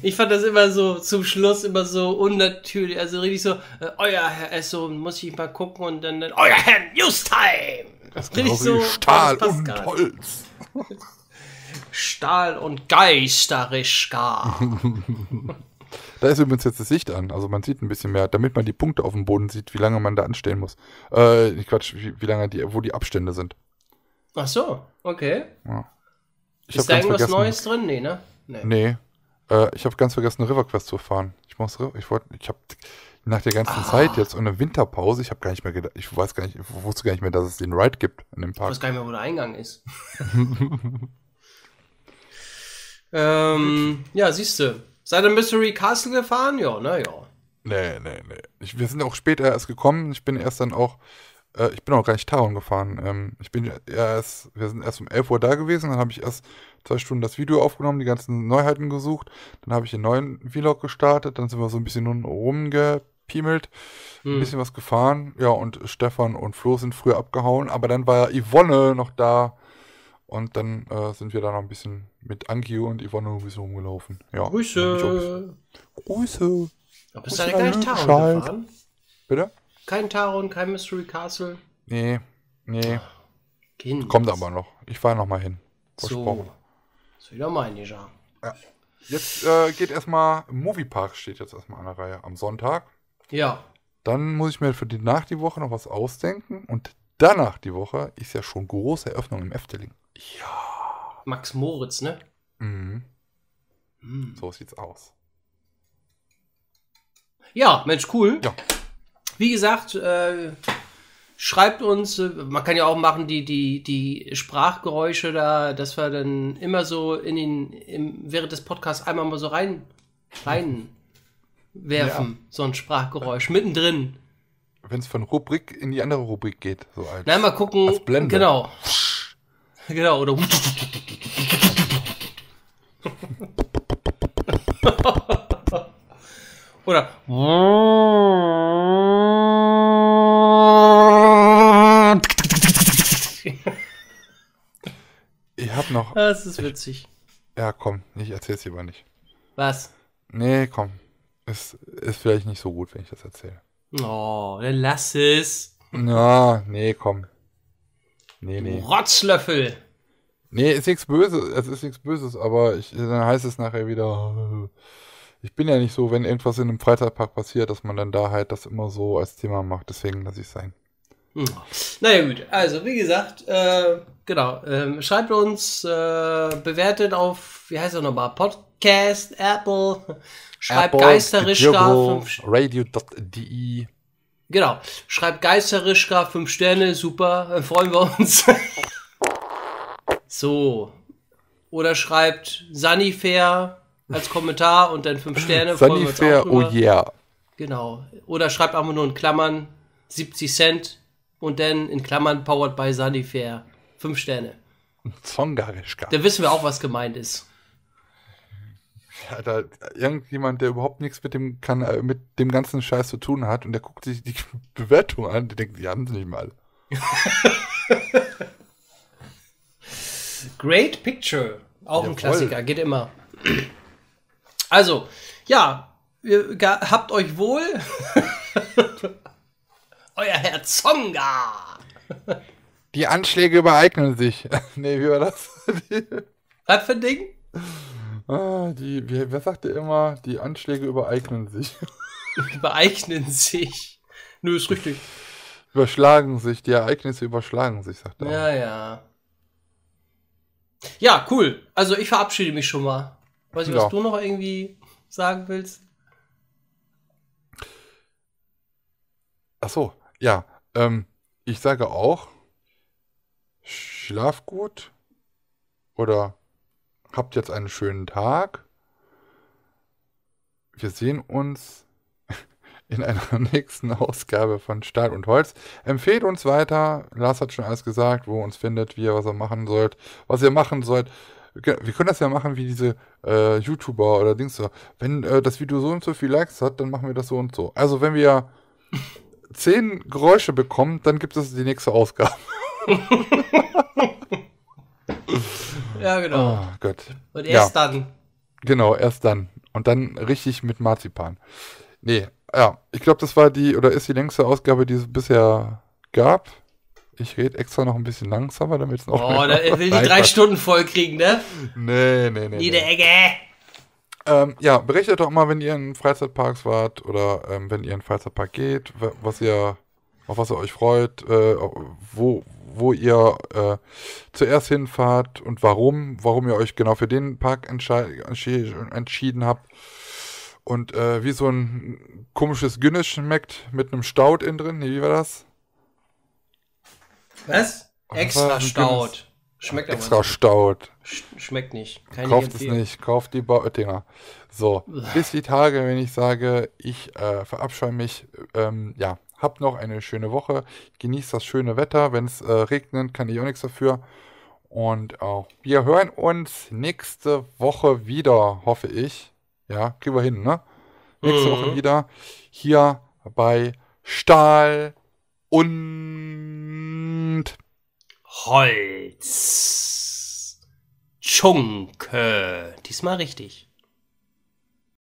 Ich fand das immer so zum Schluss immer so unnatürlich. Also richtig so, äh, euer Herr äh, so muss ich mal gucken und dann, dann euer Herr Newstime! Das richtig so, Stahl oh, und Holz. Stahl und geisterisch Da ist übrigens jetzt das Licht an. Also man sieht ein bisschen mehr, damit man die Punkte auf dem Boden sieht, wie lange man da anstehen muss. Äh, Quatsch, wie, wie, lange die, wo die Abstände sind. Ach so, okay. Ja. ist da irgendwas Neues drin? Nee, ne? Nee. nee. Äh, ich habe ganz vergessen, RiverQuest zu fahren. Ich muss, ich wollte, ich habe nach der ganzen ah. Zeit jetzt und der Winterpause, ich habe gar nicht mehr gedacht, ich weiß gar nicht, ich wusste gar nicht mehr, dass es den Ride gibt in dem Park. Ich weiß gar nicht mehr, wo der Eingang ist. ähm, ja, siehst du. Seid ihr Mystery Castle gefahren? Ja, naja. Nee, nee, nee. Ich, wir sind auch später erst gekommen. Ich bin erst dann auch, äh, ich bin auch gar nicht Taron gefahren. Ähm, ich bin erst, wir sind erst um 11 Uhr da gewesen. Dann habe ich erst zwei Stunden das Video aufgenommen, die ganzen Neuheiten gesucht. Dann habe ich den neuen Vlog gestartet. Dann sind wir so ein bisschen rumgepiemelt, hm. ein bisschen was gefahren. Ja, und Stefan und Flo sind früher abgehauen. Aber dann war Yvonne noch da und dann äh, sind wir da noch ein bisschen mit Anki und Yvonne ein bisschen rumgelaufen. Ja, Grüße. Grüße. Aber bist du da gleich Taron gefahren? Bitte? Kein Taron, kein Mystery Castle. Nee, nee. Kind. Kommt aber noch. Ich fahre nochmal hin. Versprochen. So. Das ist wieder mein Déjà. Ja. Jetzt äh, geht erstmal Moviepark steht jetzt erstmal an der Reihe am Sonntag. Ja. Dann muss ich mir für die nach die Woche noch was ausdenken und danach die Woche ist ja schon große Eröffnung im Efteling. Ja. Max Moritz, ne? Mhm. mhm. So sieht's aus. Ja, Mensch, cool. Ja. Wie gesagt, äh, schreibt uns, äh, man kann ja auch machen, die, die, die Sprachgeräusche da, dass wir dann immer so in den, im, während des Podcasts einmal mal so rein, rein ja. so ein Sprachgeräusch, mittendrin. Wenn es von Rubrik in die andere Rubrik geht, so als. Nein, mal gucken. Als Blende. Genau. Genau, oder. oder. Ich hab noch. Das ist witzig. Ich, ja, komm, ich erzähl's dir aber nicht. Was? Nee, komm. Es ist vielleicht nicht so gut, wenn ich das erzähle. Oh, dann lass es. Na, nee, komm. Nee, nee. Rotzlöffel. Nee, ist nichts Böses. Es ist nichts Böses, aber ich, dann heißt es nachher wieder. Äh, ich bin ja nicht so, wenn irgendwas in einem Freizeitpark passiert, dass man dann da halt das immer so als Thema macht. Deswegen lasse ich es sein. Hm. Naja, gut. Also, wie gesagt, äh, genau. Ähm, schreibt uns, äh, bewertet auf, wie heißt er nochmal? Podcast, Apple. Schreibt Apple, geisterisch da. Radio.de. Genau. Schreibt Geisterischka, 5 Sterne, super, äh, freuen wir uns. so. Oder schreibt Sunnyfair als Kommentar und dann 5 Sterne. Sunnyfair, oh yeah. Genau. Oder schreibt einfach nur in Klammern 70 Cent und dann in Klammern powered by Sunnyfair. 5 Sterne. Zongarischka. Dann wissen wir auch, was gemeint ist ja, irgendjemand, der überhaupt nichts mit dem, kann, äh, mit dem ganzen Scheiß zu tun hat und der guckt sich die Bewertung an, der denkt, die haben sie nicht mal. Great Picture. Auch ja, ein Klassiker, voll. geht immer. Also, ja, ihr habt euch wohl. Euer Herr Zonga. Die Anschläge übereignen sich. nee, wie war das? Was für ein Ding? Ah, die, wie, wer der immer, die Anschläge übereignen sich. übereignen sich. Nö, ist richtig. Überschlagen sich, die Ereignisse überschlagen sich, sagt er. Ja, auch. ja. Ja, cool. Also ich verabschiede mich schon mal. Weiß ich, ja. was du noch irgendwie sagen willst? Ach so, ja. Ähm, ich sage auch, schlaf gut oder Habt jetzt einen schönen Tag. Wir sehen uns in einer nächsten Ausgabe von Stahl und Holz. Empfehlt uns weiter. Lars hat schon alles gesagt, wo ihr uns findet, wie ihr was ihr machen sollt, was ihr machen sollt. Wir können das ja machen wie diese äh, YouTuber oder Dings. Wenn äh, das Video so und so viel Likes hat, dann machen wir das so und so. Also wenn wir zehn Geräusche bekommen, dann gibt es die nächste Ausgabe. ja, genau. Oh Gott. Und erst ja. dann. Genau, erst dann. Und dann richtig mit Marzipan. Nee, ja, ich glaube, das war die oder ist die längste Ausgabe, die es bisher gab. Ich rede extra noch ein bisschen langsamer, damit es noch. Oh, da will die drei Stunden voll kriegen, ne? Nee, nee, nee. Nieder Ecke. Ähm, ja, berichtet doch mal, wenn ihr in Freizeitparks wart oder ähm, wenn ihr in Freizeitpark geht, was ihr, auf was ihr euch freut, äh, wo, wo ihr äh, zuerst hinfahrt und warum, warum ihr euch genau für den Park entschieden habt. Und äh, wie so ein komisches Guinness schmeckt mit einem Staud innen drin. wie war das? Was? Extra Staud. Schmeckt aber Extra nicht. Staud. schmeckt nicht. Kann kauft es nicht, kauft die ba So, bis die Tage, wenn ich sage, ich äh, verabscheue mich, ähm, ja, Habt noch eine schöne Woche. Genießt das schöne Wetter. Wenn es äh, regnet, kann ich auch nichts dafür. Und auch äh, wir hören uns nächste Woche wieder, hoffe ich. Ja, kriegen wir hin, ne? Nächste mhm. Woche wieder hier bei Stahl und Holz. Schunke. Diesmal richtig.